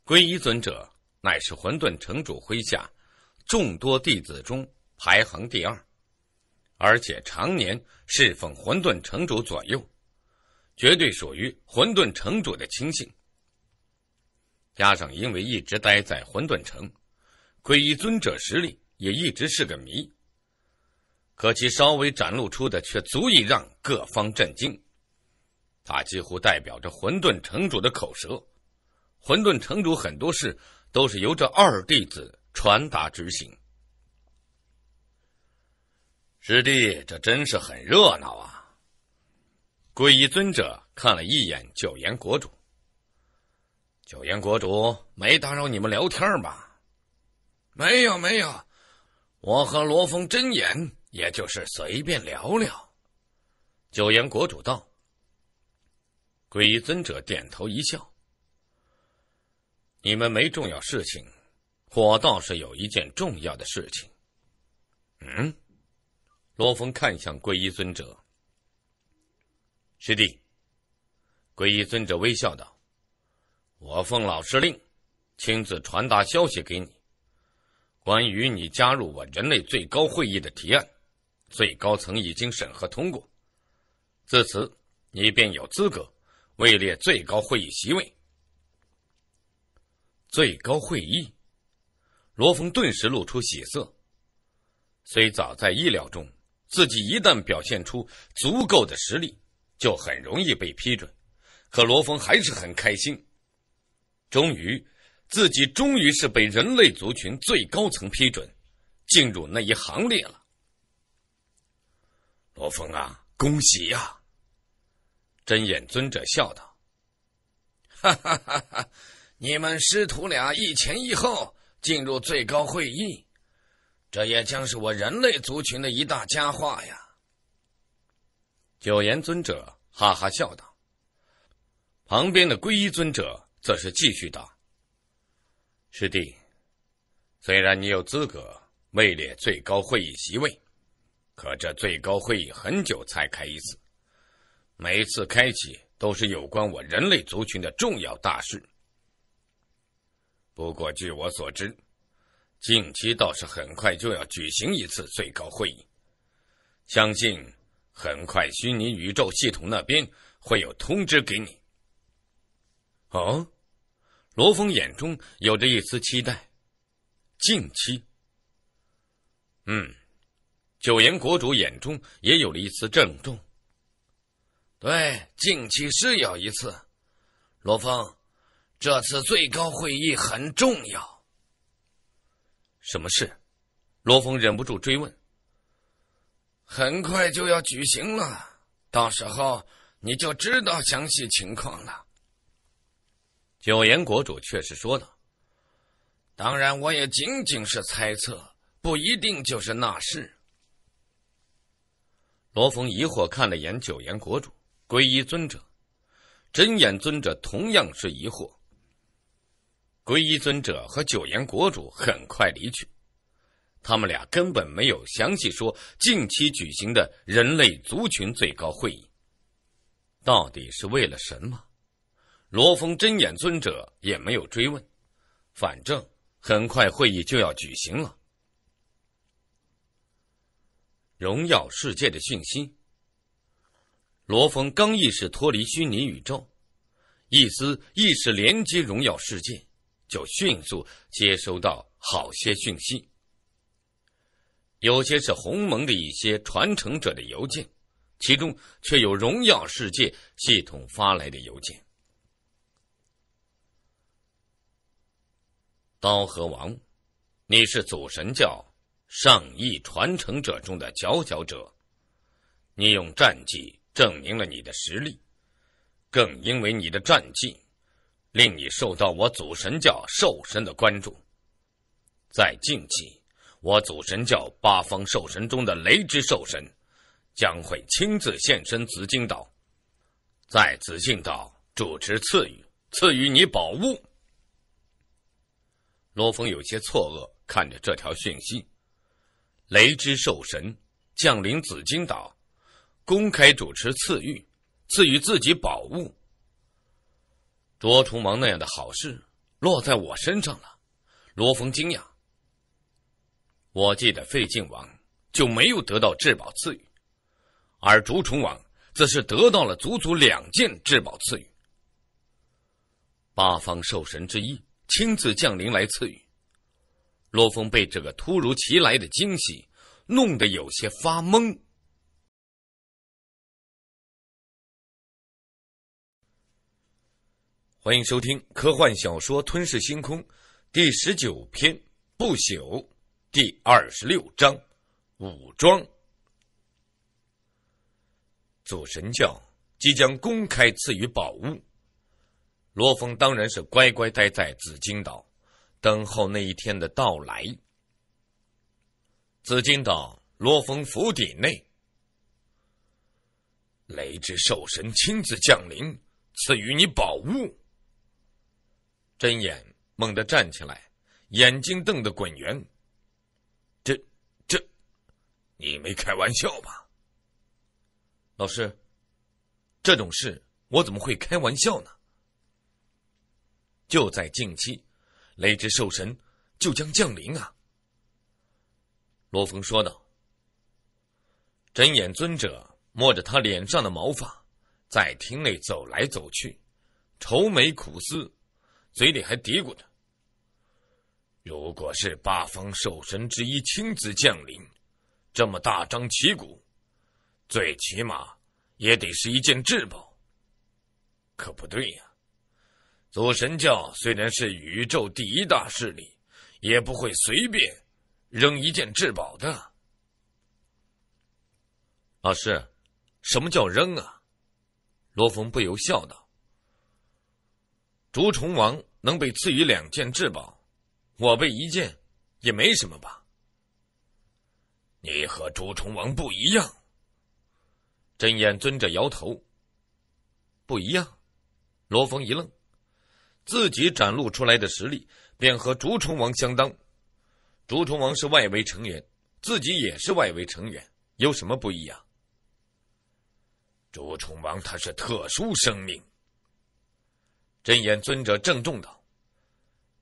皈依尊者。乃是混沌城主麾下众多弟子中排行第二，而且常年侍奉混沌城主左右，绝对属于混沌城主的亲信。加上因为一直待在混沌城，皈依尊者实力也一直是个谜。可其稍微展露出的，却足以让各方震惊。他几乎代表着混沌城主的口舌，混沌城主很多事。都是由这二弟子传达执行。师弟，这真是很热闹啊！皈依尊者看了一眼九岩国主。九岩国主没打扰你们聊天吧？没有，没有，我和罗峰真言，也就是随便聊聊。九岩国主道。皈依尊者点头一笑。你们没重要事情，我倒是有一件重要的事情。嗯，罗峰看向皈依尊者。师弟，皈依尊者微笑道：“我奉老师令，亲自传达消息给你。关于你加入我人类最高会议的提案，最高层已经审核通过，自此你便有资格位列最高会议席位。”最高会议，罗峰顿时露出喜色。虽早在意料中，自己一旦表现出足够的实力，就很容易被批准。可罗峰还是很开心，终于，自己终于是被人类族群最高层批准，进入那一行列了。罗峰啊，恭喜呀！真眼尊者笑道：“哈哈哈哈。”你们师徒俩一前一后进入最高会议，这也将是我人类族群的一大家话呀！九岩尊者哈哈笑道。旁边的皈依尊者则是继续道：“师弟，虽然你有资格位列最高会议席位，可这最高会议很久才开一次，每次开启都是有关我人类族群的重要大事。”不过，据我所知，近期倒是很快就要举行一次最高会议，相信很快虚拟宇宙系统那边会有通知给你。哦，罗峰眼中有着一丝期待。近期，嗯，九岩国主眼中也有了一丝郑重。对，近期是有一次，罗峰。这次最高会议很重要。什么事？罗峰忍不住追问。很快就要举行了，到时候你就知道详细情况了。九言国主确实说道。当然，我也仅仅是猜测，不一定就是那事。罗峰疑惑看了眼九言国主，皈依尊者、真眼尊者同样是疑惑。皈依尊者和九岩国主很快离去，他们俩根本没有详细说近期举行的人类族群最高会议到底是为了什么。罗峰真眼尊者也没有追问，反正很快会议就要举行了。荣耀世界的讯息，罗峰刚意识脱离虚拟宇宙，一丝意识连接荣耀世界。就迅速接收到好些讯息，有些是鸿蒙的一些传承者的邮件，其中却有荣耀世界系统发来的邮件。刀和王，你是祖神教上亿传承者中的佼佼者，你用战绩证明了你的实力，更因为你的战绩。令你受到我祖神教兽神的关注。在近期，我祖神教八方兽神中的雷之兽神，将会亲自现身紫金岛，在紫禁岛主持赐予，赐予你宝物。罗峰有些错愕看着这条讯息，雷之兽神降临紫金岛，公开主持赐予，赐予自己宝物。卓虫王那样的好事落在我身上了，罗峰惊讶。我记得费晋王就没有得到至宝赐予，而竹虫王则是得到了足足两件至宝赐予。八方兽神之一亲自降临来赐予，罗峰被这个突如其来的惊喜弄得有些发懵。欢迎收听科幻小说《吞噬星空》第十九篇《不朽》第二十六章《武装》，祖神教即将公开赐予宝物，罗峰当然是乖乖待在紫金岛，等候那一天的到来。紫金岛罗峰府邸内，雷之兽神亲自降临，赐予你宝物。真眼猛地站起来，眼睛瞪得滚圆。这、这，你没开玩笑吧？老师，这种事我怎么会开玩笑呢？就在近期，雷之兽神就将降临啊！罗峰说道。真眼尊者摸着他脸上的毛发，在厅内走来走去，愁眉苦思。嘴里还嘀咕着：“如果是八方兽神之一亲自降临，这么大张旗鼓，最起码也得是一件至宝。可不对呀！左神教虽然是宇宙第一大势力，也不会随便扔一件至宝的。”老师，什么叫扔啊？”罗峰不由笑道：“竹虫王。”能被赐予两件至宝，我被一件也没什么吧。你和朱重王不一样。真言尊者摇头。不一样。罗峰一愣，自己展露出来的实力便和朱重王相当。朱重王是外围成员，自己也是外围成员，有什么不一样？朱重王他是特殊生命。真眼尊者郑重道：“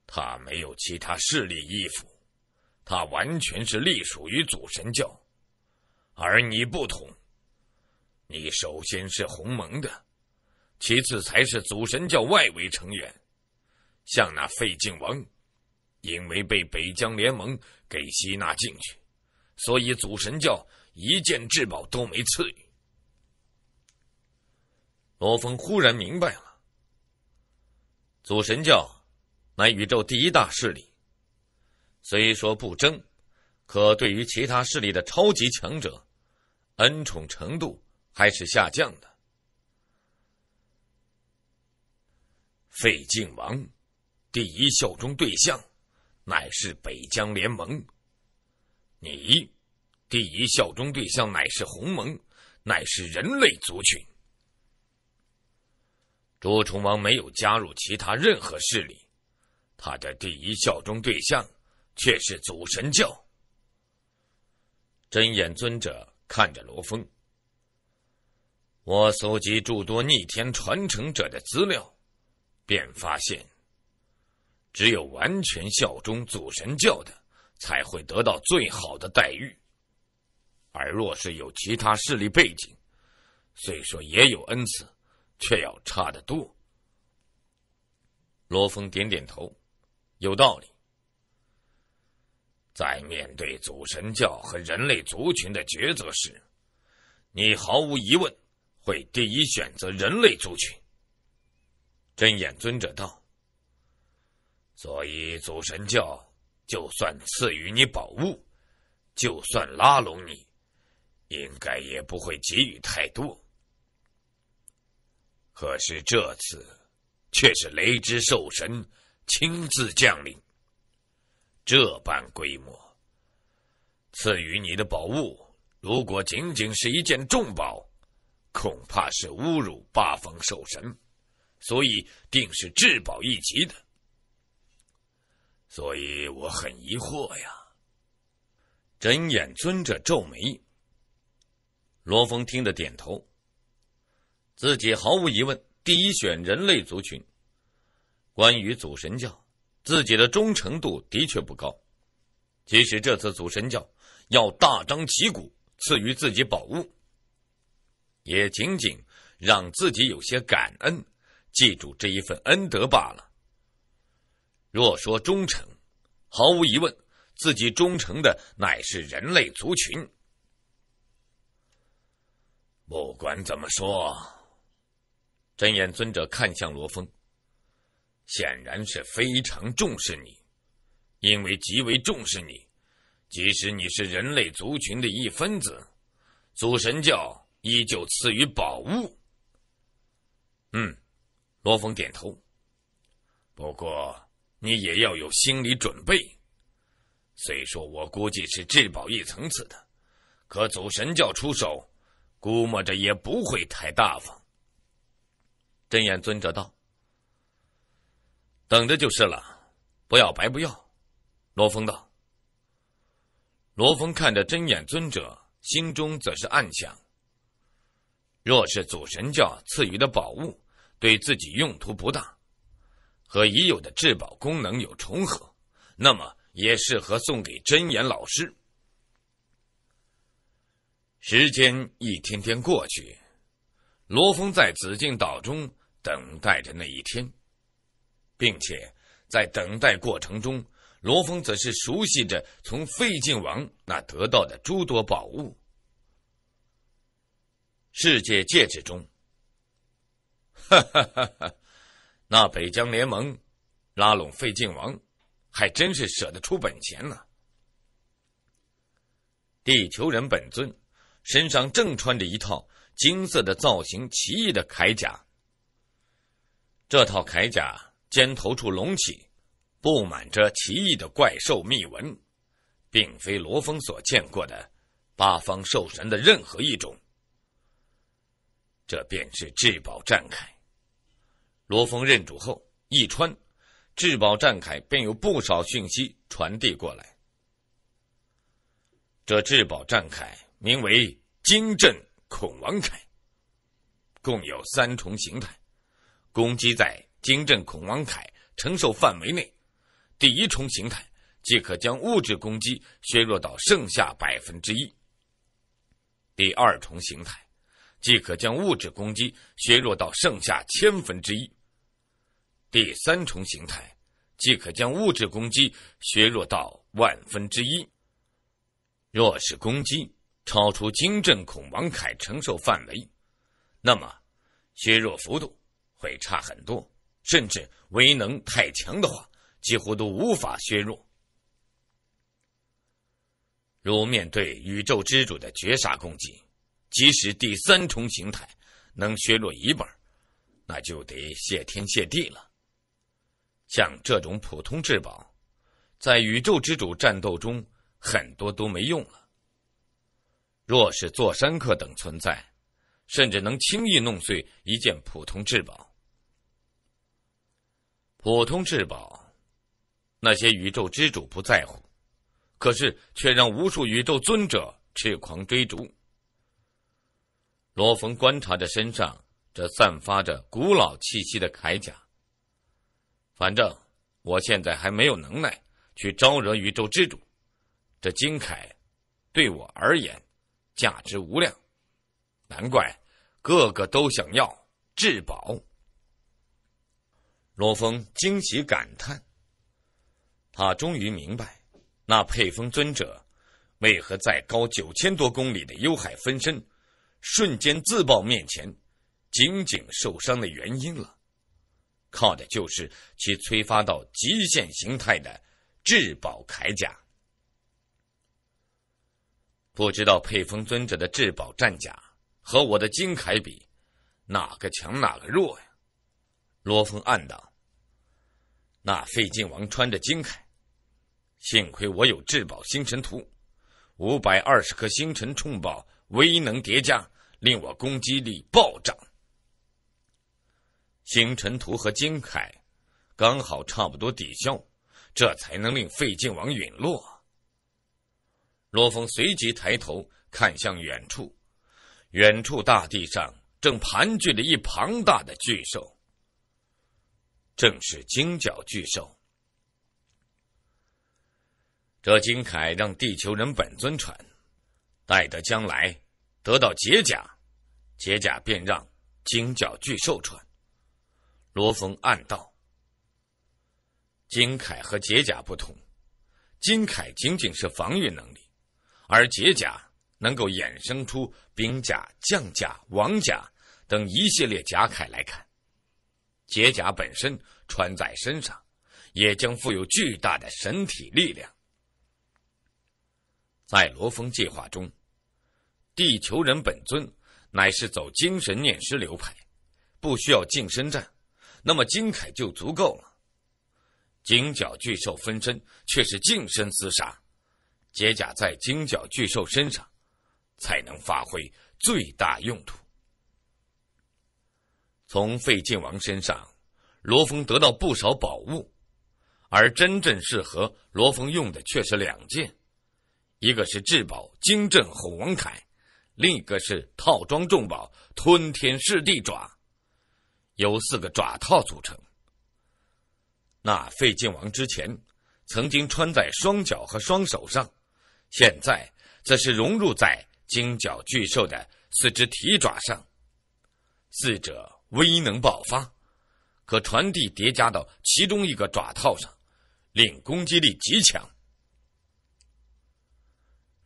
他没有其他势力依附，他完全是隶属于祖神教。而你不同，你首先是鸿蒙的，其次才是祖神教外围成员。像那费劲王，因为被北疆联盟给吸纳进去，所以祖神教一件至宝都没赐予。”罗峰忽然明白了。祖神教，乃宇宙第一大势力。虽说不争，可对于其他势力的超级强者，恩宠程度还是下降的。费晋王，第一效忠对象乃是北疆联盟。你，第一效忠对象乃是鸿蒙，乃是人类族群。朱重王没有加入其他任何势力，他的第一效忠对象却是祖神教。真眼尊者看着罗峰，我搜集诸多逆天传承者的资料，便发现，只有完全效忠祖神教的，才会得到最好的待遇，而若是有其他势力背景，虽说也有恩赐。却要差得多。罗峰点点头，有道理。在面对祖神教和人类族群的抉择时，你毫无疑问会第一选择人类族群。真眼尊者道：“所以祖神教就算赐予你宝物，就算拉拢你，应该也不会给予太多。”可是这次，却是雷之兽神亲自降临。这般规模，赐予你的宝物，如果仅仅是一件重宝，恐怕是侮辱八方兽神，所以定是至宝一级的。所以我很疑惑呀。真眼尊者皱眉，罗峰听得点头。自己毫无疑问，第一选人类族群。关于祖神教，自己的忠诚度的确不高。即使这次祖神教要大张旗鼓赐予自己宝物，也仅仅让自己有些感恩，记住这一份恩德罢了。若说忠诚，毫无疑问，自己忠诚的乃是人类族群。不管怎么说。真眼尊者看向罗峰，显然是非常重视你，因为极为重视你，即使你是人类族群的一分子，祖神教依旧赐予宝物。嗯，罗峰点头。不过你也要有心理准备，虽说我估计是至宝一层次的，可祖神教出手，估摸着也不会太大方。真眼尊者道：“等着就是了，不要白不要。”罗峰道。罗峰看着真眼尊者，心中则是暗想：“若是祖神教赐予的宝物，对自己用途不大，和已有的至宝功能有重合，那么也适合送给真眼老师。”时间一天天过去，罗峰在紫禁岛中。等待着那一天，并且在等待过程中，罗峰则是熟悉着从费晋王那得到的诸多宝物。世界戒指中，哈哈哈！哈那北疆联盟拉拢费晋王，还真是舍得出本钱呢。地球人本尊身上正穿着一套金色的造型奇异的铠甲。这套铠甲肩头处隆起，布满着奇异的怪兽密纹，并非罗峰所见过的八方兽神的任何一种。这便是至宝战铠。罗峰认主后一穿，至宝战铠便有不少讯息传递过来。这至宝战铠名为金阵孔王铠，共有三重形态。攻击在金正孔王铠承受范围内，第一重形态即可将物质攻击削弱到剩下百分之一；第二重形态，即可将物质攻击削弱到剩下千分之一；第三重形态，即可将物质攻击削弱到万分之一。若是攻击超出金正孔王铠承受范围，那么削弱幅度。会差很多，甚至威能太强的话，几乎都无法削弱。如面对宇宙之主的绝杀攻击，即使第三重形态能削弱一半，那就得谢天谢地了。像这种普通至宝，在宇宙之主战斗中，很多都没用了。若是座山客等存在，甚至能轻易弄碎一件普通至宝。普通至宝，那些宇宙之主不在乎，可是却让无数宇宙尊者痴狂追逐。罗峰观察着身上这散发着古老气息的铠甲，反正我现在还没有能耐去招惹宇宙之主，这金铠对我而言价值无量，难怪个个都想要至宝。罗峰惊喜感叹：“他终于明白，那佩风尊者为何在高九千多公里的幽海分身瞬间自爆面前，仅仅受伤的原因了。靠的就是其催发到极限形态的至宝铠甲。不知道佩风尊者的至宝战甲和我的金铠比，哪个强哪个弱呀？”罗峰暗道。那费劲王穿着金铠，幸亏我有至宝星辰图，五百二十颗星辰冲宝威能叠加，令我攻击力暴涨。星辰图和金铠刚好差不多抵消，这才能令费劲王陨落。罗峰随即抬头看向远处，远处大地上正盘踞着一庞大的巨兽。正是金角巨兽，这金铠让地球人本尊传，待得将来得到解甲，解甲便让金角巨兽传。罗峰暗道：金铠和解甲不同，金铠仅仅是防御能力，而解甲能够衍生出兵甲、将甲、王甲等一系列甲铠来看。结甲本身穿在身上，也将富有巨大的神体力量。在罗峰计划中，地球人本尊乃是走精神念师流派，不需要近身战，那么金凯就足够了。金角巨兽分身却是近身厮杀，结甲在金角巨兽身上才能发挥最大用途。从费晋王身上，罗峰得到不少宝物，而真正适合罗峰用的却是两件，一个是至宝金镇虎王铠，另一个是套装重宝吞天噬地爪，由四个爪套组成。那费晋王之前曾经穿在双脚和双手上，现在则是融入在金角巨兽的四只蹄爪上，四者。威能爆发，可传递叠加到其中一个爪套上，令攻击力极强。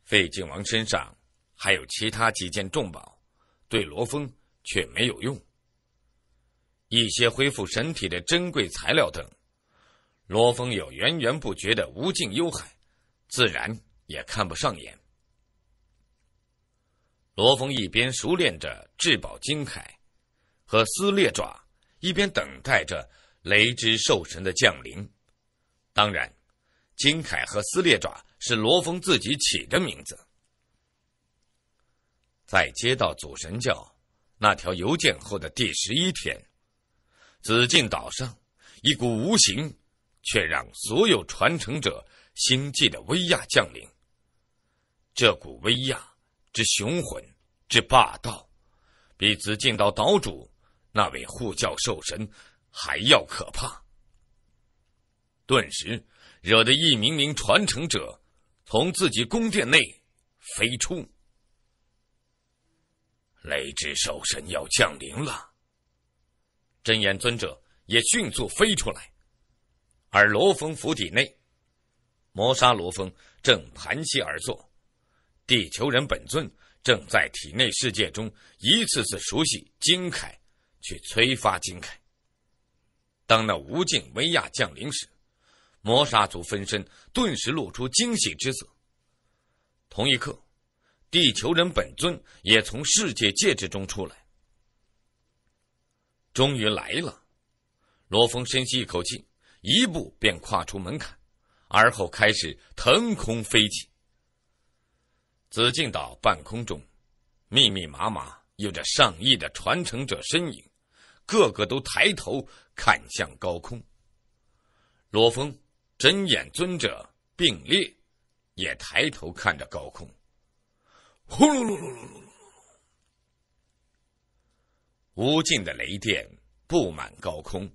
费劲王身上还有其他几件重宝，对罗峰却没有用。一些恢复神体的珍贵材料等，罗峰有源源不绝的无尽幽海，自然也看不上眼。罗峰一边熟练着至宝金铠。和撕裂爪一边等待着雷之兽神的降临，当然，金凯和撕裂爪是罗峰自己起的名字。在接到祖神教那条邮件后的第十一天，紫禁岛上，一股无形却让所有传承者心悸的威压降临。这股威压之雄浑之霸道，比紫禁岛岛主。那位护教兽神还要可怕，顿时惹得一名名传承者从自己宫殿内飞出。雷之兽神要降临了。真言尊者也迅速飞出来，而罗峰府邸内，摩杀罗峰正盘膝而坐，地球人本尊正在体内世界中一次次熟悉金凯。去催发金凯。当那无尽威压降临时，魔杀族分身顿时露出惊喜之色。同一刻，地球人本尊也从世界戒指中出来。终于来了，罗峰深吸一口气，一步便跨出门槛，而后开始腾空飞起。紫禁岛半空中，密密麻麻有着上亿的传承者身影。个个都抬头看向高空，罗峰、真眼尊者并列，也抬头看着高空。呼噜噜噜噜噜噜，无尽的雷电布满高空，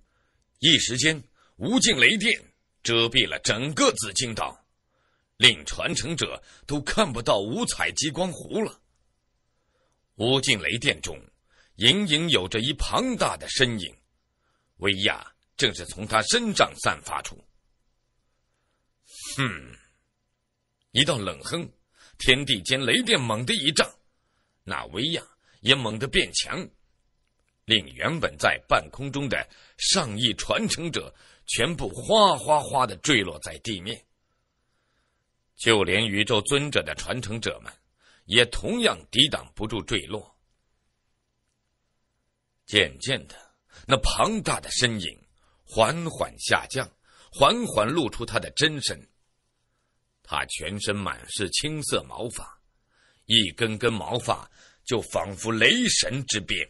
一时间，无尽雷电遮蔽了整个紫金岛，令传承者都看不到五彩极光湖了。无尽雷电中。隐隐有着一庞大的身影，威亚正是从他身上散发出。哼，一道冷哼，天地间雷电猛的一仗，那威亚也猛的变强，令原本在半空中的上亿传承者全部哗哗哗的坠落在地面。就连宇宙尊者的传承者们，也同样抵挡不住坠落。渐渐的，那庞大的身影缓缓下降，缓缓露出他的真身。他全身满是青色毛发，一根根毛发就仿佛雷神之鞭，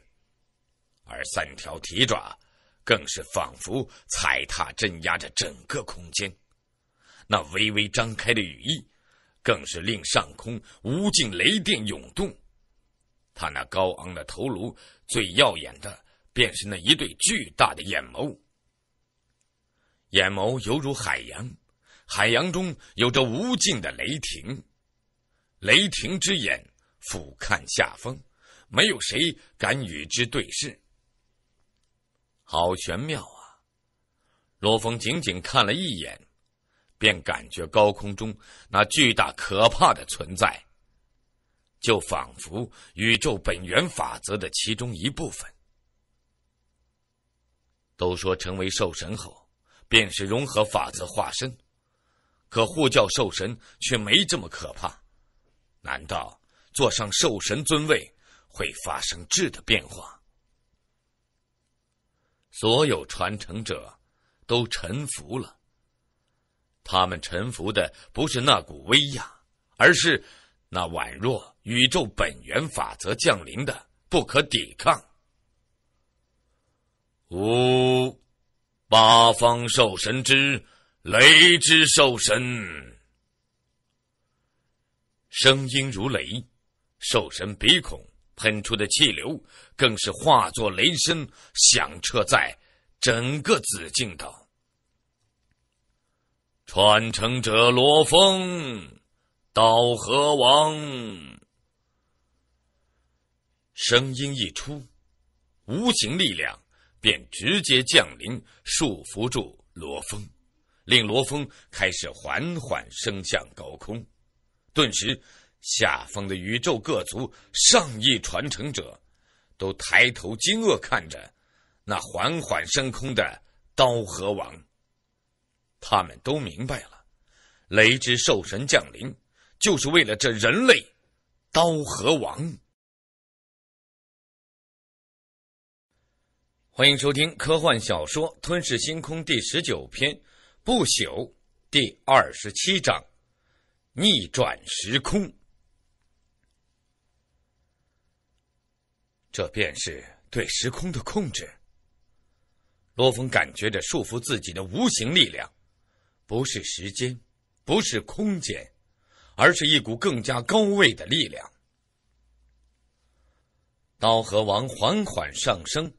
而三条蹄爪更是仿佛踩踏镇压着整个空间。那微微张开的羽翼，更是令上空无尽雷电涌动。他那高昂的头颅。最耀眼的，便是那一对巨大的眼眸。眼眸犹如海洋，海洋中有着无尽的雷霆。雷霆之眼俯瞰下方，没有谁敢与之对视。好玄妙啊！罗峰仅仅看了一眼，便感觉高空中那巨大可怕的存在。就仿佛宇宙本源法则的其中一部分。都说成为兽神后，便是融合法则化身，可护教兽神却没这么可怕。难道坐上兽神尊位会发生质的变化？所有传承者都臣服了。他们臣服的不是那股威压，而是那宛若。宇宙本源法则降临的不可抵抗。五，八方兽神之雷之兽神。声音如雷，兽神鼻孔喷出的气流更是化作雷声响彻在整个紫禁岛。传承者罗峰，刀河王。声音一出，无形力量便直接降临，束缚住罗峰，令罗峰开始缓缓升向高空。顿时，下方的宇宙各族上亿传承者都抬头惊愕看着那缓缓升空的刀河王。他们都明白了，雷之兽神降临，就是为了这人类刀河王。欢迎收听科幻小说《吞噬星空》第十九篇《不朽》第二十七章《逆转时空》。这便是对时空的控制。罗峰感觉着束缚自己的无形力量，不是时间，不是空间，而是一股更加高位的力量。刀和王缓缓上升。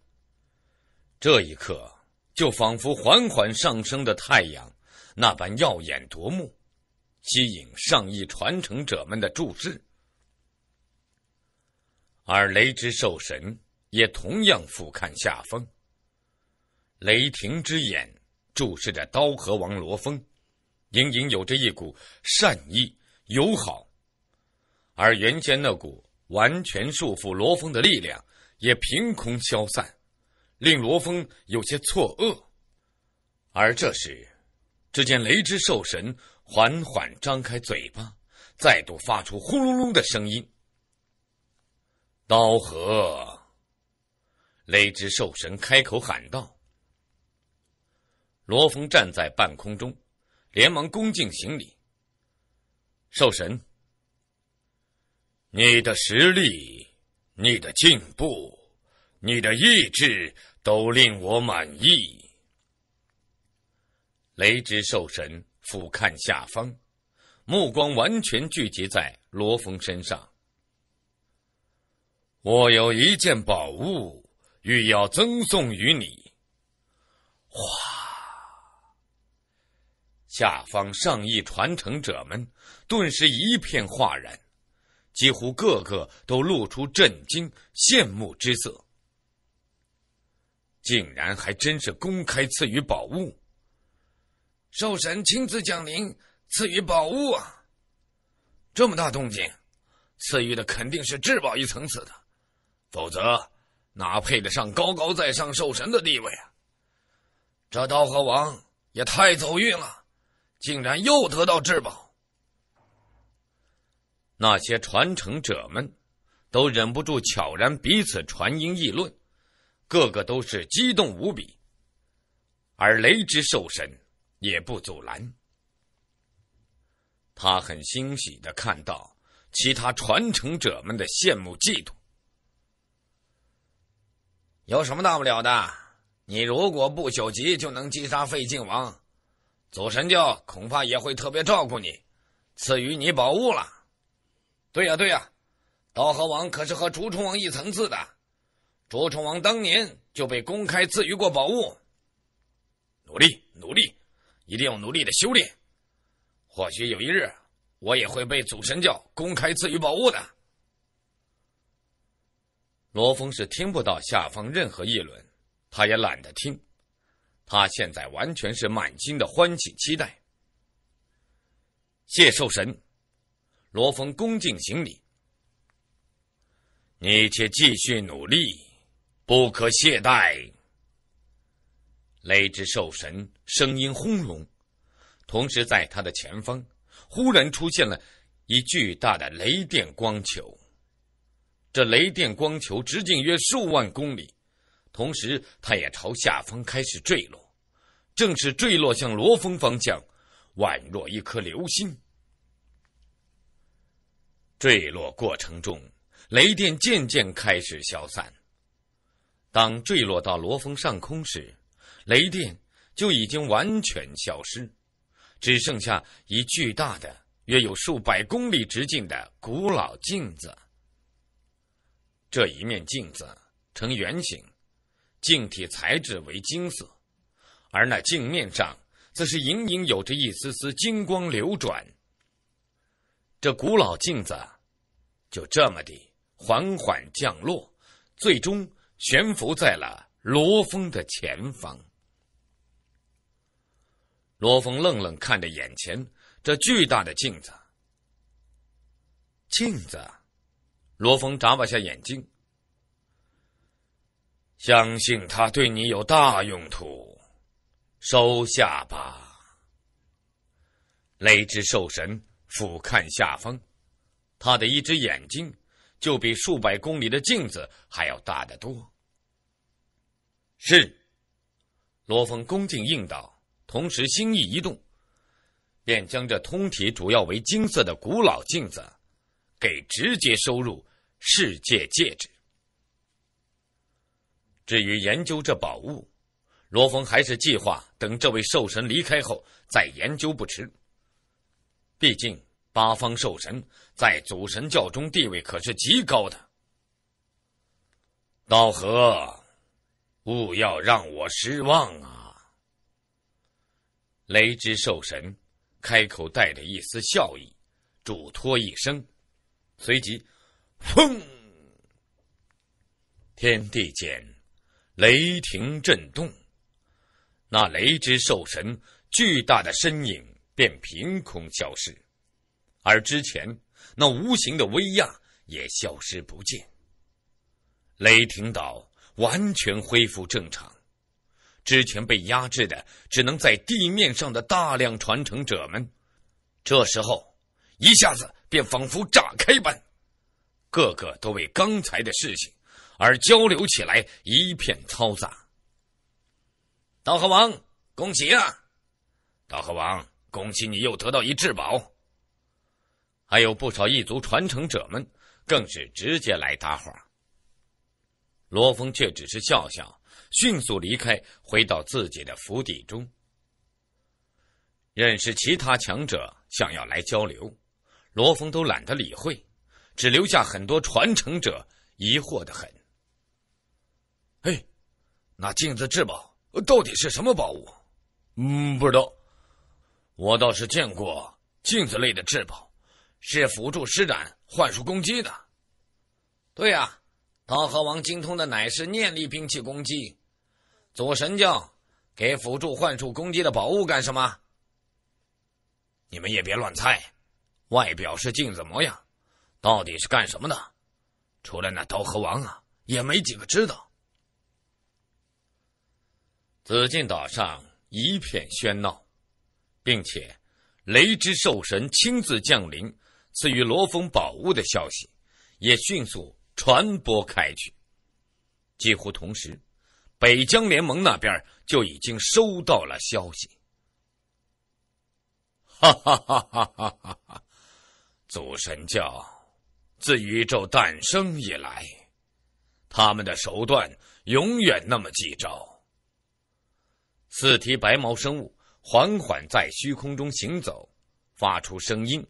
这一刻，就仿佛缓缓上升的太阳，那般耀眼夺目，吸引上亿传承者们的注视。而雷之兽神也同样俯瞰下风，雷霆之眼注视着刀和王罗峰，隐隐有着一股善意、友好，而原先那股完全束缚罗峰的力量也凭空消散。令罗峰有些错愕，而这时，只见雷之兽神缓缓张开嘴巴，再度发出轰隆隆的声音。刀河，雷之兽神开口喊道：“罗峰，站在半空中，连忙恭敬行礼。兽神，你的实力，你的进步。”你的意志都令我满意。雷之兽神俯瞰下方，目光完全聚集在罗峰身上。我有一件宝物，欲要赠送于你。哗！下方上亿传承者们顿时一片哗然，几乎个个都露出震惊、羡慕之色。竟然还真是公开赐予宝物！兽神亲自降临，赐予宝物啊！这么大动静，赐予的肯定是至宝一层次的，否则哪配得上高高在上兽神的地位啊！这刀和王也太走运了，竟然又得到至宝！那些传承者们都忍不住悄然彼此传音议论。个个都是激动无比，而雷之兽神也不阻拦。他很欣喜的看到其他传承者们的羡慕嫉妒。有什么大不了的？你如果不朽级就能击杀费晋王，祖神教恐怕也会特别照顾你，赐予你宝物了。对呀对呀，刀河王可是和竹虫王一层次的。卓崇王当年就被公开赐予过宝物。努力，努力，一定要努力的修炼。或许有一日，我也会被祖神教公开赐予宝物的。罗峰是听不到下方任何议论，他也懒得听。他现在完全是满心的欢喜期待。谢寿神，罗峰恭敬行礼。你且继续努力。不可懈怠！雷之兽神声音轰隆，同时在他的前方，忽然出现了一巨大的雷电光球。这雷电光球直径约数万公里，同时它也朝下方开始坠落，正是坠落向罗峰方向，宛若一颗流星。坠落过程中，雷电渐渐开始消散。当坠落到罗峰上空时，雷电就已经完全消失，只剩下一巨大的、约有数百公里直径的古老镜子。这一面镜子呈圆形，镜体材质为金色，而那镜面上则是隐隐有着一丝丝金光流转。这古老镜子就这么地缓缓降落，最终。悬浮在了罗峰的前方。罗峰愣愣看着眼前这巨大的镜子。镜子，罗峰眨巴下眼睛。相信他对你有大用途，收下吧。雷之兽神俯瞰下方，他的一只眼睛。就比数百公里的镜子还要大得多。是，罗峰恭敬应道，同时心意一动，便将这通体主要为金色的古老镜子，给直接收入世界戒指。至于研究这宝物，罗峰还是计划等这位兽神离开后再研究不迟。毕竟。八方兽神在祖神教中地位可是极高的，道和，勿要让我失望啊！雷之兽神开口带着一丝笑意，嘱托一声，随即，砰！天地间雷霆震动，那雷之兽神巨大的身影便凭空消失。而之前那无形的威压也消失不见，雷霆岛完全恢复正常。之前被压制的，只能在地面上的大量传承者们，这时候一下子便仿佛炸开般，个个都为刚才的事情而交流起来，一片嘈杂。刀和王，恭喜啊！刀和王，恭喜你又得到一至宝。还有不少异族传承者们，更是直接来搭话。罗峰却只是笑笑，迅速离开，回到自己的府邸中。认识其他强者想要来交流，罗峰都懒得理会，只留下很多传承者疑惑的很。嘿，那镜子至宝到底是什么宝物？嗯，不知道。我倒是见过镜子类的至宝。是辅助施展幻术攻击的，对呀，桃和王精通的乃是念力兵器攻击。左神教给辅助幻术攻击的宝物干什么？你们也别乱猜，外表是镜子模样，到底是干什么的？除了那刀和王啊，也没几个知道。紫禁岛上一片喧闹，并且雷之兽神亲自降临。赐予罗峰宝物的消息，也迅速传播开去。几乎同时，北疆联盟那边就已经收到了消息。哈哈哈哈哈哈！祖神教，自宇宙诞生以来，他们的手段永远那么几招。四蹄白毛生物缓缓在虚空中行走，发出声音。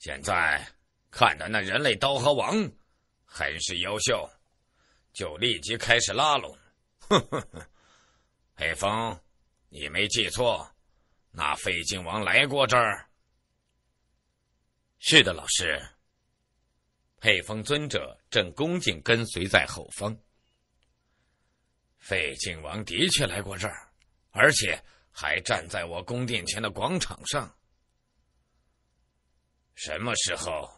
现在看着那人类刀和王很是优秀，就立即开始拉拢。哼哼哼，佩风，你没记错，那费晋王来过这儿。是的，老师。佩风尊者正恭敬跟随在后方。费晋王的确来过这儿，而且还站在我宫殿前的广场上。什么时候？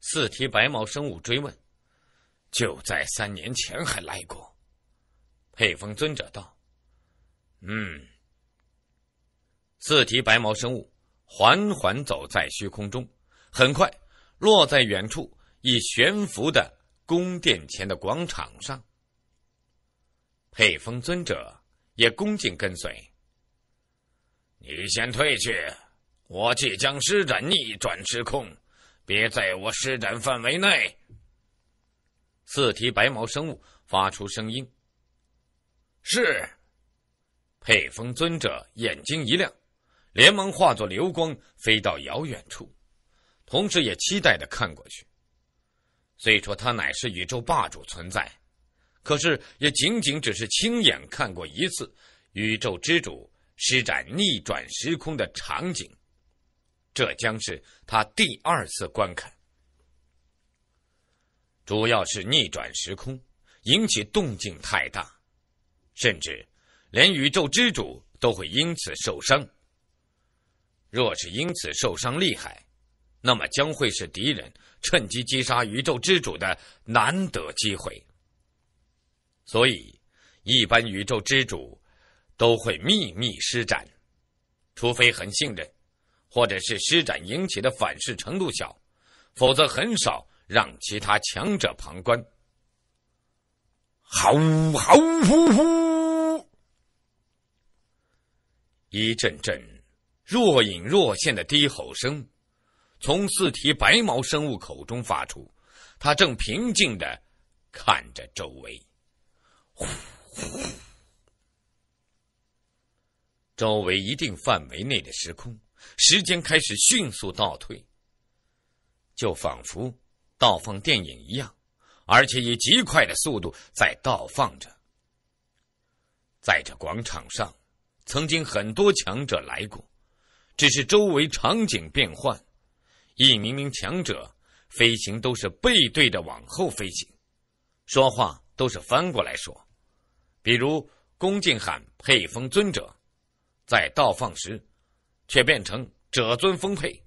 四蹄白毛生物追问。就在三年前还来过。佩风尊者道：“嗯。”四蹄白毛生物缓缓走在虚空中，很快落在远处已悬浮的宫殿前的广场上。佩风尊者也恭敬跟随。你先退去。我即将施展逆转时空，别在我施展范围内。四蹄白毛生物发出声音。是，佩风尊者眼睛一亮，连忙化作流光飞到遥远处，同时也期待的看过去。虽说他乃是宇宙霸主存在，可是也仅仅只是亲眼看过一次宇宙之主施展逆转时空的场景。这将是他第二次观看，主要是逆转时空，引起动静太大，甚至连宇宙之主都会因此受伤。若是因此受伤厉害，那么将会是敌人趁机击杀宇宙之主的难得机会。所以，一般宇宙之主都会秘密施展，除非很信任。或者是施展引起的反噬程度小，否则很少让其他强者旁观。好好呼呼，一阵阵若隐若现的低吼声从四蹄白毛生物口中发出。他正平静地看着周围，呼呼。周围一定范围内的时空。时间开始迅速倒退，就仿佛倒放电影一样，而且以极快的速度在倒放着。在这广场上，曾经很多强者来过，只是周围场景变换，一名名强者飞行都是背对着往后飞行，说话都是翻过来说，比如恭敬喊“佩风尊者”，在倒放时。却变成者尊丰沛。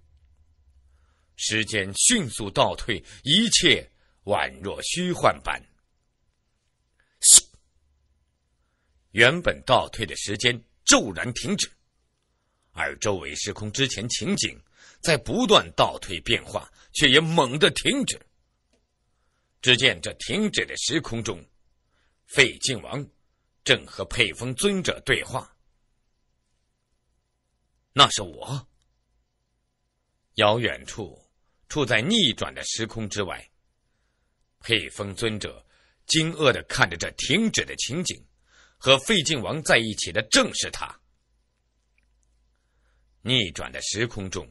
时间迅速倒退，一切宛若虚幻般。咻，原本倒退的时间骤然停止，而周围时空之前情景在不断倒退变化，却也猛地停止。只见这停止的时空中，费靖王正和佩风尊者对话。那是我。遥远处，处在逆转的时空之外，佩风尊者惊愕地看着这停止的情景。和费劲王在一起的正是他。逆转的时空中，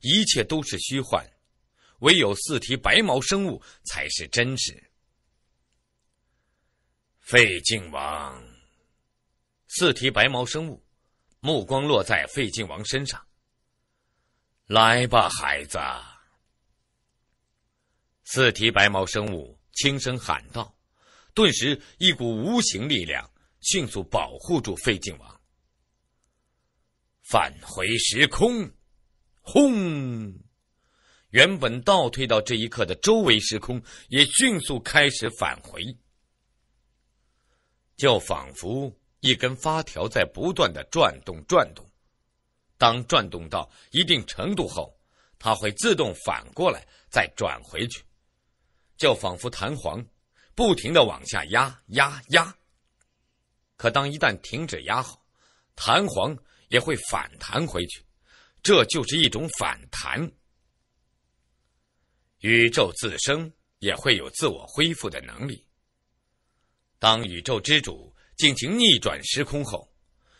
一切都是虚幻，唯有四蹄白毛生物才是真实。费劲王，四蹄白毛生物。目光落在费劲王身上，来吧，孩子！四蹄白毛生物轻声喊道。顿时，一股无形力量迅速保护住费劲王，返回时空。轰！原本倒退到这一刻的周围时空，也迅速开始返回，就仿佛……一根发条在不断的转动，转动。当转动到一定程度后，它会自动反过来再转回去，就仿佛弹簧不停的往下压，压，压。可当一旦停止压后，弹簧也会反弹回去，这就是一种反弹。宇宙自身也会有自我恢复的能力。当宇宙之主。进行逆转时空后，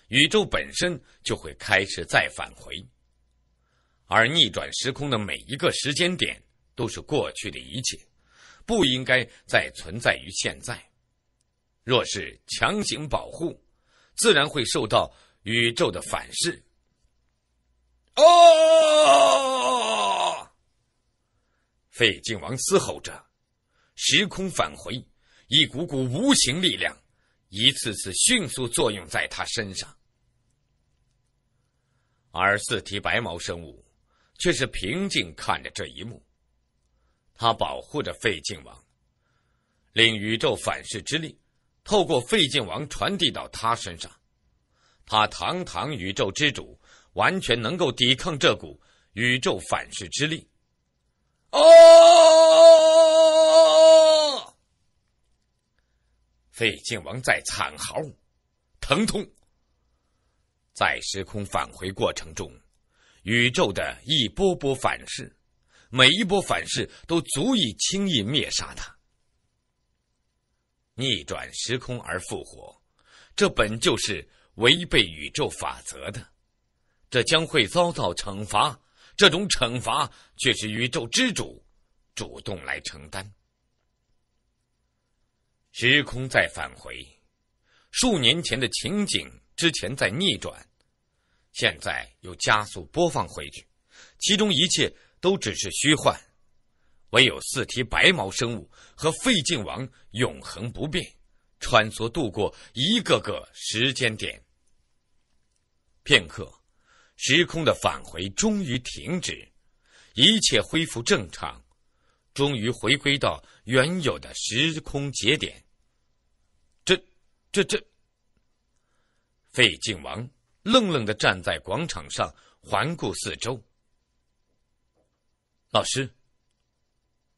宇宙本身就会开始再返回。而逆转时空的每一个时间点都是过去的一切，不应该再存在于现在。若是强行保护，自然会受到宇宙的反噬。啊！费晋王嘶吼着，时空返回，一股股无形力量。一次次迅速作用在他身上，而四蹄白毛生物却是平静看着这一幕。他保护着费劲王，令宇宙反噬之力透过费劲王传递到他身上。他堂堂宇宙之主，完全能够抵抗这股宇宙反噬之力。哦。废境王在惨嚎，疼痛。在时空返回过程中，宇宙的一波波反噬，每一波反噬都足以轻易灭杀他。逆转时空而复活，这本就是违背宇宙法则的，这将会遭到惩罚。这种惩罚却是宇宙之主主动来承担。时空在返回，数年前的情景之前在逆转，现在又加速播放回去，其中一切都只是虚幻，唯有四蹄白毛生物和费劲王永恒不变，穿梭度过一个个时间点。片刻，时空的返回终于停止，一切恢复正常，终于回归到原有的时空节点。这这，费靖王愣愣的站在广场上，环顾四周。老师，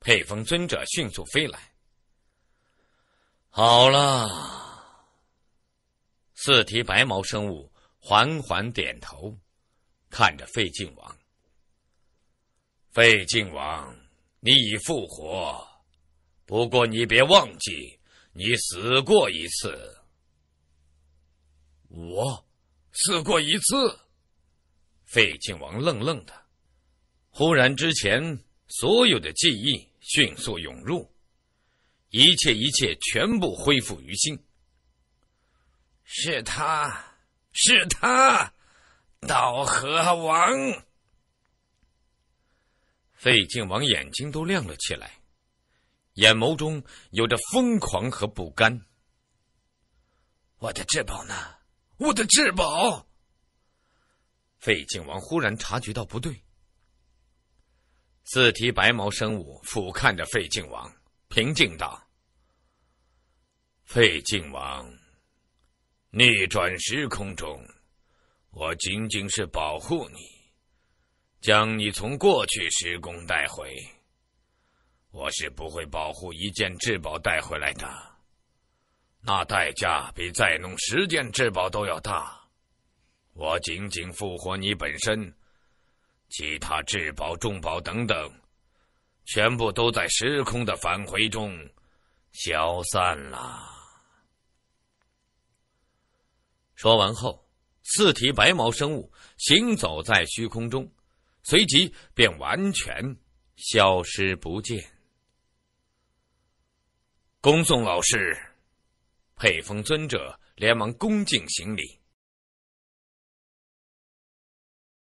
佩风尊者迅速飞来。好了，四蹄白毛生物缓缓点头，看着费靖王。费靖王，你已复活，不过你别忘记，你死过一次。我死过一次。费晋王愣愣的，忽然之前所有的记忆迅速涌入，一切一切全部恢复于心。是他，是他，道和王。费晋王眼睛都亮了起来，眼眸中有着疯狂和不甘。我的至宝呢？我的至宝。费晋王忽然察觉到不对，四蹄白毛生物俯瞰着费靖王，平静道：“费靖王，逆转时空中，我仅仅是保护你，将你从过去时空带回。我是不会保护一件至宝带回来的。”那代价比再弄十件至宝都要大，我仅仅复活你本身，其他至宝、重宝等等，全部都在时空的返回中消散了。说完后，四蹄白毛生物行走在虚空中，随即便完全消失不见。恭送老师。佩风尊者连忙恭敬行礼。